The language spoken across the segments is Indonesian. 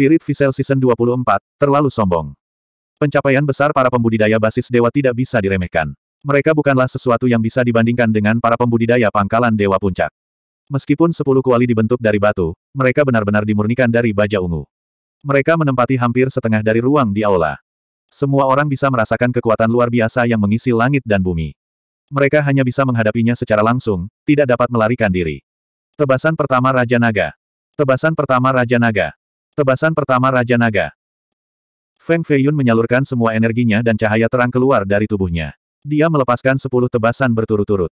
Spirit Vessel Season 24, terlalu sombong. Pencapaian besar para pembudidaya basis dewa tidak bisa diremehkan. Mereka bukanlah sesuatu yang bisa dibandingkan dengan para pembudidaya pangkalan dewa puncak. Meskipun sepuluh kuali dibentuk dari batu, mereka benar-benar dimurnikan dari baja ungu. Mereka menempati hampir setengah dari ruang di aula. Semua orang bisa merasakan kekuatan luar biasa yang mengisi langit dan bumi. Mereka hanya bisa menghadapinya secara langsung, tidak dapat melarikan diri. Tebasan pertama Raja Naga. Tebasan pertama Raja Naga. Tebasan pertama Raja Naga. Feng Feiyun menyalurkan semua energinya dan cahaya terang keluar dari tubuhnya. Dia melepaskan sepuluh tebasan berturut-turut.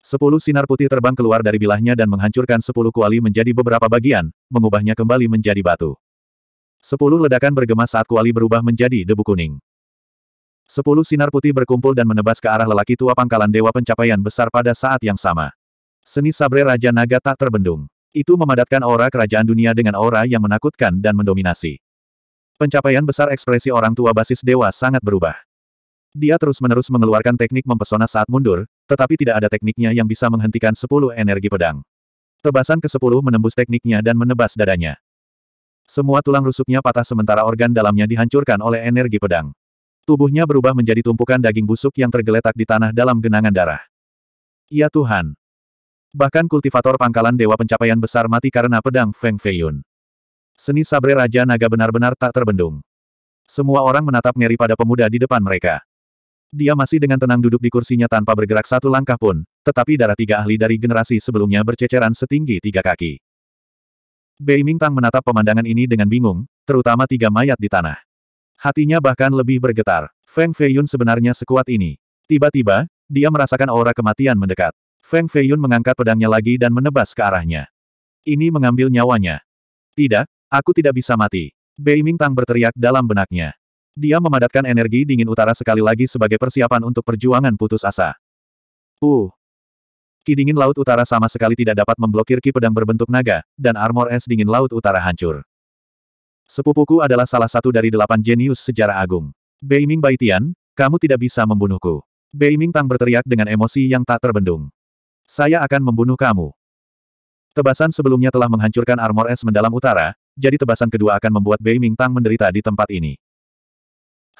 Sepuluh sinar putih terbang keluar dari bilahnya dan menghancurkan sepuluh kuali menjadi beberapa bagian, mengubahnya kembali menjadi batu. Sepuluh ledakan bergema saat kuali berubah menjadi debu kuning. Sepuluh sinar putih berkumpul dan menebas ke arah lelaki tua pangkalan dewa pencapaian besar pada saat yang sama. Seni sabre Raja Naga tak terbendung. Itu memadatkan aura kerajaan dunia dengan aura yang menakutkan dan mendominasi. Pencapaian besar ekspresi orang tua basis dewa sangat berubah. Dia terus-menerus mengeluarkan teknik mempesona saat mundur, tetapi tidak ada tekniknya yang bisa menghentikan sepuluh energi pedang. Tebasan ke-10 menembus tekniknya dan menebas dadanya. Semua tulang rusuknya patah sementara organ dalamnya dihancurkan oleh energi pedang. Tubuhnya berubah menjadi tumpukan daging busuk yang tergeletak di tanah dalam genangan darah. Ya Tuhan, Bahkan kultivator pangkalan Dewa Pencapaian Besar mati karena pedang Feng Feiyun. Seni sabre Raja Naga benar-benar tak terbendung. Semua orang menatap ngeri pada pemuda di depan mereka. Dia masih dengan tenang duduk di kursinya tanpa bergerak satu langkah pun, tetapi darah tiga ahli dari generasi sebelumnya berceceran setinggi tiga kaki. Bei Mingtang menatap pemandangan ini dengan bingung, terutama tiga mayat di tanah. Hatinya bahkan lebih bergetar. Feng Feiyun sebenarnya sekuat ini. Tiba-tiba, dia merasakan aura kematian mendekat. Feng Feiyun mengangkat pedangnya lagi dan menebas ke arahnya. Ini mengambil nyawanya. Tidak, aku tidak bisa mati. Bei Ming Tang berteriak dalam benaknya. Dia memadatkan energi dingin utara sekali lagi sebagai persiapan untuk perjuangan putus asa. Uh. Ki dingin laut utara sama sekali tidak dapat memblokir ki pedang berbentuk naga, dan armor es dingin laut utara hancur. Sepupuku adalah salah satu dari delapan jenius sejarah agung. Beiming Baitian, kamu tidak bisa membunuhku. Beiming Tang berteriak dengan emosi yang tak terbendung. Saya akan membunuh kamu. Tebasan sebelumnya telah menghancurkan armor es mendalam utara, jadi tebasan kedua akan membuat Bei Ming Tang menderita di tempat ini.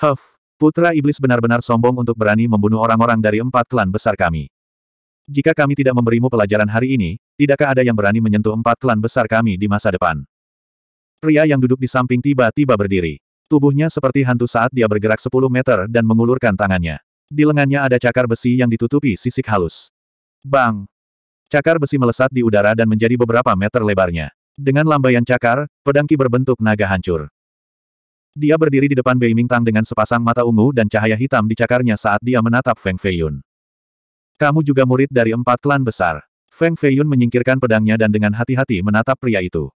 Huff, putra iblis benar-benar sombong untuk berani membunuh orang-orang dari empat klan besar kami. Jika kami tidak memberimu pelajaran hari ini, tidakkah ada yang berani menyentuh empat klan besar kami di masa depan? Pria yang duduk di samping tiba-tiba berdiri. Tubuhnya seperti hantu saat dia bergerak 10 meter dan mengulurkan tangannya. Di lengannya ada cakar besi yang ditutupi sisik halus. Bang! Cakar besi melesat di udara dan menjadi beberapa meter lebarnya. Dengan lambaian cakar, pedangki berbentuk naga hancur. Dia berdiri di depan Bei Mingtang dengan sepasang mata ungu dan cahaya hitam di cakarnya saat dia menatap Feng Feiyun. Kamu juga murid dari empat klan besar. Feng Feiyun menyingkirkan pedangnya dan dengan hati-hati menatap pria itu.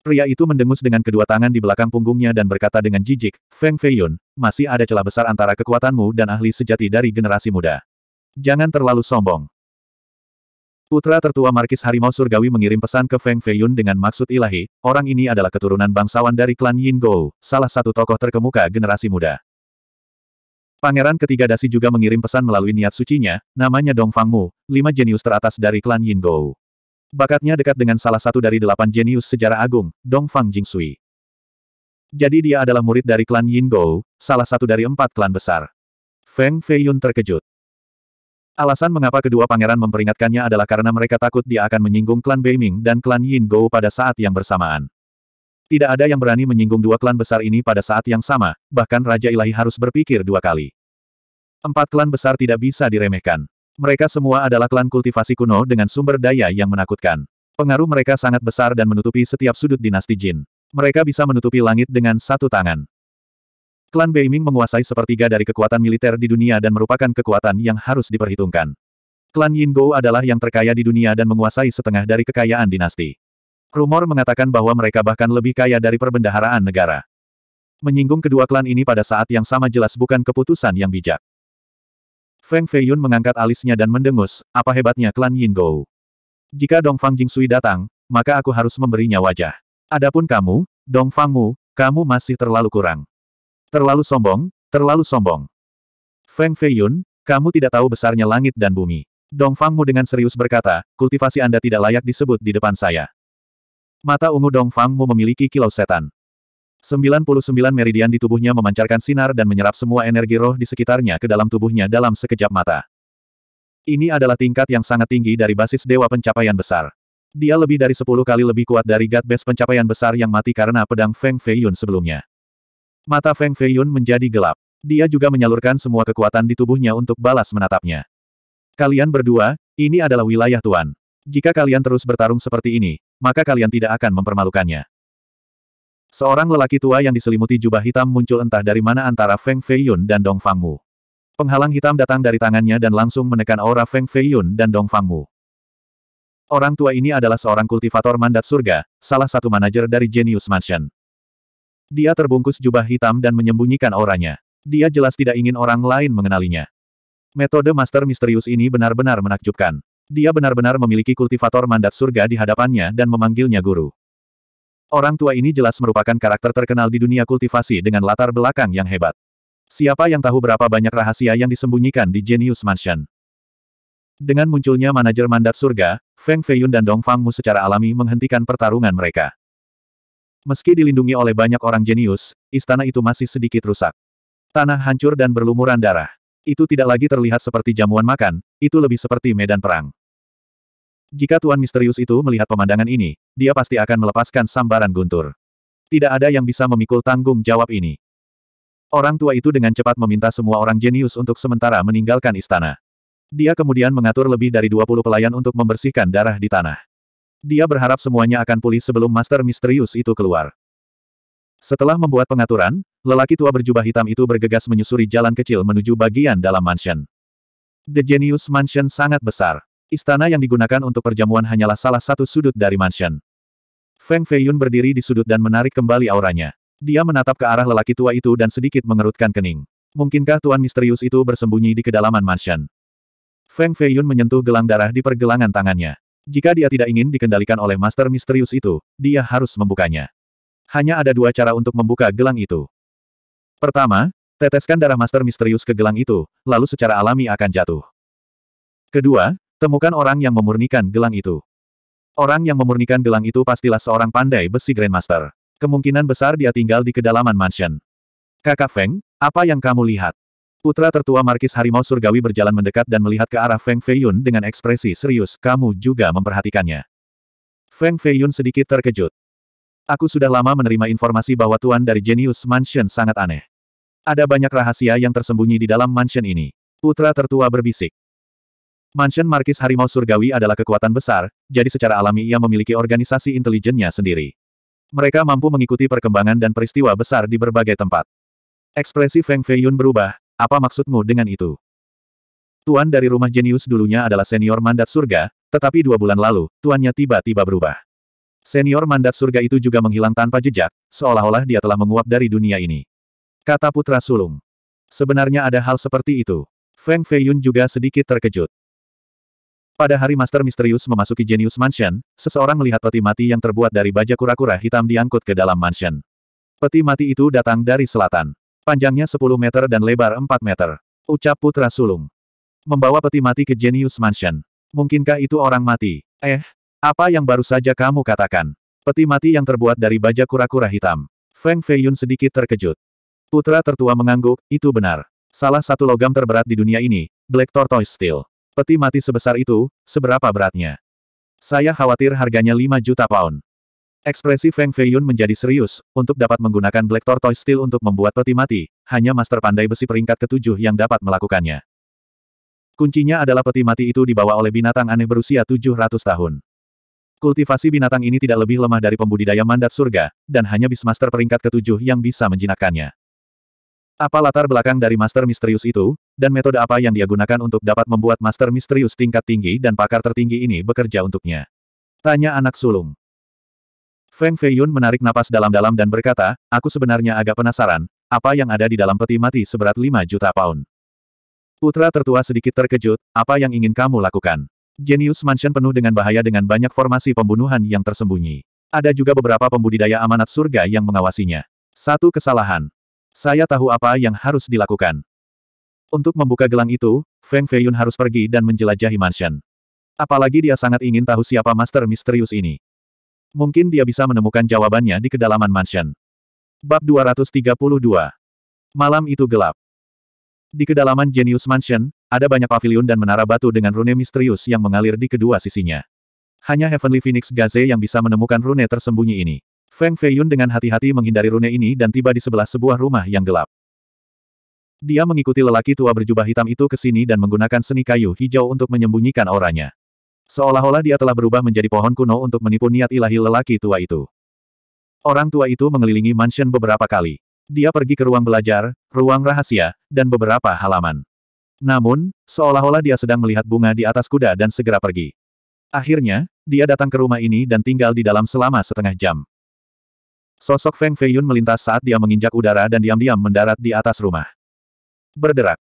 Pria itu mendengus dengan kedua tangan di belakang punggungnya dan berkata dengan jijik, Feng Feiyun, masih ada celah besar antara kekuatanmu dan ahli sejati dari generasi muda. Jangan terlalu sombong. Putra tertua Markis Harimau Surgawi mengirim pesan ke Feng Feiyun dengan maksud ilahi, orang ini adalah keturunan bangsawan dari klan Yin Gou, salah satu tokoh terkemuka generasi muda. Pangeran ketiga Dasi juga mengirim pesan melalui niat sucinya, namanya Dong Fang Mu, lima jenius teratas dari klan Yin Gou. Bakatnya dekat dengan salah satu dari delapan jenius sejarah agung, Dong Fang Jing Sui. Jadi dia adalah murid dari klan Yin Gou, salah satu dari empat klan besar. Feng Feiyun terkejut. Alasan mengapa kedua pangeran memperingatkannya adalah karena mereka takut dia akan menyinggung klan Beiming dan klan Yin Go pada saat yang bersamaan. Tidak ada yang berani menyinggung dua klan besar ini pada saat yang sama, bahkan Raja Ilahi harus berpikir dua kali. Empat klan besar tidak bisa diremehkan. Mereka semua adalah klan kultivasi kuno dengan sumber daya yang menakutkan. Pengaruh mereka sangat besar dan menutupi setiap sudut dinasti Jin. Mereka bisa menutupi langit dengan satu tangan. Klan Beiming menguasai sepertiga dari kekuatan militer di dunia dan merupakan kekuatan yang harus diperhitungkan. Klan Yin Gou adalah yang terkaya di dunia dan menguasai setengah dari kekayaan dinasti. Rumor mengatakan bahwa mereka bahkan lebih kaya dari perbendaharaan negara. Menyinggung kedua klan ini pada saat yang sama jelas bukan keputusan yang bijak. Feng Feiyun mengangkat alisnya dan mendengus, apa hebatnya klan Yin Gou. Jika Dong Dongfang Jingsui datang, maka aku harus memberinya wajah. Adapun kamu, Dong Fang Mu, kamu masih terlalu kurang. Terlalu sombong, terlalu sombong. Feng Feiyun, kamu tidak tahu besarnya langit dan bumi. Dong Fangmu dengan serius berkata, kultivasi Anda tidak layak disebut di depan saya. Mata ungu Dong Fangmu memiliki kilau setan. 99 meridian di tubuhnya memancarkan sinar dan menyerap semua energi roh di sekitarnya ke dalam tubuhnya dalam sekejap mata. Ini adalah tingkat yang sangat tinggi dari basis dewa pencapaian besar. Dia lebih dari 10 kali lebih kuat dari God Base pencapaian besar yang mati karena pedang Feng Feiyun sebelumnya. Mata Feng Feiyun menjadi gelap. Dia juga menyalurkan semua kekuatan di tubuhnya untuk balas menatapnya. Kalian berdua, ini adalah wilayah Tuan. Jika kalian terus bertarung seperti ini, maka kalian tidak akan mempermalukannya. Seorang lelaki tua yang diselimuti jubah hitam muncul entah dari mana antara Feng Feiyun dan Dong Fangmu. Penghalang hitam datang dari tangannya dan langsung menekan aura Feng Feiyun dan Dong Fangmu. Orang tua ini adalah seorang kultivator mandat surga, salah satu manajer dari Genius Mansion. Dia terbungkus jubah hitam dan menyembunyikan auranya. Dia jelas tidak ingin orang lain mengenalinya. Metode master misterius ini benar-benar menakjubkan. Dia benar-benar memiliki kultivator mandat surga di hadapannya dan memanggilnya guru. Orang tua ini jelas merupakan karakter terkenal di dunia kultivasi dengan latar belakang yang hebat. Siapa yang tahu berapa banyak rahasia yang disembunyikan di Genius Mansion? Dengan munculnya manajer mandat surga, Feng Feiyun dan Dong Fangmu secara alami menghentikan pertarungan mereka. Meski dilindungi oleh banyak orang jenius, istana itu masih sedikit rusak. Tanah hancur dan berlumuran darah. Itu tidak lagi terlihat seperti jamuan makan, itu lebih seperti medan perang. Jika Tuan Misterius itu melihat pemandangan ini, dia pasti akan melepaskan sambaran guntur. Tidak ada yang bisa memikul tanggung jawab ini. Orang tua itu dengan cepat meminta semua orang jenius untuk sementara meninggalkan istana. Dia kemudian mengatur lebih dari 20 pelayan untuk membersihkan darah di tanah. Dia berharap semuanya akan pulih sebelum Master Misterius itu keluar. Setelah membuat pengaturan, lelaki tua berjubah hitam itu bergegas menyusuri jalan kecil menuju bagian dalam mansion. The Genius Mansion sangat besar. Istana yang digunakan untuk perjamuan hanyalah salah satu sudut dari mansion. Feng Feiyun berdiri di sudut dan menarik kembali auranya. Dia menatap ke arah lelaki tua itu dan sedikit mengerutkan kening. Mungkinkah Tuan Misterius itu bersembunyi di kedalaman mansion? Feng Feiyun menyentuh gelang darah di pergelangan tangannya. Jika dia tidak ingin dikendalikan oleh master misterius itu, dia harus membukanya. Hanya ada dua cara untuk membuka gelang itu. Pertama, teteskan darah master misterius ke gelang itu, lalu secara alami akan jatuh. Kedua, temukan orang yang memurnikan gelang itu. Orang yang memurnikan gelang itu pastilah seorang pandai besi Grandmaster. Kemungkinan besar dia tinggal di kedalaman mansion. Kakak Feng, apa yang kamu lihat? Putra tertua Markis Harimau Surgawi berjalan mendekat dan melihat ke arah Feng Feiyun dengan ekspresi serius, kamu juga memperhatikannya. Feng Feiyun sedikit terkejut. Aku sudah lama menerima informasi bahwa tuan dari Genius Mansion sangat aneh. Ada banyak rahasia yang tersembunyi di dalam mansion ini. Putra tertua berbisik. Mansion Markis Harimau Surgawi adalah kekuatan besar, jadi secara alami ia memiliki organisasi intelijennya sendiri. Mereka mampu mengikuti perkembangan dan peristiwa besar di berbagai tempat. Ekspresi Feng Feiyun berubah, apa maksudmu dengan itu? Tuan dari rumah jenius dulunya adalah senior mandat surga, tetapi dua bulan lalu, tuannya tiba-tiba berubah. Senior mandat surga itu juga menghilang tanpa jejak, seolah-olah dia telah menguap dari dunia ini. Kata putra sulung. Sebenarnya ada hal seperti itu. Feng Feiyun juga sedikit terkejut. Pada hari Master Misterius memasuki Genius Mansion, seseorang melihat peti mati yang terbuat dari baja kura-kura hitam diangkut ke dalam mansion. Peti mati itu datang dari selatan. Panjangnya 10 meter dan lebar 4 meter. Ucap putra sulung. Membawa peti mati ke Genius Mansion. Mungkinkah itu orang mati? Eh, apa yang baru saja kamu katakan? Peti mati yang terbuat dari baja kura-kura hitam. Feng Feiyun sedikit terkejut. Putra tertua mengangguk, itu benar. Salah satu logam terberat di dunia ini, Black Tortoise Steel. Peti mati sebesar itu, seberapa beratnya? Saya khawatir harganya 5 juta pound. Ekspresi Feng Feiyun menjadi serius, untuk dapat menggunakan Black Tortoise Steel untuk membuat peti mati, hanya Master Pandai Besi peringkat ketujuh yang dapat melakukannya. Kuncinya adalah peti mati itu dibawa oleh binatang aneh berusia 700 tahun. Kultivasi binatang ini tidak lebih lemah dari pembudidaya mandat surga, dan hanya Bismaster peringkat ketujuh yang bisa menjinakkannya. Apa latar belakang dari Master Misterius itu, dan metode apa yang dia gunakan untuk dapat membuat Master Misterius tingkat tinggi dan pakar tertinggi ini bekerja untuknya? Tanya anak sulung. Feng Feiyun menarik napas dalam-dalam dan berkata, aku sebenarnya agak penasaran, apa yang ada di dalam peti mati seberat 5 juta pound. Putra tertua sedikit terkejut, apa yang ingin kamu lakukan? Genius Mansion penuh dengan bahaya dengan banyak formasi pembunuhan yang tersembunyi. Ada juga beberapa pembudidaya amanat surga yang mengawasinya. Satu kesalahan. Saya tahu apa yang harus dilakukan. Untuk membuka gelang itu, Feng Feiyun harus pergi dan menjelajahi mansion. Apalagi dia sangat ingin tahu siapa master misterius ini mungkin dia bisa menemukan jawabannya di kedalaman mansion. Bab 232 Malam itu gelap. Di kedalaman Genius Mansion, ada banyak pavilion dan menara batu dengan rune misterius yang mengalir di kedua sisinya. Hanya Heavenly Phoenix Gaze yang bisa menemukan rune tersembunyi ini. Feng Feiyun dengan hati-hati menghindari rune ini dan tiba di sebelah sebuah rumah yang gelap. Dia mengikuti lelaki tua berjubah hitam itu ke sini dan menggunakan seni kayu hijau untuk menyembunyikan auranya. Seolah-olah dia telah berubah menjadi pohon kuno untuk menipu niat ilahi lelaki tua itu. Orang tua itu mengelilingi mansion beberapa kali. Dia pergi ke ruang belajar, ruang rahasia, dan beberapa halaman. Namun, seolah-olah dia sedang melihat bunga di atas kuda dan segera pergi. Akhirnya, dia datang ke rumah ini dan tinggal di dalam selama setengah jam. Sosok Feng Feiyun melintas saat dia menginjak udara dan diam-diam mendarat di atas rumah. Berderak.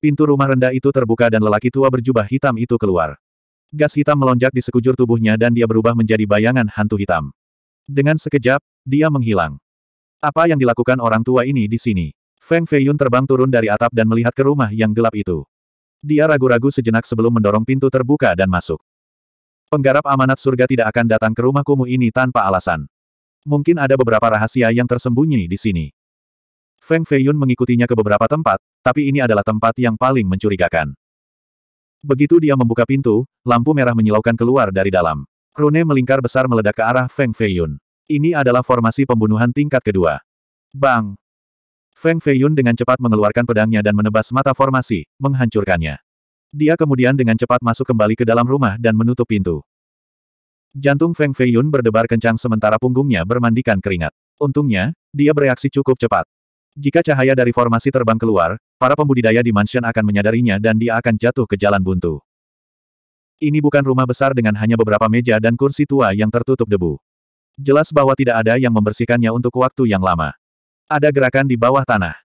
Pintu rumah rendah itu terbuka dan lelaki tua berjubah hitam itu keluar. Gas hitam melonjak di sekujur tubuhnya dan dia berubah menjadi bayangan hantu hitam. Dengan sekejap, dia menghilang. Apa yang dilakukan orang tua ini di sini? Feng Feiyun terbang turun dari atap dan melihat ke rumah yang gelap itu. Dia ragu-ragu sejenak sebelum mendorong pintu terbuka dan masuk. Penggarap amanat surga tidak akan datang ke rumah kumuh ini tanpa alasan. Mungkin ada beberapa rahasia yang tersembunyi di sini. Feng Feiyun mengikutinya ke beberapa tempat, tapi ini adalah tempat yang paling mencurigakan. Begitu dia membuka pintu, lampu merah menyilaukan keluar dari dalam. Rune melingkar besar meledak ke arah Feng Feiyun. Ini adalah formasi pembunuhan tingkat kedua. Bang! Feng Feiyun dengan cepat mengeluarkan pedangnya dan menebas mata formasi, menghancurkannya. Dia kemudian dengan cepat masuk kembali ke dalam rumah dan menutup pintu. Jantung Feng Feiyun berdebar kencang sementara punggungnya bermandikan keringat. Untungnya, dia bereaksi cukup cepat. Jika cahaya dari formasi terbang keluar, Para pembudidaya di mansion akan menyadarinya dan dia akan jatuh ke jalan buntu. Ini bukan rumah besar dengan hanya beberapa meja dan kursi tua yang tertutup debu. Jelas bahwa tidak ada yang membersihkannya untuk waktu yang lama. Ada gerakan di bawah tanah.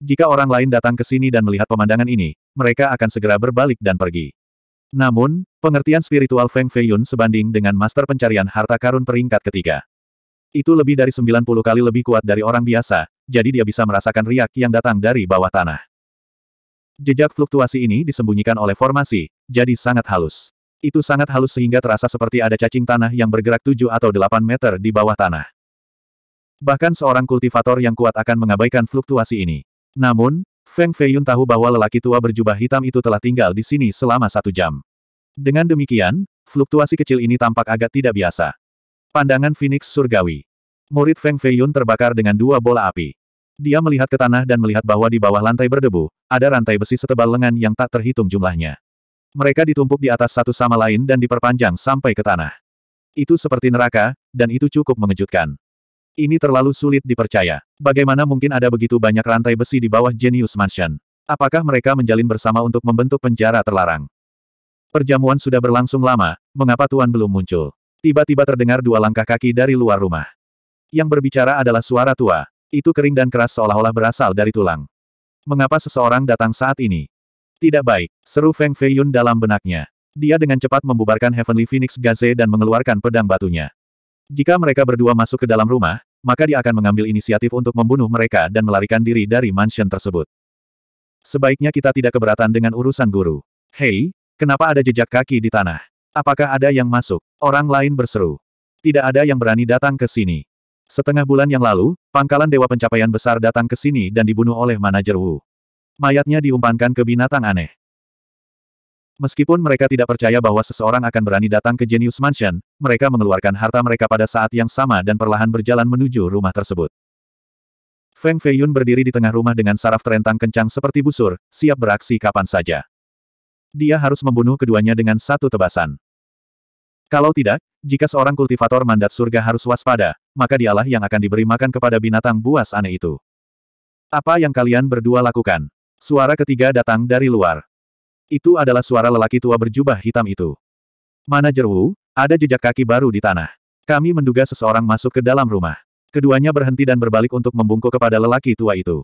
Jika orang lain datang ke sini dan melihat pemandangan ini, mereka akan segera berbalik dan pergi. Namun, pengertian spiritual Feng Feiyun sebanding dengan master pencarian harta karun peringkat ketiga. Itu lebih dari 90 kali lebih kuat dari orang biasa, jadi dia bisa merasakan riak yang datang dari bawah tanah. Jejak fluktuasi ini disembunyikan oleh formasi, jadi sangat halus. Itu sangat halus sehingga terasa seperti ada cacing tanah yang bergerak 7 atau 8 meter di bawah tanah. Bahkan seorang kultivator yang kuat akan mengabaikan fluktuasi ini. Namun, Feng Feiyun tahu bahwa lelaki tua berjubah hitam itu telah tinggal di sini selama satu jam. Dengan demikian, fluktuasi kecil ini tampak agak tidak biasa. Pandangan Phoenix Surgawi. Murid Feng Feiyun terbakar dengan dua bola api. Dia melihat ke tanah dan melihat bahwa di bawah lantai berdebu, ada rantai besi setebal lengan yang tak terhitung jumlahnya. Mereka ditumpuk di atas satu sama lain dan diperpanjang sampai ke tanah. Itu seperti neraka, dan itu cukup mengejutkan. Ini terlalu sulit dipercaya. Bagaimana mungkin ada begitu banyak rantai besi di bawah Genius Mansion? Apakah mereka menjalin bersama untuk membentuk penjara terlarang? Perjamuan sudah berlangsung lama, mengapa Tuan belum muncul? Tiba-tiba terdengar dua langkah kaki dari luar rumah. Yang berbicara adalah suara tua, itu kering dan keras seolah-olah berasal dari tulang. Mengapa seseorang datang saat ini? Tidak baik, seru Feng Feiyun dalam benaknya. Dia dengan cepat membubarkan Heavenly Phoenix Gaze dan mengeluarkan pedang batunya. Jika mereka berdua masuk ke dalam rumah, maka dia akan mengambil inisiatif untuk membunuh mereka dan melarikan diri dari mansion tersebut. Sebaiknya kita tidak keberatan dengan urusan guru. Hei, kenapa ada jejak kaki di tanah? Apakah ada yang masuk? Orang lain berseru. Tidak ada yang berani datang ke sini. Setengah bulan yang lalu, pangkalan Dewa Pencapaian Besar datang ke sini dan dibunuh oleh manajer Wu. Mayatnya diumpankan ke binatang aneh. Meskipun mereka tidak percaya bahwa seseorang akan berani datang ke Genius Mansion, mereka mengeluarkan harta mereka pada saat yang sama dan perlahan berjalan menuju rumah tersebut. Feng Feiyun berdiri di tengah rumah dengan saraf terentang kencang seperti busur, siap beraksi kapan saja. Dia harus membunuh keduanya dengan satu tebasan. Kalau tidak, jika seorang kultivator mandat surga harus waspada, maka dialah yang akan diberi makan kepada binatang buas aneh itu. Apa yang kalian berdua lakukan? Suara ketiga datang dari luar. Itu adalah suara lelaki tua berjubah hitam itu. Manajer Wu, ada jejak kaki baru di tanah. Kami menduga seseorang masuk ke dalam rumah. Keduanya berhenti dan berbalik untuk membungkuk kepada lelaki tua itu.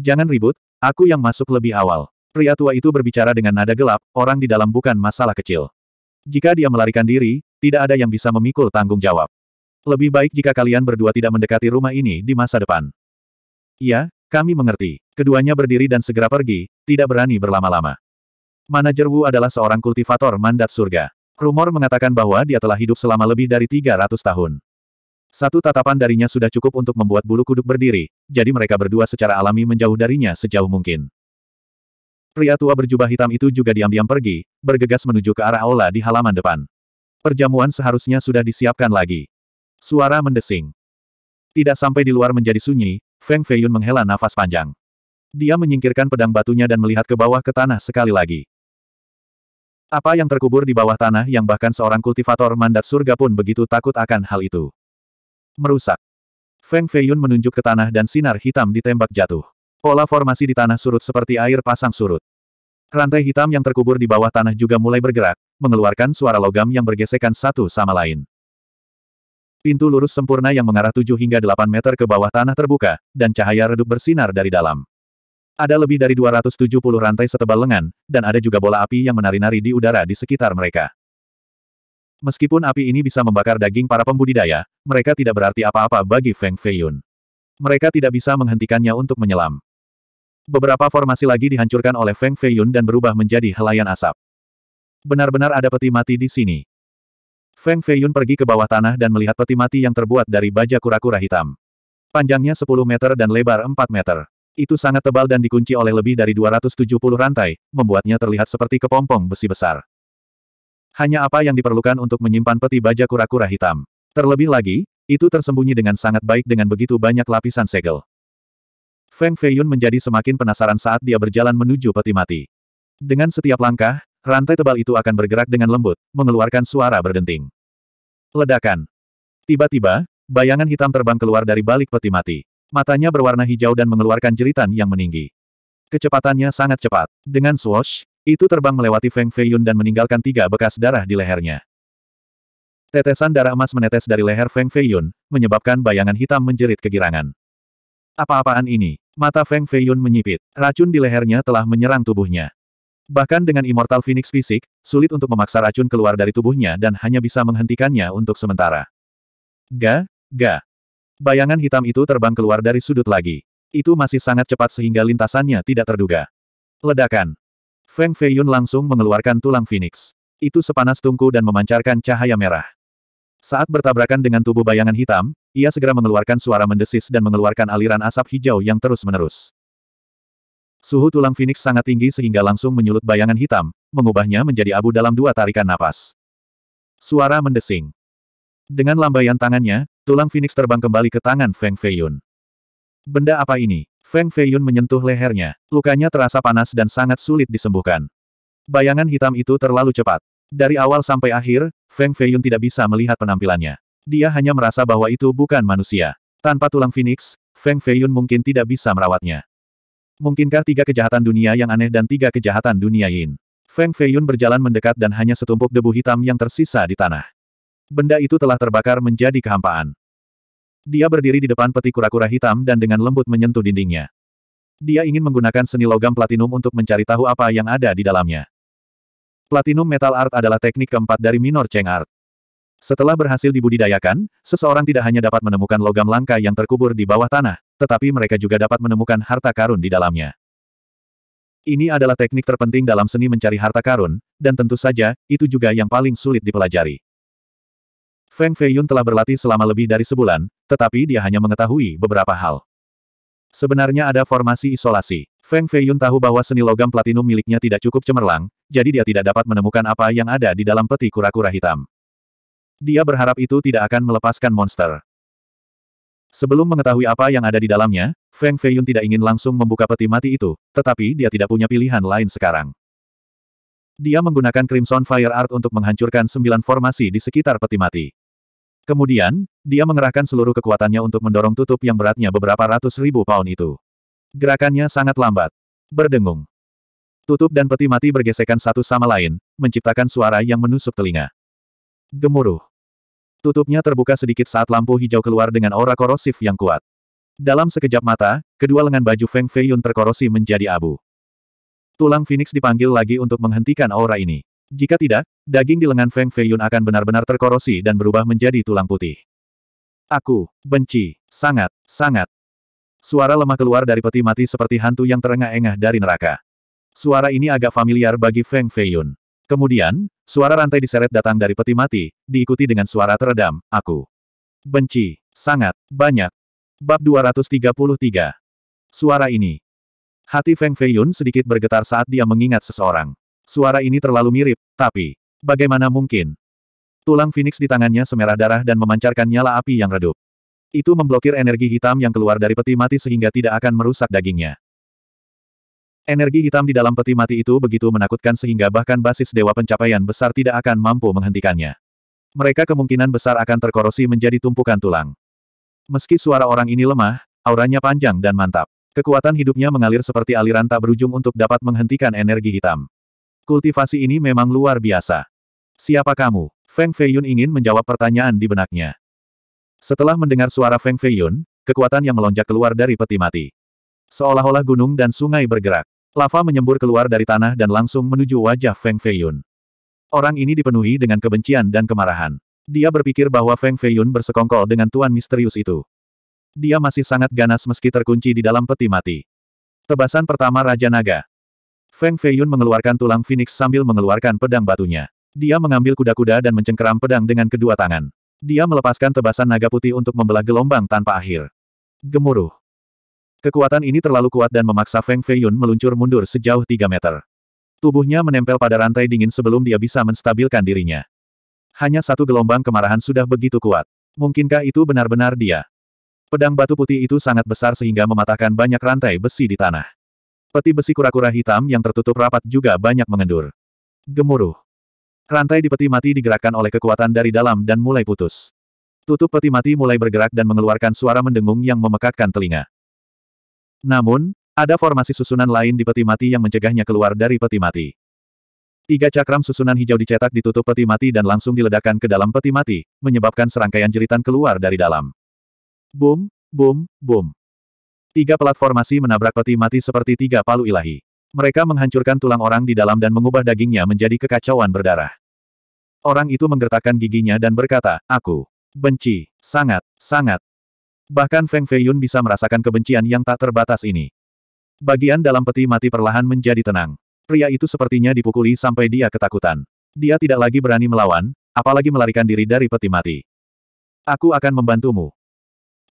Jangan ribut, aku yang masuk lebih awal. Pria tua itu berbicara dengan nada gelap, orang di dalam bukan masalah kecil. Jika dia melarikan diri, tidak ada yang bisa memikul tanggung jawab. Lebih baik jika kalian berdua tidak mendekati rumah ini di masa depan. Ya, kami mengerti. Keduanya berdiri dan segera pergi, tidak berani berlama-lama. Manajer Wu adalah seorang kultivator mandat surga. Rumor mengatakan bahwa dia telah hidup selama lebih dari 300 tahun. Satu tatapan darinya sudah cukup untuk membuat bulu kuduk berdiri, jadi mereka berdua secara alami menjauh darinya sejauh mungkin. Pria tua berjubah hitam itu juga diam-diam pergi, bergegas menuju ke arah aula di halaman depan. Perjamuan seharusnya sudah disiapkan lagi. Suara mendesing. Tidak sampai di luar menjadi sunyi, Feng Feiyun menghela nafas panjang. Dia menyingkirkan pedang batunya dan melihat ke bawah ke tanah sekali lagi. Apa yang terkubur di bawah tanah yang bahkan seorang kultivator mandat surga pun begitu takut akan hal itu. Merusak. Feng Feiyun menunjuk ke tanah dan sinar hitam ditembak jatuh. Pola formasi di tanah surut seperti air pasang surut. Rantai hitam yang terkubur di bawah tanah juga mulai bergerak, mengeluarkan suara logam yang bergesekan satu sama lain. Pintu lurus sempurna yang mengarah 7 hingga 8 meter ke bawah tanah terbuka, dan cahaya redup bersinar dari dalam. Ada lebih dari 270 rantai setebal lengan, dan ada juga bola api yang menari-nari di udara di sekitar mereka. Meskipun api ini bisa membakar daging para pembudidaya, mereka tidak berarti apa-apa bagi Feng Feiyun. Mereka tidak bisa menghentikannya untuk menyelam. Beberapa formasi lagi dihancurkan oleh Feng Feiyun dan berubah menjadi helaian asap. Benar-benar ada peti mati di sini. Feng Feiyun pergi ke bawah tanah dan melihat peti mati yang terbuat dari baja kura-kura hitam. Panjangnya 10 meter dan lebar 4 meter. Itu sangat tebal dan dikunci oleh lebih dari 270 rantai, membuatnya terlihat seperti kepompong besi besar. Hanya apa yang diperlukan untuk menyimpan peti baja kura-kura hitam. Terlebih lagi, itu tersembunyi dengan sangat baik dengan begitu banyak lapisan segel. Feng Feiyun menjadi semakin penasaran saat dia berjalan menuju peti mati. Dengan setiap langkah, rantai tebal itu akan bergerak dengan lembut, mengeluarkan suara berdenting. Ledakan. Tiba-tiba, bayangan hitam terbang keluar dari balik peti mati. Matanya berwarna hijau dan mengeluarkan jeritan yang meninggi. Kecepatannya sangat cepat. Dengan swash, itu terbang melewati Feng Feiyun dan meninggalkan tiga bekas darah di lehernya. Tetesan darah emas menetes dari leher Feng Feiyun, menyebabkan bayangan hitam menjerit kegirangan. Apa-apaan ini? Mata Feng Feiyun menyipit. Racun di lehernya telah menyerang tubuhnya. Bahkan dengan Immortal Phoenix fisik, sulit untuk memaksa racun keluar dari tubuhnya dan hanya bisa menghentikannya untuk sementara. Ga, ga. Bayangan hitam itu terbang keluar dari sudut lagi. Itu masih sangat cepat sehingga lintasannya tidak terduga. Ledakan. Feng Feiyun langsung mengeluarkan tulang Phoenix. Itu sepanas tungku dan memancarkan cahaya merah. Saat bertabrakan dengan tubuh bayangan hitam, ia segera mengeluarkan suara mendesis dan mengeluarkan aliran asap hijau yang terus-menerus. Suhu tulang Phoenix sangat tinggi sehingga langsung menyulut bayangan hitam, mengubahnya menjadi abu dalam dua tarikan napas. Suara mendesing. Dengan lambaian tangannya, tulang Phoenix terbang kembali ke tangan Feng Feiyun. Benda apa ini? Feng Feiyun menyentuh lehernya. Lukanya terasa panas dan sangat sulit disembuhkan. Bayangan hitam itu terlalu cepat. Dari awal sampai akhir, Feng Feiyun tidak bisa melihat penampilannya. Dia hanya merasa bahwa itu bukan manusia. Tanpa tulang Phoenix, Feng Feiyun mungkin tidak bisa merawatnya. Mungkinkah tiga kejahatan dunia yang aneh dan tiga kejahatan dunia Yin? Feng Feiyun berjalan mendekat dan hanya setumpuk debu hitam yang tersisa di tanah. Benda itu telah terbakar menjadi kehampaan. Dia berdiri di depan peti kura-kura hitam dan dengan lembut menyentuh dindingnya. Dia ingin menggunakan seni logam platinum untuk mencari tahu apa yang ada di dalamnya. Platinum Metal Art adalah teknik keempat dari Minor Cheng Art. Setelah berhasil dibudidayakan, seseorang tidak hanya dapat menemukan logam langka yang terkubur di bawah tanah, tetapi mereka juga dapat menemukan harta karun di dalamnya. Ini adalah teknik terpenting dalam seni mencari harta karun, dan tentu saja, itu juga yang paling sulit dipelajari. Feng Feiyun telah berlatih selama lebih dari sebulan, tetapi dia hanya mengetahui beberapa hal. Sebenarnya ada formasi isolasi. Feng Feiyun tahu bahwa seni logam platinum miliknya tidak cukup cemerlang, jadi dia tidak dapat menemukan apa yang ada di dalam peti kura-kura hitam. Dia berharap itu tidak akan melepaskan monster. Sebelum mengetahui apa yang ada di dalamnya, Feng Feiyun tidak ingin langsung membuka peti mati itu, tetapi dia tidak punya pilihan lain sekarang. Dia menggunakan Crimson Fire Art untuk menghancurkan sembilan formasi di sekitar peti mati. Kemudian, dia mengerahkan seluruh kekuatannya untuk mendorong tutup yang beratnya beberapa ratus ribu pound itu. Gerakannya sangat lambat. Berdengung. Tutup dan peti mati bergesekan satu sama lain, menciptakan suara yang menusuk telinga. Gemuruh. Tutupnya terbuka sedikit saat lampu hijau keluar dengan aura korosif yang kuat. Dalam sekejap mata, kedua lengan baju Feng Feiyun terkorosi menjadi abu. Tulang Phoenix dipanggil lagi untuk menghentikan aura ini. Jika tidak, daging di lengan Feng Feiyun akan benar-benar terkorosi dan berubah menjadi tulang putih. Aku, benci, sangat, sangat, Suara lemah keluar dari peti mati seperti hantu yang terengah-engah dari neraka. Suara ini agak familiar bagi Feng Feiyun. Kemudian, suara rantai diseret datang dari peti mati, diikuti dengan suara teredam, aku. Benci, sangat, banyak. Bab 233. Suara ini. Hati Feng Feiyun sedikit bergetar saat dia mengingat seseorang. Suara ini terlalu mirip, tapi, bagaimana mungkin? Tulang Phoenix di tangannya semerah darah dan memancarkan nyala api yang redup. Itu memblokir energi hitam yang keluar dari peti mati sehingga tidak akan merusak dagingnya. Energi hitam di dalam peti mati itu begitu menakutkan sehingga bahkan basis dewa pencapaian besar tidak akan mampu menghentikannya. Mereka kemungkinan besar akan terkorosi menjadi tumpukan tulang. Meski suara orang ini lemah, auranya panjang dan mantap. Kekuatan hidupnya mengalir seperti aliran tak berujung untuk dapat menghentikan energi hitam. Kultivasi ini memang luar biasa. Siapa kamu? Feng Feiyun ingin menjawab pertanyaan di benaknya. Setelah mendengar suara Feng Feiyun, kekuatan yang melonjak keluar dari peti mati. Seolah-olah gunung dan sungai bergerak. Lava menyembur keluar dari tanah dan langsung menuju wajah Feng Feiyun. Orang ini dipenuhi dengan kebencian dan kemarahan. Dia berpikir bahwa Feng Feiyun bersekongkol dengan tuan misterius itu. Dia masih sangat ganas meski terkunci di dalam peti mati. Tebasan pertama Raja Naga. Feng Feiyun mengeluarkan tulang Phoenix sambil mengeluarkan pedang batunya. Dia mengambil kuda-kuda dan mencengkeram pedang dengan kedua tangan. Dia melepaskan tebasan naga putih untuk membelah gelombang tanpa akhir. Gemuruh. Kekuatan ini terlalu kuat dan memaksa Feng Feiyun meluncur mundur sejauh 3 meter. Tubuhnya menempel pada rantai dingin sebelum dia bisa menstabilkan dirinya. Hanya satu gelombang kemarahan sudah begitu kuat. Mungkinkah itu benar-benar dia? Pedang batu putih itu sangat besar sehingga mematahkan banyak rantai besi di tanah. Peti besi kura-kura hitam yang tertutup rapat juga banyak mengendur. Gemuruh. Rantai di peti mati digerakkan oleh kekuatan dari dalam dan mulai putus. Tutup peti mati mulai bergerak dan mengeluarkan suara mendengung yang memekakkan telinga. Namun, ada formasi susunan lain di peti mati yang mencegahnya keluar dari peti mati. Tiga cakram susunan hijau dicetak di tutup peti mati dan langsung diledakkan ke dalam peti mati, menyebabkan serangkaian jeritan keluar dari dalam. Boom, boom, boom. Tiga pelat formasi menabrak peti mati seperti tiga palu ilahi. Mereka menghancurkan tulang orang di dalam dan mengubah dagingnya menjadi kekacauan berdarah. Orang itu menggertakkan giginya dan berkata, Aku benci, sangat, sangat. Bahkan Feng Feiyun bisa merasakan kebencian yang tak terbatas ini. Bagian dalam peti mati perlahan menjadi tenang. Pria itu sepertinya dipukuli sampai dia ketakutan. Dia tidak lagi berani melawan, apalagi melarikan diri dari peti mati. Aku akan membantumu.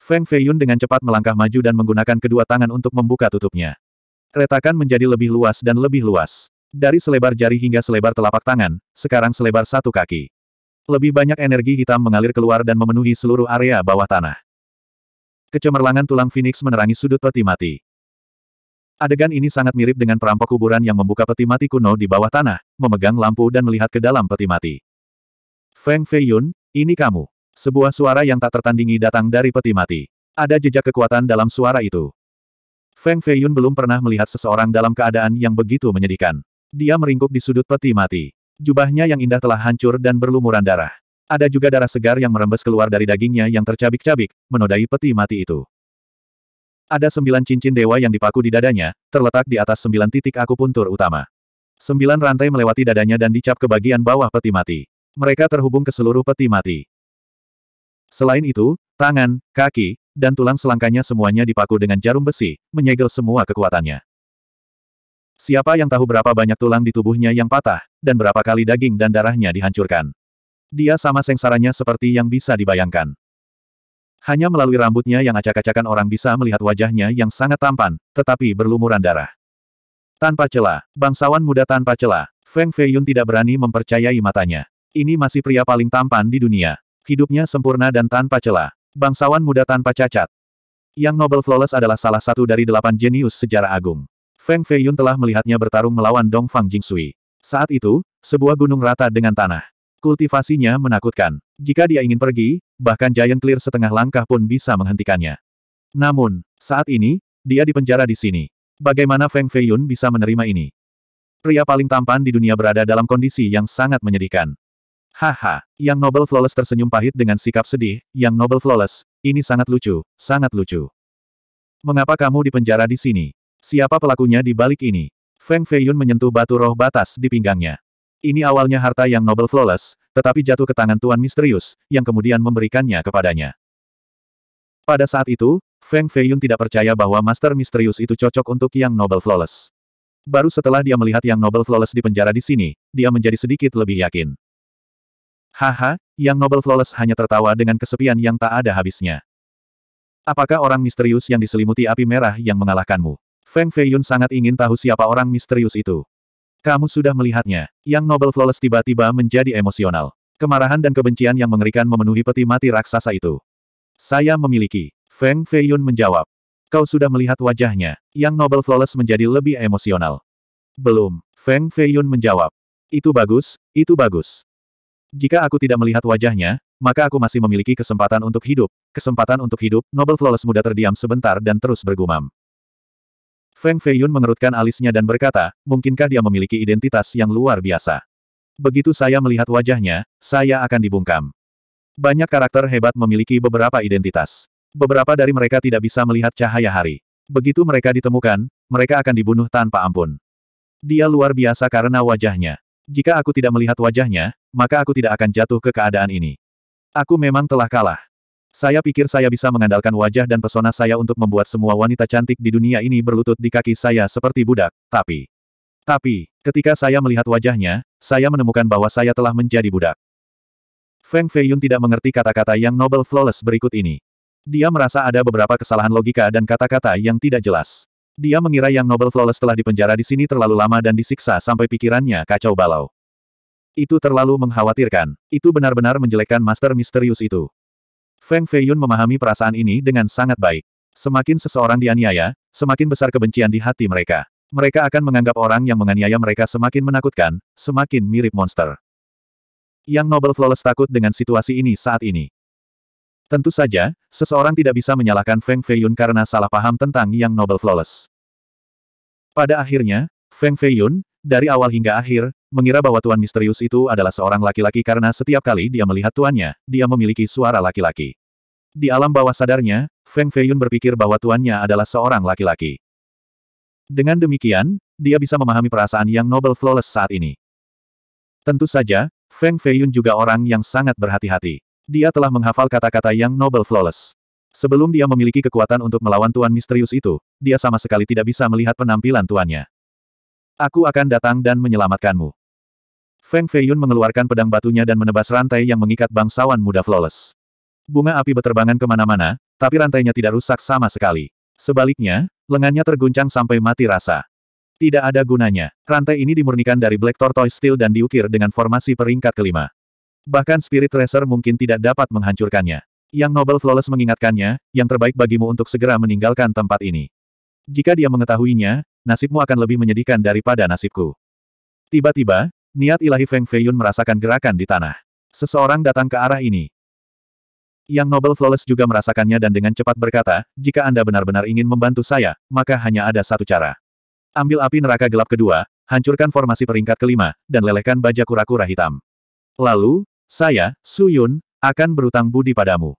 Feng Feiyun dengan cepat melangkah maju dan menggunakan kedua tangan untuk membuka tutupnya. Retakan menjadi lebih luas dan lebih luas. Dari selebar jari hingga selebar telapak tangan, sekarang selebar satu kaki. Lebih banyak energi hitam mengalir keluar dan memenuhi seluruh area bawah tanah. Kecemerlangan tulang Phoenix menerangi sudut peti mati. Adegan ini sangat mirip dengan perampok kuburan yang membuka peti mati kuno di bawah tanah, memegang lampu dan melihat ke dalam peti mati. Feng Feiyun, ini kamu. Sebuah suara yang tak tertandingi datang dari peti mati. Ada jejak kekuatan dalam suara itu. Feng Feiyun belum pernah melihat seseorang dalam keadaan yang begitu menyedihkan. Dia meringkuk di sudut peti mati. Jubahnya yang indah telah hancur dan berlumuran darah. Ada juga darah segar yang merembes keluar dari dagingnya yang tercabik-cabik, menodai peti mati itu. Ada sembilan cincin dewa yang dipaku di dadanya, terletak di atas sembilan titik akupuntur utama. Sembilan rantai melewati dadanya dan dicap ke bagian bawah peti mati. Mereka terhubung ke seluruh peti mati. Selain itu, tangan, kaki, dan tulang selangkanya semuanya dipaku dengan jarum besi, menyegel semua kekuatannya. Siapa yang tahu berapa banyak tulang di tubuhnya yang patah, dan berapa kali daging dan darahnya dihancurkan. Dia sama sengsaranya seperti yang bisa dibayangkan. Hanya melalui rambutnya yang acak-acakan orang bisa melihat wajahnya yang sangat tampan, tetapi berlumuran darah. Tanpa celah, bangsawan muda tanpa celah, Feng Feiyun tidak berani mempercayai matanya. Ini masih pria paling tampan di dunia. Hidupnya sempurna dan tanpa celah. Bangsawan muda tanpa cacat. Yang Nobel Flawless adalah salah satu dari delapan jenius sejarah agung. Feng Feiyun telah melihatnya bertarung melawan Dong Fang Jingsui. Saat itu, sebuah gunung rata dengan tanah. Kultivasinya menakutkan. Jika dia ingin pergi, bahkan Giant Clear setengah langkah pun bisa menghentikannya. Namun, saat ini, dia dipenjara di sini. Bagaimana Feng Feiyun bisa menerima ini? Pria paling tampan di dunia berada dalam kondisi yang sangat menyedihkan. Haha, Yang Noble Flawless tersenyum pahit dengan sikap sedih, Yang Noble Flawless, ini sangat lucu, sangat lucu. Mengapa kamu dipenjara di sini? Siapa pelakunya di balik ini? Feng Feiyun menyentuh batu roh batas di pinggangnya. Ini awalnya harta yang Noble Flawless, tetapi jatuh ke tangan Tuan Misterius, yang kemudian memberikannya kepadanya. Pada saat itu, Feng Feiyun tidak percaya bahwa Master Misterius itu cocok untuk Yang Noble Flawless. Baru setelah dia melihat Yang Noble Flawless di penjara di sini, dia menjadi sedikit lebih yakin. Haha, yang Nobel Flawless hanya tertawa dengan kesepian yang tak ada habisnya. Apakah orang misterius yang diselimuti api merah yang mengalahkanmu? Feng Feiyun sangat ingin tahu siapa orang misterius itu. Kamu sudah melihatnya. Yang Nobel Flawless tiba-tiba menjadi emosional. Kemarahan dan kebencian yang mengerikan memenuhi peti mati raksasa itu. Saya memiliki. Feng Feiyun menjawab. Kau sudah melihat wajahnya. Yang Nobel Flawless menjadi lebih emosional. Belum. Feng Feiyun menjawab. Itu bagus, itu bagus. Jika aku tidak melihat wajahnya, maka aku masih memiliki kesempatan untuk hidup. Kesempatan untuk hidup, Noble Flawless muda terdiam sebentar dan terus bergumam. Feng Feiyun mengerutkan alisnya dan berkata, mungkinkah dia memiliki identitas yang luar biasa. Begitu saya melihat wajahnya, saya akan dibungkam. Banyak karakter hebat memiliki beberapa identitas. Beberapa dari mereka tidak bisa melihat cahaya hari. Begitu mereka ditemukan, mereka akan dibunuh tanpa ampun. Dia luar biasa karena wajahnya. Jika aku tidak melihat wajahnya, maka aku tidak akan jatuh ke keadaan ini. Aku memang telah kalah. Saya pikir saya bisa mengandalkan wajah dan pesona saya untuk membuat semua wanita cantik di dunia ini berlutut di kaki saya seperti budak, tapi... Tapi, ketika saya melihat wajahnya, saya menemukan bahwa saya telah menjadi budak. Feng Feiyun tidak mengerti kata-kata yang Noble Flawless berikut ini. Dia merasa ada beberapa kesalahan logika dan kata-kata yang tidak jelas. Dia mengira yang Noble Flawless telah dipenjara di sini terlalu lama dan disiksa sampai pikirannya kacau balau. Itu terlalu mengkhawatirkan. Itu benar-benar menjelekkan Master Misterius itu. Feng Feiyun memahami perasaan ini dengan sangat baik. Semakin seseorang dianiaya, semakin besar kebencian di hati mereka. Mereka akan menganggap orang yang menganiaya mereka semakin menakutkan, semakin mirip monster. Yang Noble Flawless takut dengan situasi ini saat ini. Tentu saja, seseorang tidak bisa menyalahkan Feng Feiyun karena salah paham tentang Yang Noble Flawless. Pada akhirnya, Feng Feiyun, dari awal hingga akhir, mengira bahwa Tuan Misterius itu adalah seorang laki-laki karena setiap kali dia melihat tuannya, dia memiliki suara laki-laki. Di alam bawah sadarnya, Feng Feiyun berpikir bahwa tuannya adalah seorang laki-laki. Dengan demikian, dia bisa memahami perasaan yang Noble Flawless saat ini. Tentu saja, Feng Feiyun juga orang yang sangat berhati-hati. Dia telah menghafal kata-kata yang Noble Flawless. Sebelum dia memiliki kekuatan untuk melawan Tuan Misterius itu, dia sama sekali tidak bisa melihat penampilan tuannya. Aku akan datang dan menyelamatkanmu. Feng Feiyun mengeluarkan pedang batunya dan menebas rantai yang mengikat bangsawan muda Flawless. Bunga api berterbangan kemana-mana, tapi rantainya tidak rusak sama sekali. Sebaliknya, lengannya terguncang sampai mati rasa. Tidak ada gunanya. Rantai ini dimurnikan dari Black Tortoise Steel dan diukir dengan formasi peringkat kelima. Bahkan Spirit Tracer mungkin tidak dapat menghancurkannya. Yang Noble Flawless mengingatkannya, yang terbaik bagimu untuk segera meninggalkan tempat ini. Jika dia mengetahuinya, nasibmu akan lebih menyedihkan daripada nasibku. Tiba-tiba, niat ilahi Feng Feiyun merasakan gerakan di tanah. Seseorang datang ke arah ini. Yang Noble Flawless juga merasakannya dan dengan cepat berkata, jika Anda benar-benar ingin membantu saya, maka hanya ada satu cara. Ambil api neraka gelap kedua, hancurkan formasi peringkat kelima, dan lelehkan baja kura-kura hitam. Lalu, saya, Su Yun, akan berutang budi padamu.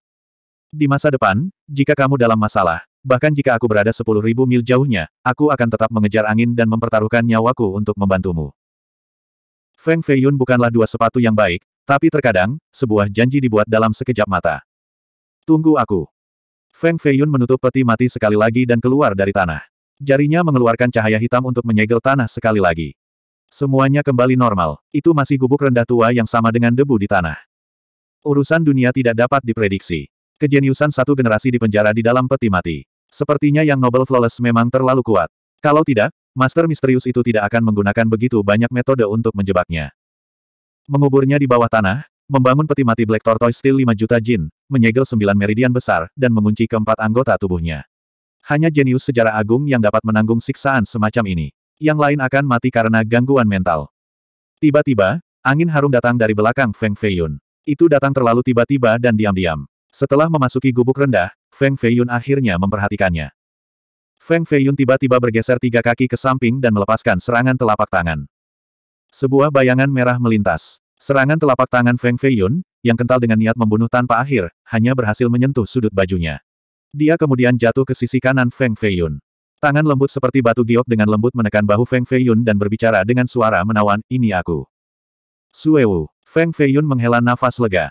Di masa depan, jika kamu dalam masalah, bahkan jika aku berada sepuluh ribu mil jauhnya, aku akan tetap mengejar angin dan mempertaruhkan nyawaku untuk membantumu. Feng Feiyun bukanlah dua sepatu yang baik, tapi terkadang, sebuah janji dibuat dalam sekejap mata. Tunggu aku. Feng Feiyun menutup peti mati sekali lagi dan keluar dari tanah. Jarinya mengeluarkan cahaya hitam untuk menyegel tanah sekali lagi. Semuanya kembali normal, itu masih gubuk rendah tua yang sama dengan debu di tanah. Urusan dunia tidak dapat diprediksi. Kejeniusan satu generasi di penjara di dalam peti mati. Sepertinya yang Nobel Flawless memang terlalu kuat. Kalau tidak, Master Misterius itu tidak akan menggunakan begitu banyak metode untuk menjebaknya. Menguburnya di bawah tanah, membangun peti mati Black Tortoise Steel 5 juta jin, menyegel 9 meridian besar, dan mengunci keempat anggota tubuhnya. Hanya jenius sejarah agung yang dapat menanggung siksaan semacam ini. Yang lain akan mati karena gangguan mental. Tiba-tiba, angin harum datang dari belakang Feng Feiyun. Itu datang terlalu tiba-tiba dan diam-diam. Setelah memasuki gubuk rendah, Feng Feiyun akhirnya memperhatikannya. Feng Feiyun tiba-tiba bergeser tiga kaki ke samping dan melepaskan serangan telapak tangan. Sebuah bayangan merah melintas. Serangan telapak tangan Feng Feiyun, yang kental dengan niat membunuh tanpa akhir, hanya berhasil menyentuh sudut bajunya. Dia kemudian jatuh ke sisi kanan Feng Feiyun. Tangan lembut seperti batu giok dengan lembut menekan bahu Feng Feiyun dan berbicara dengan suara menawan, ini aku. Suewu. Feng Feiyun menghela nafas lega.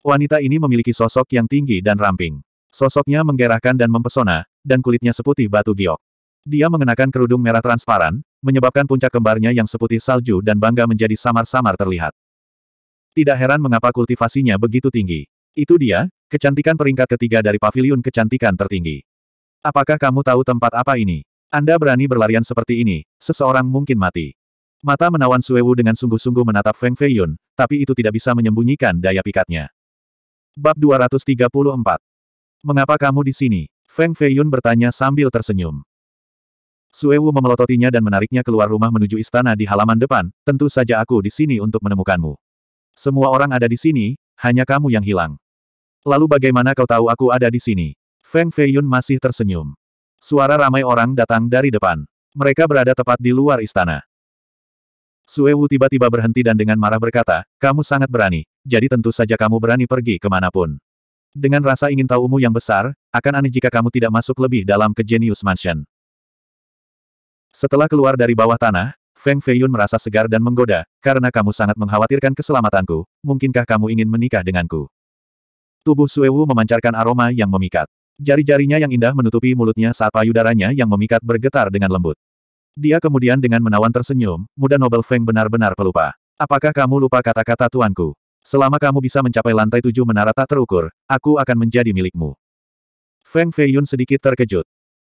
Wanita ini memiliki sosok yang tinggi dan ramping. Sosoknya menggerahkan dan mempesona, dan kulitnya seputih batu giok. Dia mengenakan kerudung merah transparan, menyebabkan puncak kembarnya yang seputih salju dan bangga menjadi samar-samar terlihat. Tidak heran mengapa kultivasinya begitu tinggi. Itu dia, kecantikan peringkat ketiga dari pavilion kecantikan tertinggi. Apakah kamu tahu tempat apa ini? Anda berani berlarian seperti ini, seseorang mungkin mati. Mata menawan Suewu dengan sungguh-sungguh menatap Feng Feiyun, tapi itu tidak bisa menyembunyikan daya pikatnya. Bab 234 Mengapa kamu di sini? Feng Feiyun bertanya sambil tersenyum. Suewu memelototinya dan menariknya keluar rumah menuju istana di halaman depan, tentu saja aku di sini untuk menemukanmu. Semua orang ada di sini, hanya kamu yang hilang. Lalu bagaimana kau tahu aku ada di sini? Feng Feiyun masih tersenyum. Suara ramai orang datang dari depan. Mereka berada tepat di luar istana. Sue Wu tiba-tiba berhenti dan dengan marah berkata, kamu sangat berani, jadi tentu saja kamu berani pergi kemanapun. Dengan rasa ingin tahumu yang besar, akan aneh jika kamu tidak masuk lebih dalam ke Genius Mansion. Setelah keluar dari bawah tanah, Feng Feiyun merasa segar dan menggoda, karena kamu sangat mengkhawatirkan keselamatanku, mungkinkah kamu ingin menikah denganku? Tubuh Suewu memancarkan aroma yang memikat. Jari-jarinya yang indah menutupi mulutnya saat payudaranya yang memikat bergetar dengan lembut. Dia kemudian dengan menawan tersenyum, muda Nobel Feng benar-benar pelupa. Apakah kamu lupa kata-kata tuanku? Selama kamu bisa mencapai lantai tujuh menara tak terukur, aku akan menjadi milikmu. Feng Feiyun sedikit terkejut.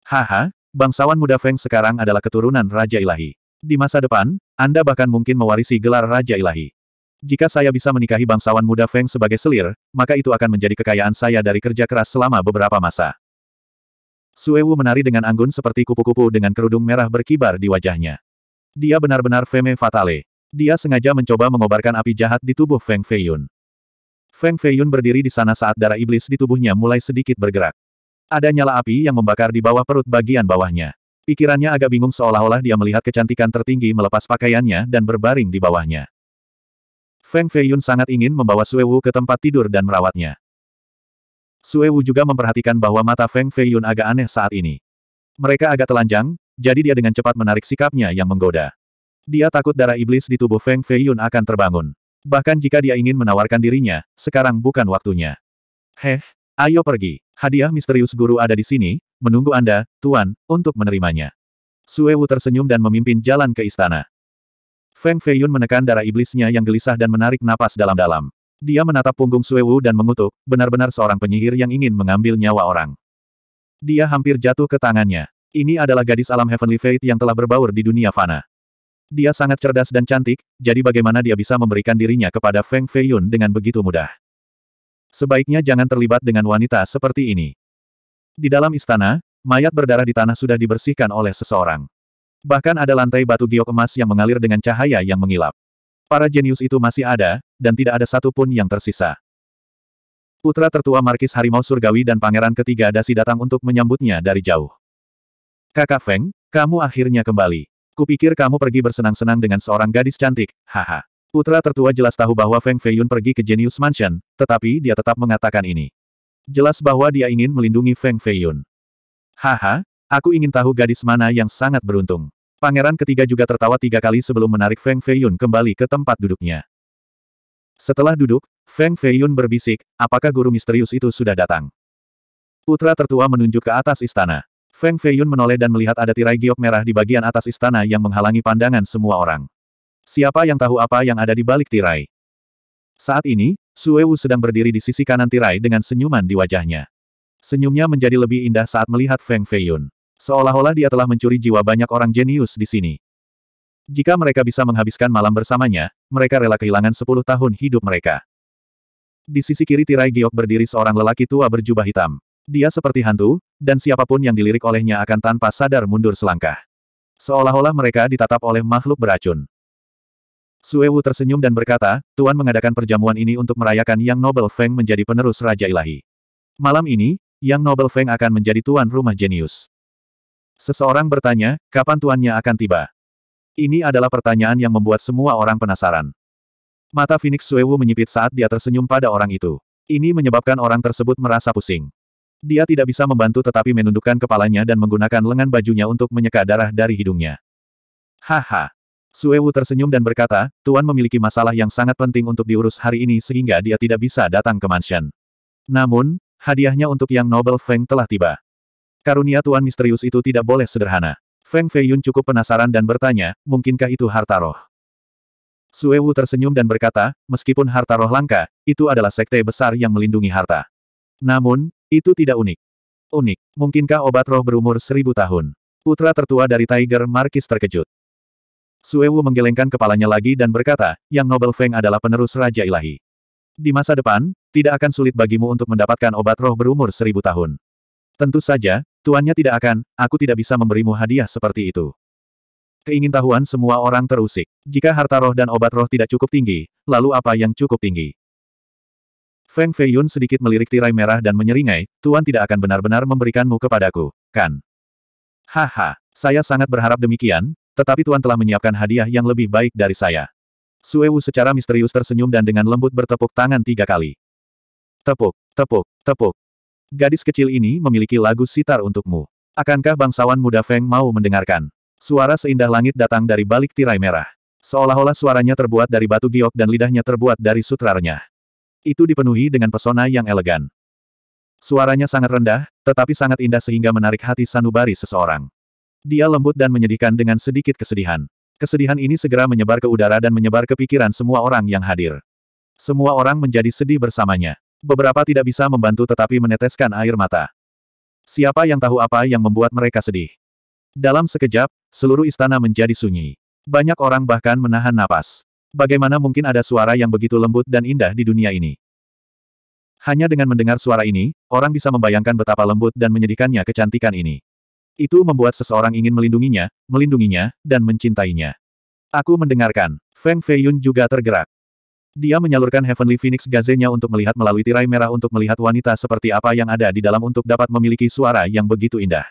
Haha, bangsawan muda Feng sekarang adalah keturunan Raja Ilahi. Di masa depan, Anda bahkan mungkin mewarisi gelar Raja Ilahi. Jika saya bisa menikahi bangsawan muda Feng sebagai selir, maka itu akan menjadi kekayaan saya dari kerja keras selama beberapa masa. Suewu menari dengan anggun seperti kupu-kupu dengan kerudung merah berkibar di wajahnya. Dia benar-benar Feme fatale. Dia sengaja mencoba mengobarkan api jahat di tubuh Feng Feiyun. Feng Feiyun berdiri di sana saat darah iblis di tubuhnya mulai sedikit bergerak. Ada nyala api yang membakar di bawah perut bagian bawahnya. Pikirannya agak bingung seolah-olah dia melihat kecantikan tertinggi melepas pakaiannya dan berbaring di bawahnya. Feng Feiyun sangat ingin membawa Suewu ke tempat tidur dan merawatnya. Suewu juga memperhatikan bahwa mata Feng Feiyun agak aneh saat ini. Mereka agak telanjang, jadi dia dengan cepat menarik sikapnya yang menggoda. Dia takut darah iblis di tubuh Feng Feiyun akan terbangun. Bahkan jika dia ingin menawarkan dirinya, sekarang bukan waktunya. Heh, ayo pergi. Hadiah misterius guru ada di sini, menunggu Anda, Tuan, untuk menerimanya. Suewu tersenyum dan memimpin jalan ke istana. Feng Feiyun menekan darah iblisnya yang gelisah dan menarik napas dalam-dalam. Dia menatap punggung Suewu dan mengutuk, benar-benar seorang penyihir yang ingin mengambil nyawa orang. Dia hampir jatuh ke tangannya. Ini adalah gadis alam Heavenly Fate yang telah berbaur di dunia fana. Dia sangat cerdas dan cantik, jadi bagaimana dia bisa memberikan dirinya kepada Feng Feiyun dengan begitu mudah? Sebaiknya jangan terlibat dengan wanita seperti ini. Di dalam istana, mayat berdarah di tanah sudah dibersihkan oleh seseorang. Bahkan ada lantai batu giok emas yang mengalir dengan cahaya yang mengilap. Para jenius itu masih ada, dan tidak ada satupun yang tersisa. Putra tertua Markis Harimau Surgawi dan Pangeran Ketiga Dasi datang untuk menyambutnya dari jauh. Kakak Feng, kamu akhirnya kembali. Kupikir kamu pergi bersenang-senang dengan seorang gadis cantik, haha. Putra tertua jelas tahu bahwa Feng Feiyun pergi ke Genius Mansion, tetapi dia tetap mengatakan ini. Jelas bahwa dia ingin melindungi Feng Feiyun. Haha, Aku ingin tahu gadis mana yang sangat beruntung. Pangeran ketiga juga tertawa tiga kali sebelum menarik Feng Feiyun kembali ke tempat duduknya. Setelah duduk, Feng Feiyun berbisik, apakah guru misterius itu sudah datang? Putra tertua menunjuk ke atas istana. Feng Feiyun menoleh dan melihat ada tirai giok merah di bagian atas istana yang menghalangi pandangan semua orang. Siapa yang tahu apa yang ada di balik tirai? Saat ini, Suewu sedang berdiri di sisi kanan tirai dengan senyuman di wajahnya. Senyumnya menjadi lebih indah saat melihat Feng Feiyun. Seolah-olah dia telah mencuri jiwa banyak orang jenius di sini. Jika mereka bisa menghabiskan malam bersamanya, mereka rela kehilangan sepuluh tahun hidup mereka. Di sisi kiri tirai giok berdiri seorang lelaki tua berjubah hitam. Dia seperti hantu, dan siapapun yang dilirik olehnya akan tanpa sadar mundur selangkah. Seolah-olah mereka ditatap oleh makhluk beracun. Suewu tersenyum dan berkata, Tuan mengadakan perjamuan ini untuk merayakan Yang Nobel Feng menjadi penerus Raja Ilahi. Malam ini, Yang Nobel Feng akan menjadi tuan rumah jenius. Seseorang bertanya, kapan tuannya akan tiba? Ini adalah pertanyaan yang membuat semua orang penasaran. Mata Phoenix Suewu menyipit saat dia tersenyum pada orang itu. Ini menyebabkan orang tersebut merasa pusing. Dia tidak bisa membantu tetapi menundukkan kepalanya dan menggunakan lengan bajunya untuk menyeka darah dari hidungnya. Haha. Suewu tersenyum dan berkata, Tuan memiliki masalah yang sangat penting untuk diurus hari ini sehingga dia tidak bisa datang ke mansion. Namun, hadiahnya untuk Yang Nobel Feng telah tiba. Karunia Tuan misterius itu tidak boleh sederhana. Feng Feiyun cukup penasaran dan bertanya, mungkinkah itu harta roh? Sue Wu tersenyum dan berkata, meskipun harta roh langka, itu adalah sekte besar yang melindungi harta. Namun, itu tidak unik. Unik, mungkinkah obat roh berumur seribu tahun? Putra tertua dari Tiger Markis terkejut. Sue Wu menggelengkan kepalanya lagi dan berkata, yang Nobel Feng adalah penerus Raja Ilahi. Di masa depan, tidak akan sulit bagimu untuk mendapatkan obat roh berumur seribu tahun. Tentu saja, Tuannya tidak akan, aku tidak bisa memberimu hadiah seperti itu. Keingintahuan semua orang terusik. Jika harta roh dan obat roh tidak cukup tinggi, lalu apa yang cukup tinggi? Feng Feiyun sedikit melirik tirai merah dan menyeringai, Tuan tidak akan benar-benar memberikanmu kepadaku, kan? Haha, saya sangat berharap demikian, tetapi Tuan telah menyiapkan hadiah yang lebih baik dari saya. Suewu secara misterius tersenyum dan dengan lembut bertepuk tangan tiga kali. Tepuk, tepuk, tepuk. Gadis kecil ini memiliki lagu sitar untukmu. Akankah bangsawan muda Feng mau mendengarkan? Suara seindah langit datang dari balik tirai merah. Seolah-olah suaranya terbuat dari batu giok dan lidahnya terbuat dari sutrarnya. Itu dipenuhi dengan pesona yang elegan. Suaranya sangat rendah, tetapi sangat indah sehingga menarik hati sanubari seseorang. Dia lembut dan menyedihkan dengan sedikit kesedihan. Kesedihan ini segera menyebar ke udara dan menyebar ke pikiran semua orang yang hadir. Semua orang menjadi sedih bersamanya. Beberapa tidak bisa membantu tetapi meneteskan air mata. Siapa yang tahu apa yang membuat mereka sedih? Dalam sekejap, seluruh istana menjadi sunyi. Banyak orang bahkan menahan napas. Bagaimana mungkin ada suara yang begitu lembut dan indah di dunia ini? Hanya dengan mendengar suara ini, orang bisa membayangkan betapa lembut dan menyedihkannya kecantikan ini. Itu membuat seseorang ingin melindunginya, melindunginya, dan mencintainya. Aku mendengarkan. Feng Feiyun juga tergerak. Dia menyalurkan Heavenly Phoenix Gazenya untuk melihat melalui tirai merah untuk melihat wanita seperti apa yang ada di dalam untuk dapat memiliki suara yang begitu indah.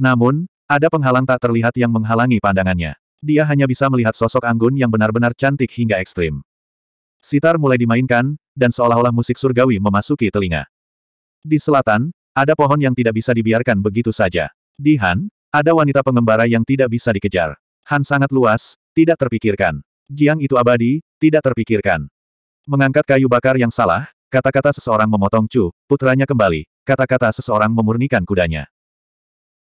Namun, ada penghalang tak terlihat yang menghalangi pandangannya. Dia hanya bisa melihat sosok Anggun yang benar-benar cantik hingga ekstrim. Sitar mulai dimainkan, dan seolah-olah musik surgawi memasuki telinga. Di selatan, ada pohon yang tidak bisa dibiarkan begitu saja. Di Han, ada wanita pengembara yang tidak bisa dikejar. Han sangat luas, tidak terpikirkan. Jiang itu abadi, tidak terpikirkan. Mengangkat kayu bakar yang salah, kata-kata seseorang memotong Chu, putranya kembali, kata-kata seseorang memurnikan kudanya.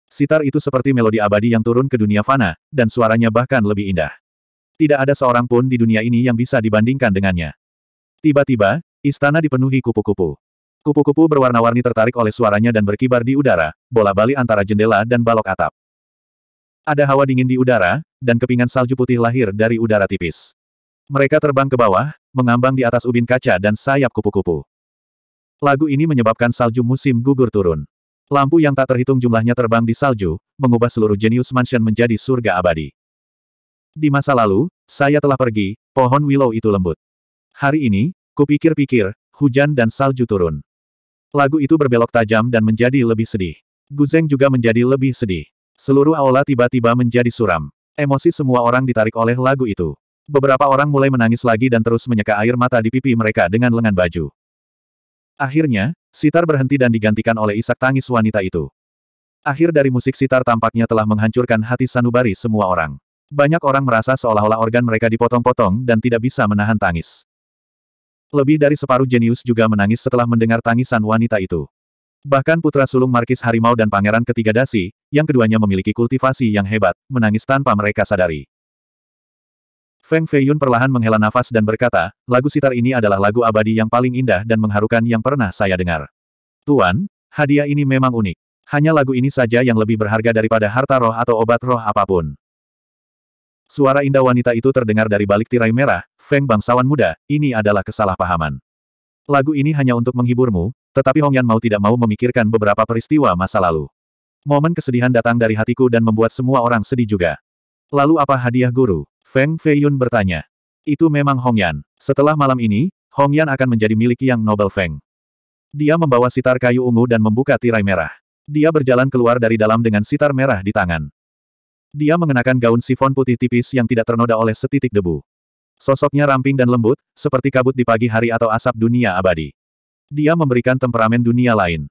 Sitar itu seperti melodi abadi yang turun ke dunia fana, dan suaranya bahkan lebih indah. Tidak ada seorang pun di dunia ini yang bisa dibandingkan dengannya. Tiba-tiba, istana dipenuhi kupu-kupu. Kupu-kupu berwarna-warni tertarik oleh suaranya dan berkibar di udara, bola-bali antara jendela dan balok atap. Ada hawa dingin di udara, dan kepingan salju putih lahir dari udara tipis. Mereka terbang ke bawah, mengambang di atas ubin kaca dan sayap kupu-kupu. Lagu ini menyebabkan salju musim gugur turun. Lampu yang tak terhitung jumlahnya terbang di salju, mengubah seluruh Genius Mansion menjadi surga abadi. Di masa lalu, saya telah pergi, pohon willow itu lembut. Hari ini, kupikir-pikir, hujan dan salju turun. Lagu itu berbelok tajam dan menjadi lebih sedih. Guzeng juga menjadi lebih sedih. Seluruh aula tiba-tiba menjadi suram. Emosi semua orang ditarik oleh lagu itu. Beberapa orang mulai menangis lagi dan terus menyeka air mata di pipi mereka dengan lengan baju. Akhirnya, sitar berhenti dan digantikan oleh isak tangis wanita itu. Akhir dari musik sitar tampaknya telah menghancurkan hati sanubari semua orang. Banyak orang merasa seolah-olah organ mereka dipotong-potong dan tidak bisa menahan tangis. Lebih dari separuh jenius juga menangis setelah mendengar tangisan wanita itu. Bahkan putra sulung Markis Harimau dan Pangeran Ketiga Dasi, yang keduanya memiliki kultivasi yang hebat, menangis tanpa mereka sadari. Feng Feiyun perlahan menghela nafas dan berkata, lagu sitar ini adalah lagu abadi yang paling indah dan mengharukan yang pernah saya dengar. Tuan, hadiah ini memang unik. Hanya lagu ini saja yang lebih berharga daripada harta roh atau obat roh apapun. Suara indah wanita itu terdengar dari balik tirai merah, Feng bangsawan muda, ini adalah kesalahpahaman. Lagu ini hanya untuk menghiburmu, tetapi Hongyan mau tidak mau memikirkan beberapa peristiwa masa lalu. Momen kesedihan datang dari hatiku dan membuat semua orang sedih juga. Lalu apa hadiah guru? Feng Feiyun bertanya. Itu memang Hong Yan. Setelah malam ini, Hong Yan akan menjadi milik Yang Nobel Feng. Dia membawa sitar kayu ungu dan membuka tirai merah. Dia berjalan keluar dari dalam dengan sitar merah di tangan. Dia mengenakan gaun sifon putih tipis yang tidak ternoda oleh setitik debu. Sosoknya ramping dan lembut, seperti kabut di pagi hari atau asap dunia abadi. Dia memberikan temperamen dunia lain.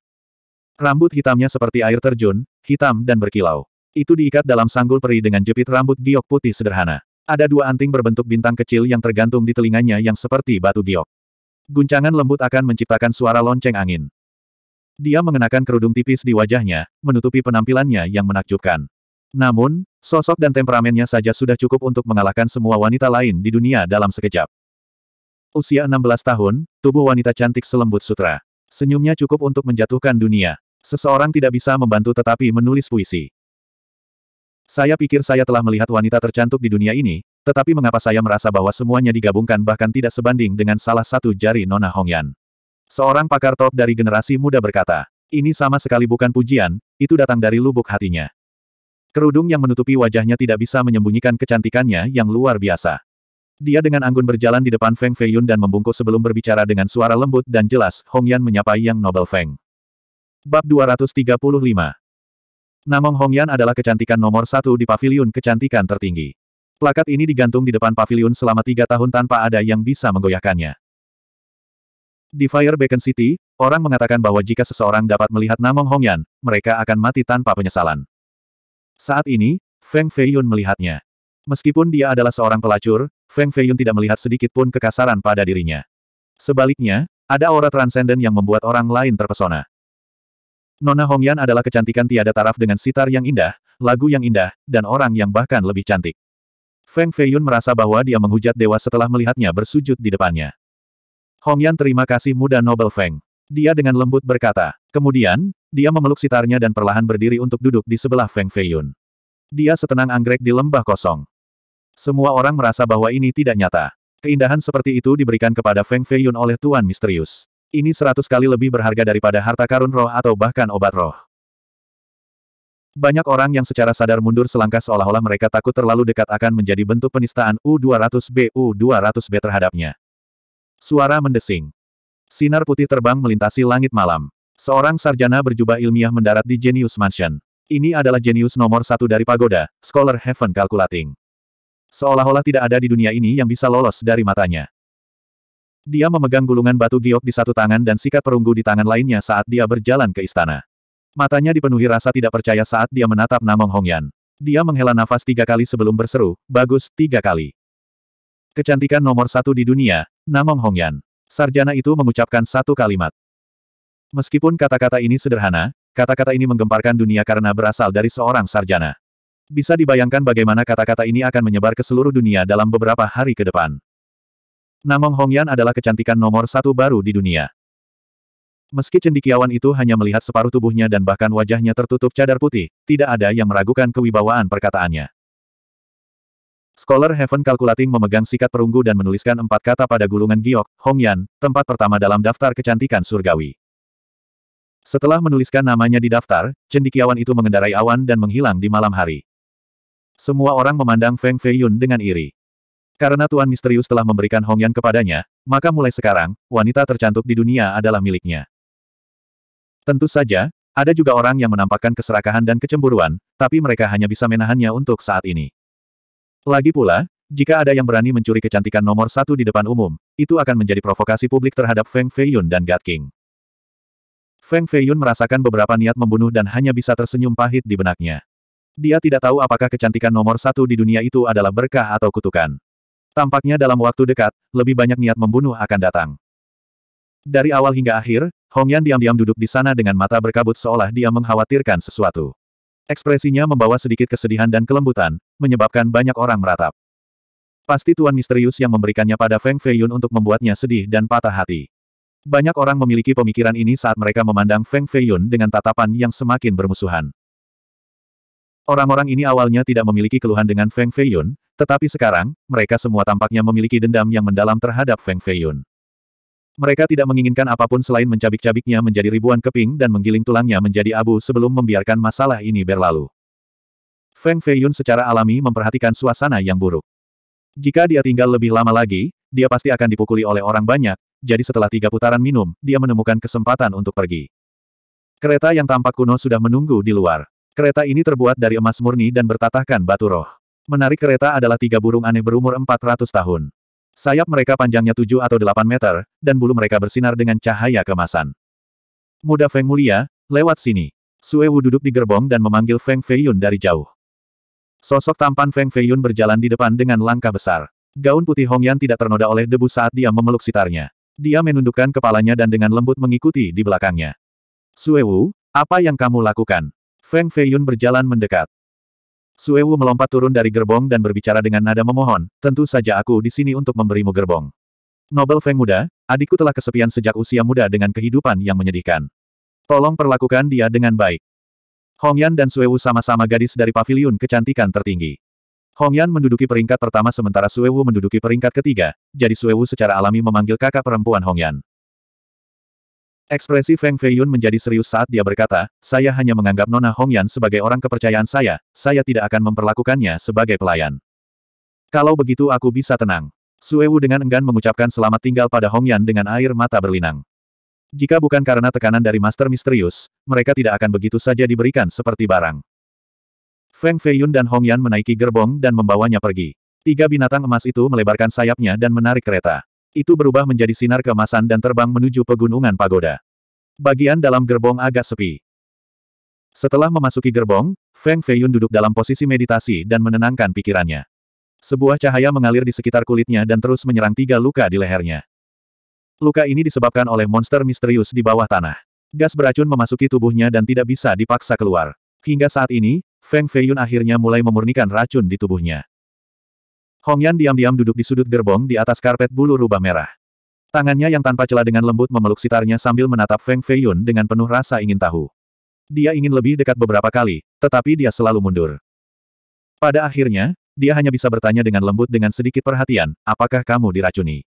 Rambut hitamnya seperti air terjun, hitam dan berkilau. Itu diikat dalam sanggul peri dengan jepit rambut giok putih sederhana. Ada dua anting berbentuk bintang kecil yang tergantung di telinganya yang seperti batu giok. Guncangan lembut akan menciptakan suara lonceng angin. Dia mengenakan kerudung tipis di wajahnya, menutupi penampilannya yang menakjubkan. Namun, sosok dan temperamennya saja sudah cukup untuk mengalahkan semua wanita lain di dunia dalam sekejap. Usia 16 tahun, tubuh wanita cantik selembut sutra. Senyumnya cukup untuk menjatuhkan dunia. Seseorang tidak bisa membantu tetapi menulis puisi. Saya pikir saya telah melihat wanita tercantik di dunia ini, tetapi mengapa saya merasa bahwa semuanya digabungkan bahkan tidak sebanding dengan salah satu jari Nona Hongyan. Seorang pakar top dari generasi muda berkata, ini sama sekali bukan pujian, itu datang dari lubuk hatinya. Kerudung yang menutupi wajahnya tidak bisa menyembunyikan kecantikannya yang luar biasa. Dia dengan anggun berjalan di depan Feng Feiyun dan membungkuk sebelum berbicara dengan suara lembut dan jelas, Hongyan menyapai Yang Nobel Feng. Bab 235 Namong Hongyan adalah kecantikan nomor satu di Pavilion kecantikan tertinggi. Plakat ini digantung di depan pavilion selama tiga tahun tanpa ada yang bisa menggoyahkannya. Di Fire Beacon City, orang mengatakan bahwa jika seseorang dapat melihat Namong Hongyan, mereka akan mati tanpa penyesalan. Saat ini, Feng Feiyun melihatnya. Meskipun dia adalah seorang pelacur, Feng Feiyun tidak melihat sedikit pun kekasaran pada dirinya. Sebaliknya, ada aura transenden yang membuat orang lain terpesona. Nona Hongyan adalah kecantikan tiada taraf dengan sitar yang indah, lagu yang indah, dan orang yang bahkan lebih cantik. Feng Feiyun merasa bahwa dia menghujat dewa setelah melihatnya bersujud di depannya. Hongyan terima kasih muda Nobel Feng. Dia dengan lembut berkata. Kemudian, dia memeluk sitarnya dan perlahan berdiri untuk duduk di sebelah Feng Feiyun. Dia setenang anggrek di lembah kosong. Semua orang merasa bahwa ini tidak nyata. Keindahan seperti itu diberikan kepada Feng Feiyun oleh Tuan Misterius. Ini seratus kali lebih berharga daripada harta karun roh atau bahkan obat roh. Banyak orang yang secara sadar mundur selangkah seolah-olah mereka takut terlalu dekat akan menjadi bentuk penistaan U200B U200B terhadapnya. Suara mendesing. Sinar putih terbang melintasi langit malam. Seorang sarjana berjubah ilmiah mendarat di Genius Mansion. Ini adalah Genius nomor satu dari pagoda, Scholar Heaven Calculating. Seolah-olah tidak ada di dunia ini yang bisa lolos dari matanya. Dia memegang gulungan batu giok di satu tangan dan sikat perunggu di tangan lainnya saat dia berjalan ke istana. Matanya dipenuhi rasa tidak percaya saat dia menatap Namong Hongyan. Dia menghela nafas tiga kali sebelum berseru, bagus, tiga kali. Kecantikan nomor satu di dunia, Namong Hongyan. Sarjana itu mengucapkan satu kalimat. Meskipun kata-kata ini sederhana, kata-kata ini menggemparkan dunia karena berasal dari seorang sarjana. Bisa dibayangkan bagaimana kata-kata ini akan menyebar ke seluruh dunia dalam beberapa hari ke depan. Namong Hongyan adalah kecantikan nomor satu baru di dunia. Meski cendikiawan itu hanya melihat separuh tubuhnya dan bahkan wajahnya tertutup cadar putih, tidak ada yang meragukan kewibawaan perkataannya. Scholar Heaven Calculating memegang sikat perunggu dan menuliskan empat kata pada gulungan giok, Hongyan, tempat pertama dalam daftar kecantikan surgawi. Setelah menuliskan namanya di daftar, cendikiawan itu mengendarai awan dan menghilang di malam hari. Semua orang memandang Feng Feiyun dengan iri. Karena Tuan Misterius telah memberikan Hongyan kepadanya, maka mulai sekarang, wanita tercantik di dunia adalah miliknya. Tentu saja, ada juga orang yang menampakkan keserakahan dan kecemburuan, tapi mereka hanya bisa menahannya untuk saat ini. Lagi pula, jika ada yang berani mencuri kecantikan nomor satu di depan umum, itu akan menjadi provokasi publik terhadap Feng Feiyun dan God King. Feng Feiyun merasakan beberapa niat membunuh dan hanya bisa tersenyum pahit di benaknya. Dia tidak tahu apakah kecantikan nomor satu di dunia itu adalah berkah atau kutukan. Tampaknya dalam waktu dekat, lebih banyak niat membunuh akan datang. Dari awal hingga akhir, Hong Yan diam-diam duduk di sana dengan mata berkabut seolah dia mengkhawatirkan sesuatu. Ekspresinya membawa sedikit kesedihan dan kelembutan, menyebabkan banyak orang meratap. Pasti Tuan Misterius yang memberikannya pada Feng Feiyun untuk membuatnya sedih dan patah hati. Banyak orang memiliki pemikiran ini saat mereka memandang Feng Feiyun dengan tatapan yang semakin bermusuhan. Orang-orang ini awalnya tidak memiliki keluhan dengan Feng Feiyun, tetapi sekarang, mereka semua tampaknya memiliki dendam yang mendalam terhadap Feng Feiyun. Mereka tidak menginginkan apapun selain mencabik-cabiknya menjadi ribuan keping dan menggiling tulangnya menjadi abu sebelum membiarkan masalah ini berlalu. Feng Feiyun secara alami memperhatikan suasana yang buruk. Jika dia tinggal lebih lama lagi, dia pasti akan dipukuli oleh orang banyak, jadi setelah tiga putaran minum, dia menemukan kesempatan untuk pergi. Kereta yang tampak kuno sudah menunggu di luar. Kereta ini terbuat dari emas murni dan bertatahkan batu roh. Menarik kereta adalah tiga burung aneh berumur 400 tahun. Sayap mereka panjangnya 7 atau 8 meter, dan bulu mereka bersinar dengan cahaya kemasan. Muda Feng Mulia, lewat sini. Sue Wu duduk di gerbong dan memanggil Feng Feiyun dari jauh. Sosok tampan Feng Feiyun berjalan di depan dengan langkah besar. Gaun putih Hongyan tidak ternoda oleh debu saat dia memeluk sitarnya. Dia menundukkan kepalanya dan dengan lembut mengikuti di belakangnya. Sue Wu, apa yang kamu lakukan? Feng Feiyun berjalan mendekat. Suewu melompat turun dari gerbong dan berbicara dengan nada memohon, tentu saja aku di sini untuk memberimu gerbong. Nobel Feng muda, adikku telah kesepian sejak usia muda dengan kehidupan yang menyedihkan. Tolong perlakukan dia dengan baik. Hongyan dan Suewu sama-sama gadis dari pavilion kecantikan tertinggi. Hongyan menduduki peringkat pertama sementara Suewu menduduki peringkat ketiga, jadi Suewu secara alami memanggil kakak perempuan Hongyan. Ekspresi Feng Feiyun menjadi serius saat dia berkata, saya hanya menganggap Nona Hongyan sebagai orang kepercayaan saya, saya tidak akan memperlakukannya sebagai pelayan. Kalau begitu aku bisa tenang. Suewu dengan enggan mengucapkan selamat tinggal pada Hongyan dengan air mata berlinang. Jika bukan karena tekanan dari Master Misterius, mereka tidak akan begitu saja diberikan seperti barang. Feng Feiyun dan Hongyan menaiki gerbong dan membawanya pergi. Tiga binatang emas itu melebarkan sayapnya dan menarik kereta. Itu berubah menjadi sinar kemasan dan terbang menuju pegunungan pagoda. Bagian dalam gerbong agak sepi. Setelah memasuki gerbong, Feng Feiyun duduk dalam posisi meditasi dan menenangkan pikirannya. Sebuah cahaya mengalir di sekitar kulitnya dan terus menyerang tiga luka di lehernya. Luka ini disebabkan oleh monster misterius di bawah tanah. Gas beracun memasuki tubuhnya dan tidak bisa dipaksa keluar. Hingga saat ini, Feng Feiyun akhirnya mulai memurnikan racun di tubuhnya. Hong Yan diam-diam duduk di sudut gerbong di atas karpet bulu rubah merah. Tangannya yang tanpa celah dengan lembut memeluk sitarnya sambil menatap Feng Feiyun dengan penuh rasa ingin tahu. Dia ingin lebih dekat beberapa kali, tetapi dia selalu mundur. Pada akhirnya, dia hanya bisa bertanya dengan lembut dengan sedikit perhatian, apakah kamu diracuni?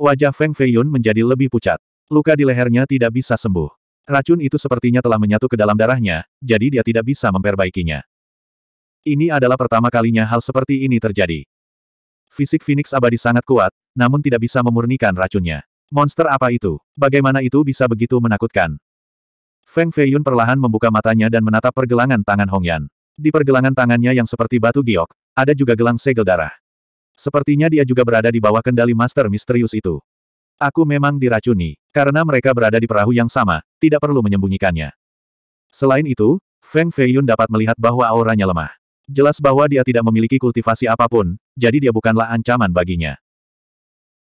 Wajah Feng Feiyun menjadi lebih pucat. Luka di lehernya tidak bisa sembuh. Racun itu sepertinya telah menyatu ke dalam darahnya, jadi dia tidak bisa memperbaikinya. Ini adalah pertama kalinya hal seperti ini terjadi. Fisik Phoenix abadi sangat kuat, namun tidak bisa memurnikan racunnya. Monster apa itu? Bagaimana itu bisa begitu menakutkan? Feng Feiyun perlahan membuka matanya dan menatap pergelangan tangan Hongyan. Di pergelangan tangannya yang seperti batu giok, ada juga gelang segel darah. Sepertinya dia juga berada di bawah kendali master misterius itu. Aku memang diracuni, karena mereka berada di perahu yang sama, tidak perlu menyembunyikannya. Selain itu, Feng Feiyun dapat melihat bahwa auranya lemah. Jelas bahwa dia tidak memiliki kultivasi apapun, jadi dia bukanlah ancaman baginya.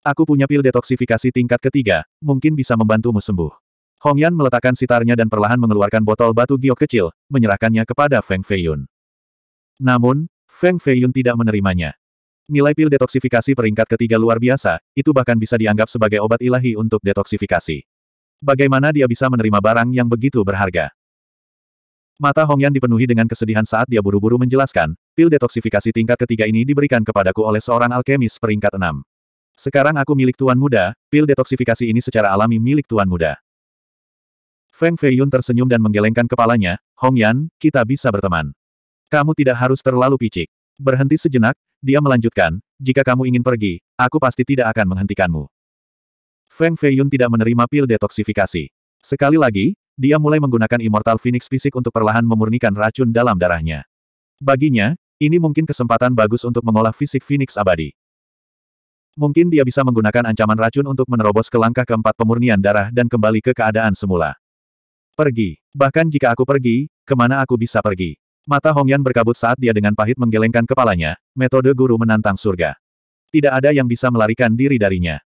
Aku punya pil detoksifikasi tingkat ketiga, mungkin bisa membantumu sembuh. Hong Yan meletakkan sitarnya dan perlahan mengeluarkan botol batu giok kecil, menyerahkannya kepada Feng Feiyun. Namun, Feng Feiyun tidak menerimanya. Nilai pil detoksifikasi peringkat ketiga luar biasa, itu bahkan bisa dianggap sebagai obat ilahi untuk detoksifikasi. Bagaimana dia bisa menerima barang yang begitu berharga? Mata Hongyan dipenuhi dengan kesedihan saat dia buru-buru menjelaskan, pil detoksifikasi tingkat ketiga ini diberikan kepadaku oleh seorang alkemis peringkat enam. Sekarang aku milik Tuan Muda, pil detoksifikasi ini secara alami milik Tuan Muda. Feng Feiyun tersenyum dan menggelengkan kepalanya, Hongyan, kita bisa berteman. Kamu tidak harus terlalu picik. Berhenti sejenak, dia melanjutkan, jika kamu ingin pergi, aku pasti tidak akan menghentikanmu. Feng Feiyun tidak menerima pil detoksifikasi. Sekali lagi, dia mulai menggunakan Immortal Phoenix fisik untuk perlahan memurnikan racun dalam darahnya. Baginya, ini mungkin kesempatan bagus untuk mengolah fisik Phoenix abadi. Mungkin dia bisa menggunakan ancaman racun untuk menerobos ke langkah keempat pemurnian darah dan kembali ke keadaan semula. Pergi. Bahkan jika aku pergi, kemana aku bisa pergi? Mata Hong Yan berkabut saat dia dengan pahit menggelengkan kepalanya, metode guru menantang surga. Tidak ada yang bisa melarikan diri darinya.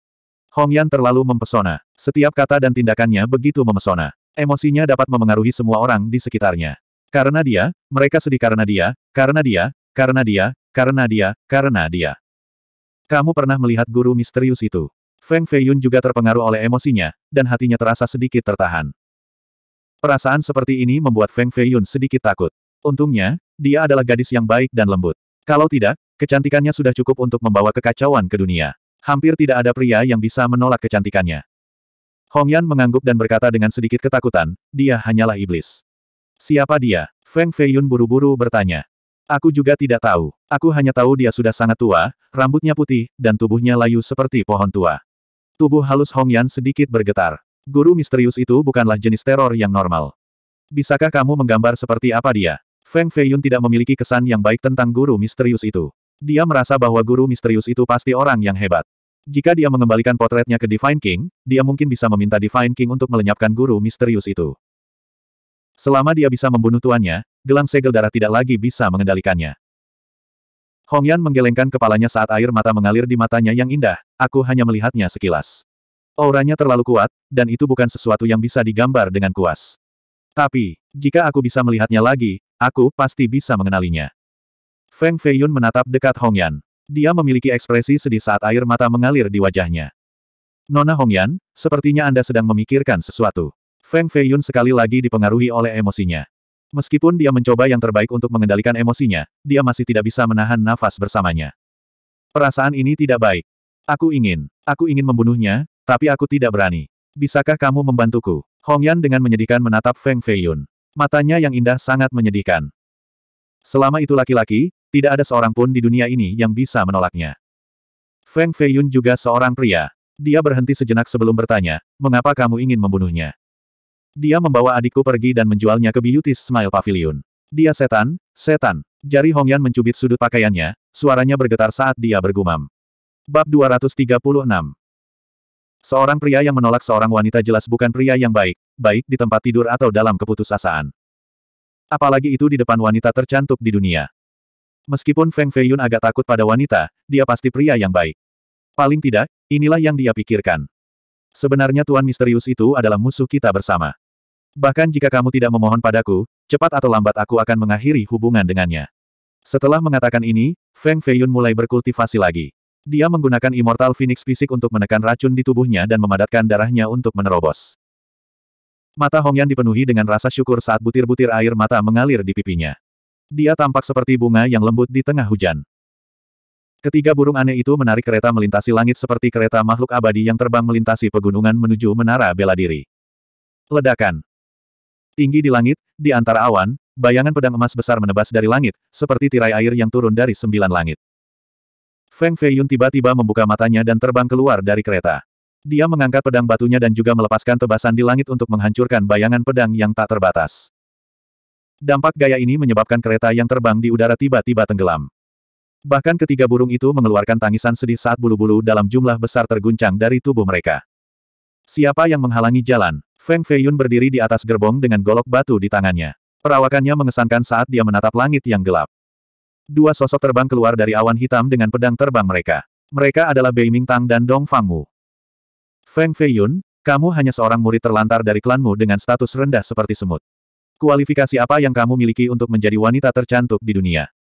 Hong Yan terlalu mempesona. Setiap kata dan tindakannya begitu memesona. Emosinya dapat memengaruhi semua orang di sekitarnya. Karena dia, mereka sedih karena dia, karena dia, karena dia, karena dia, karena dia. Kamu pernah melihat guru misterius itu. Feng Feiyun juga terpengaruh oleh emosinya, dan hatinya terasa sedikit tertahan. Perasaan seperti ini membuat Feng Feiyun sedikit takut. Untungnya, dia adalah gadis yang baik dan lembut. Kalau tidak, kecantikannya sudah cukup untuk membawa kekacauan ke dunia. Hampir tidak ada pria yang bisa menolak kecantikannya. Hong Yan mengangguk dan berkata dengan sedikit ketakutan, dia hanyalah iblis. Siapa dia? Feng Feiyun buru-buru bertanya. Aku juga tidak tahu. Aku hanya tahu dia sudah sangat tua, rambutnya putih, dan tubuhnya layu seperti pohon tua. Tubuh halus Hong Yan sedikit bergetar. Guru misterius itu bukanlah jenis teror yang normal. Bisakah kamu menggambar seperti apa dia? Feng Feiyun tidak memiliki kesan yang baik tentang guru misterius itu. Dia merasa bahwa guru misterius itu pasti orang yang hebat. Jika dia mengembalikan potretnya ke Divine King, dia mungkin bisa meminta Divine King untuk melenyapkan guru misterius itu. Selama dia bisa membunuh tuannya, gelang segel darah tidak lagi bisa mengendalikannya. Hong Yan menggelengkan kepalanya saat air mata mengalir di matanya yang indah, aku hanya melihatnya sekilas. Auranya terlalu kuat, dan itu bukan sesuatu yang bisa digambar dengan kuas. Tapi, jika aku bisa melihatnya lagi, aku pasti bisa mengenalinya. Feng Feiyun menatap dekat Hongyan. Dia memiliki ekspresi sedih saat air mata mengalir di wajahnya. Nona Hongyan, sepertinya Anda sedang memikirkan sesuatu. Feng Feiyun sekali lagi dipengaruhi oleh emosinya. Meskipun dia mencoba yang terbaik untuk mengendalikan emosinya, dia masih tidak bisa menahan nafas bersamanya. Perasaan ini tidak baik. Aku ingin, aku ingin membunuhnya, tapi aku tidak berani. Bisakah kamu membantuku? Hongyan dengan menyedihkan menatap Feng Feiyun. Matanya yang indah sangat menyedihkan. Selama itu laki-laki, tidak ada seorang pun di dunia ini yang bisa menolaknya. Feng Feiyun juga seorang pria. Dia berhenti sejenak sebelum bertanya, mengapa kamu ingin membunuhnya? Dia membawa adikku pergi dan menjualnya ke Beauty Smile Pavilion. Dia setan, setan. Jari Hongyan mencubit sudut pakaiannya, suaranya bergetar saat dia bergumam. Bab 236 Seorang pria yang menolak seorang wanita jelas bukan pria yang baik, baik di tempat tidur atau dalam keputusasaan. Apalagi itu di depan wanita tercantik di dunia. Meskipun Feng Feiyun agak takut pada wanita, dia pasti pria yang baik. Paling tidak, inilah yang dia pikirkan. Sebenarnya Tuan Misterius itu adalah musuh kita bersama. Bahkan jika kamu tidak memohon padaku, cepat atau lambat aku akan mengakhiri hubungan dengannya. Setelah mengatakan ini, Feng Feiyun mulai berkultivasi lagi. Dia menggunakan Immortal Phoenix Fisik untuk menekan racun di tubuhnya dan memadatkan darahnya untuk menerobos. Mata Hongyan dipenuhi dengan rasa syukur saat butir-butir air mata mengalir di pipinya. Dia tampak seperti bunga yang lembut di tengah hujan. Ketiga burung aneh itu menarik kereta melintasi langit seperti kereta makhluk abadi yang terbang melintasi pegunungan menuju menara bela diri. Ledakan. Tinggi di langit, di antara awan, bayangan pedang emas besar menebas dari langit, seperti tirai air yang turun dari sembilan langit. Feng Feiyun tiba-tiba membuka matanya dan terbang keluar dari kereta. Dia mengangkat pedang batunya dan juga melepaskan tebasan di langit untuk menghancurkan bayangan pedang yang tak terbatas. Dampak gaya ini menyebabkan kereta yang terbang di udara tiba-tiba tenggelam. Bahkan ketiga burung itu mengeluarkan tangisan sedih saat bulu-bulu dalam jumlah besar terguncang dari tubuh mereka. Siapa yang menghalangi jalan? Feng Feiyun berdiri di atas gerbong dengan golok batu di tangannya. Perawakannya mengesankan saat dia menatap langit yang gelap. Dua sosok terbang keluar dari awan hitam dengan pedang terbang mereka. Mereka adalah Bei Mingtang dan Dong Fangmu. Feng Feiyun, kamu hanya seorang murid terlantar dari klanmu dengan status rendah seperti semut. Kualifikasi apa yang kamu miliki untuk menjadi wanita tercantik di dunia?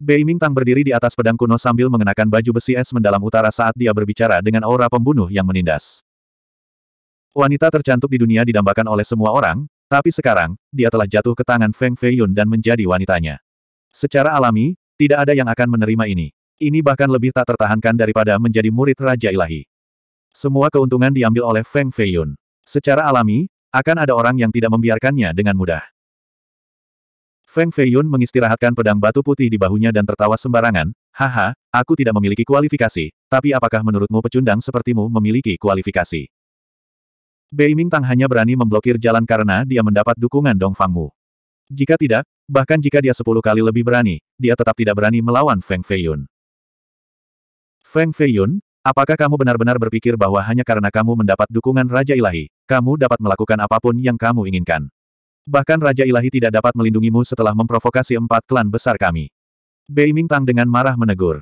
Bei Mingtang berdiri di atas pedang kuno sambil mengenakan baju besi es mendalam utara saat dia berbicara dengan aura pembunuh yang menindas. Wanita tercantik di dunia didambakan oleh semua orang, tapi sekarang, dia telah jatuh ke tangan Feng Feiyun dan menjadi wanitanya. Secara alami, tidak ada yang akan menerima ini. Ini bahkan lebih tak tertahankan daripada menjadi murid Raja Ilahi. Semua keuntungan diambil oleh Feng Feiyun. Secara alami, akan ada orang yang tidak membiarkannya dengan mudah. Feng Feiyun mengistirahatkan pedang batu putih di bahunya dan tertawa sembarangan, haha, aku tidak memiliki kualifikasi, tapi apakah menurutmu pecundang sepertimu memiliki kualifikasi? Bei Ming Tang hanya berani memblokir jalan karena dia mendapat dukungan Dong Fangmu. Jika tidak, bahkan jika dia sepuluh kali lebih berani, dia tetap tidak berani melawan Feng Feiyun. Feng Feiyun, apakah kamu benar-benar berpikir bahwa hanya karena kamu mendapat dukungan Raja Ilahi, kamu dapat melakukan apapun yang kamu inginkan? Bahkan Raja Ilahi tidak dapat melindungimu setelah memprovokasi empat klan besar kami. Bei Ming Tang dengan marah menegur.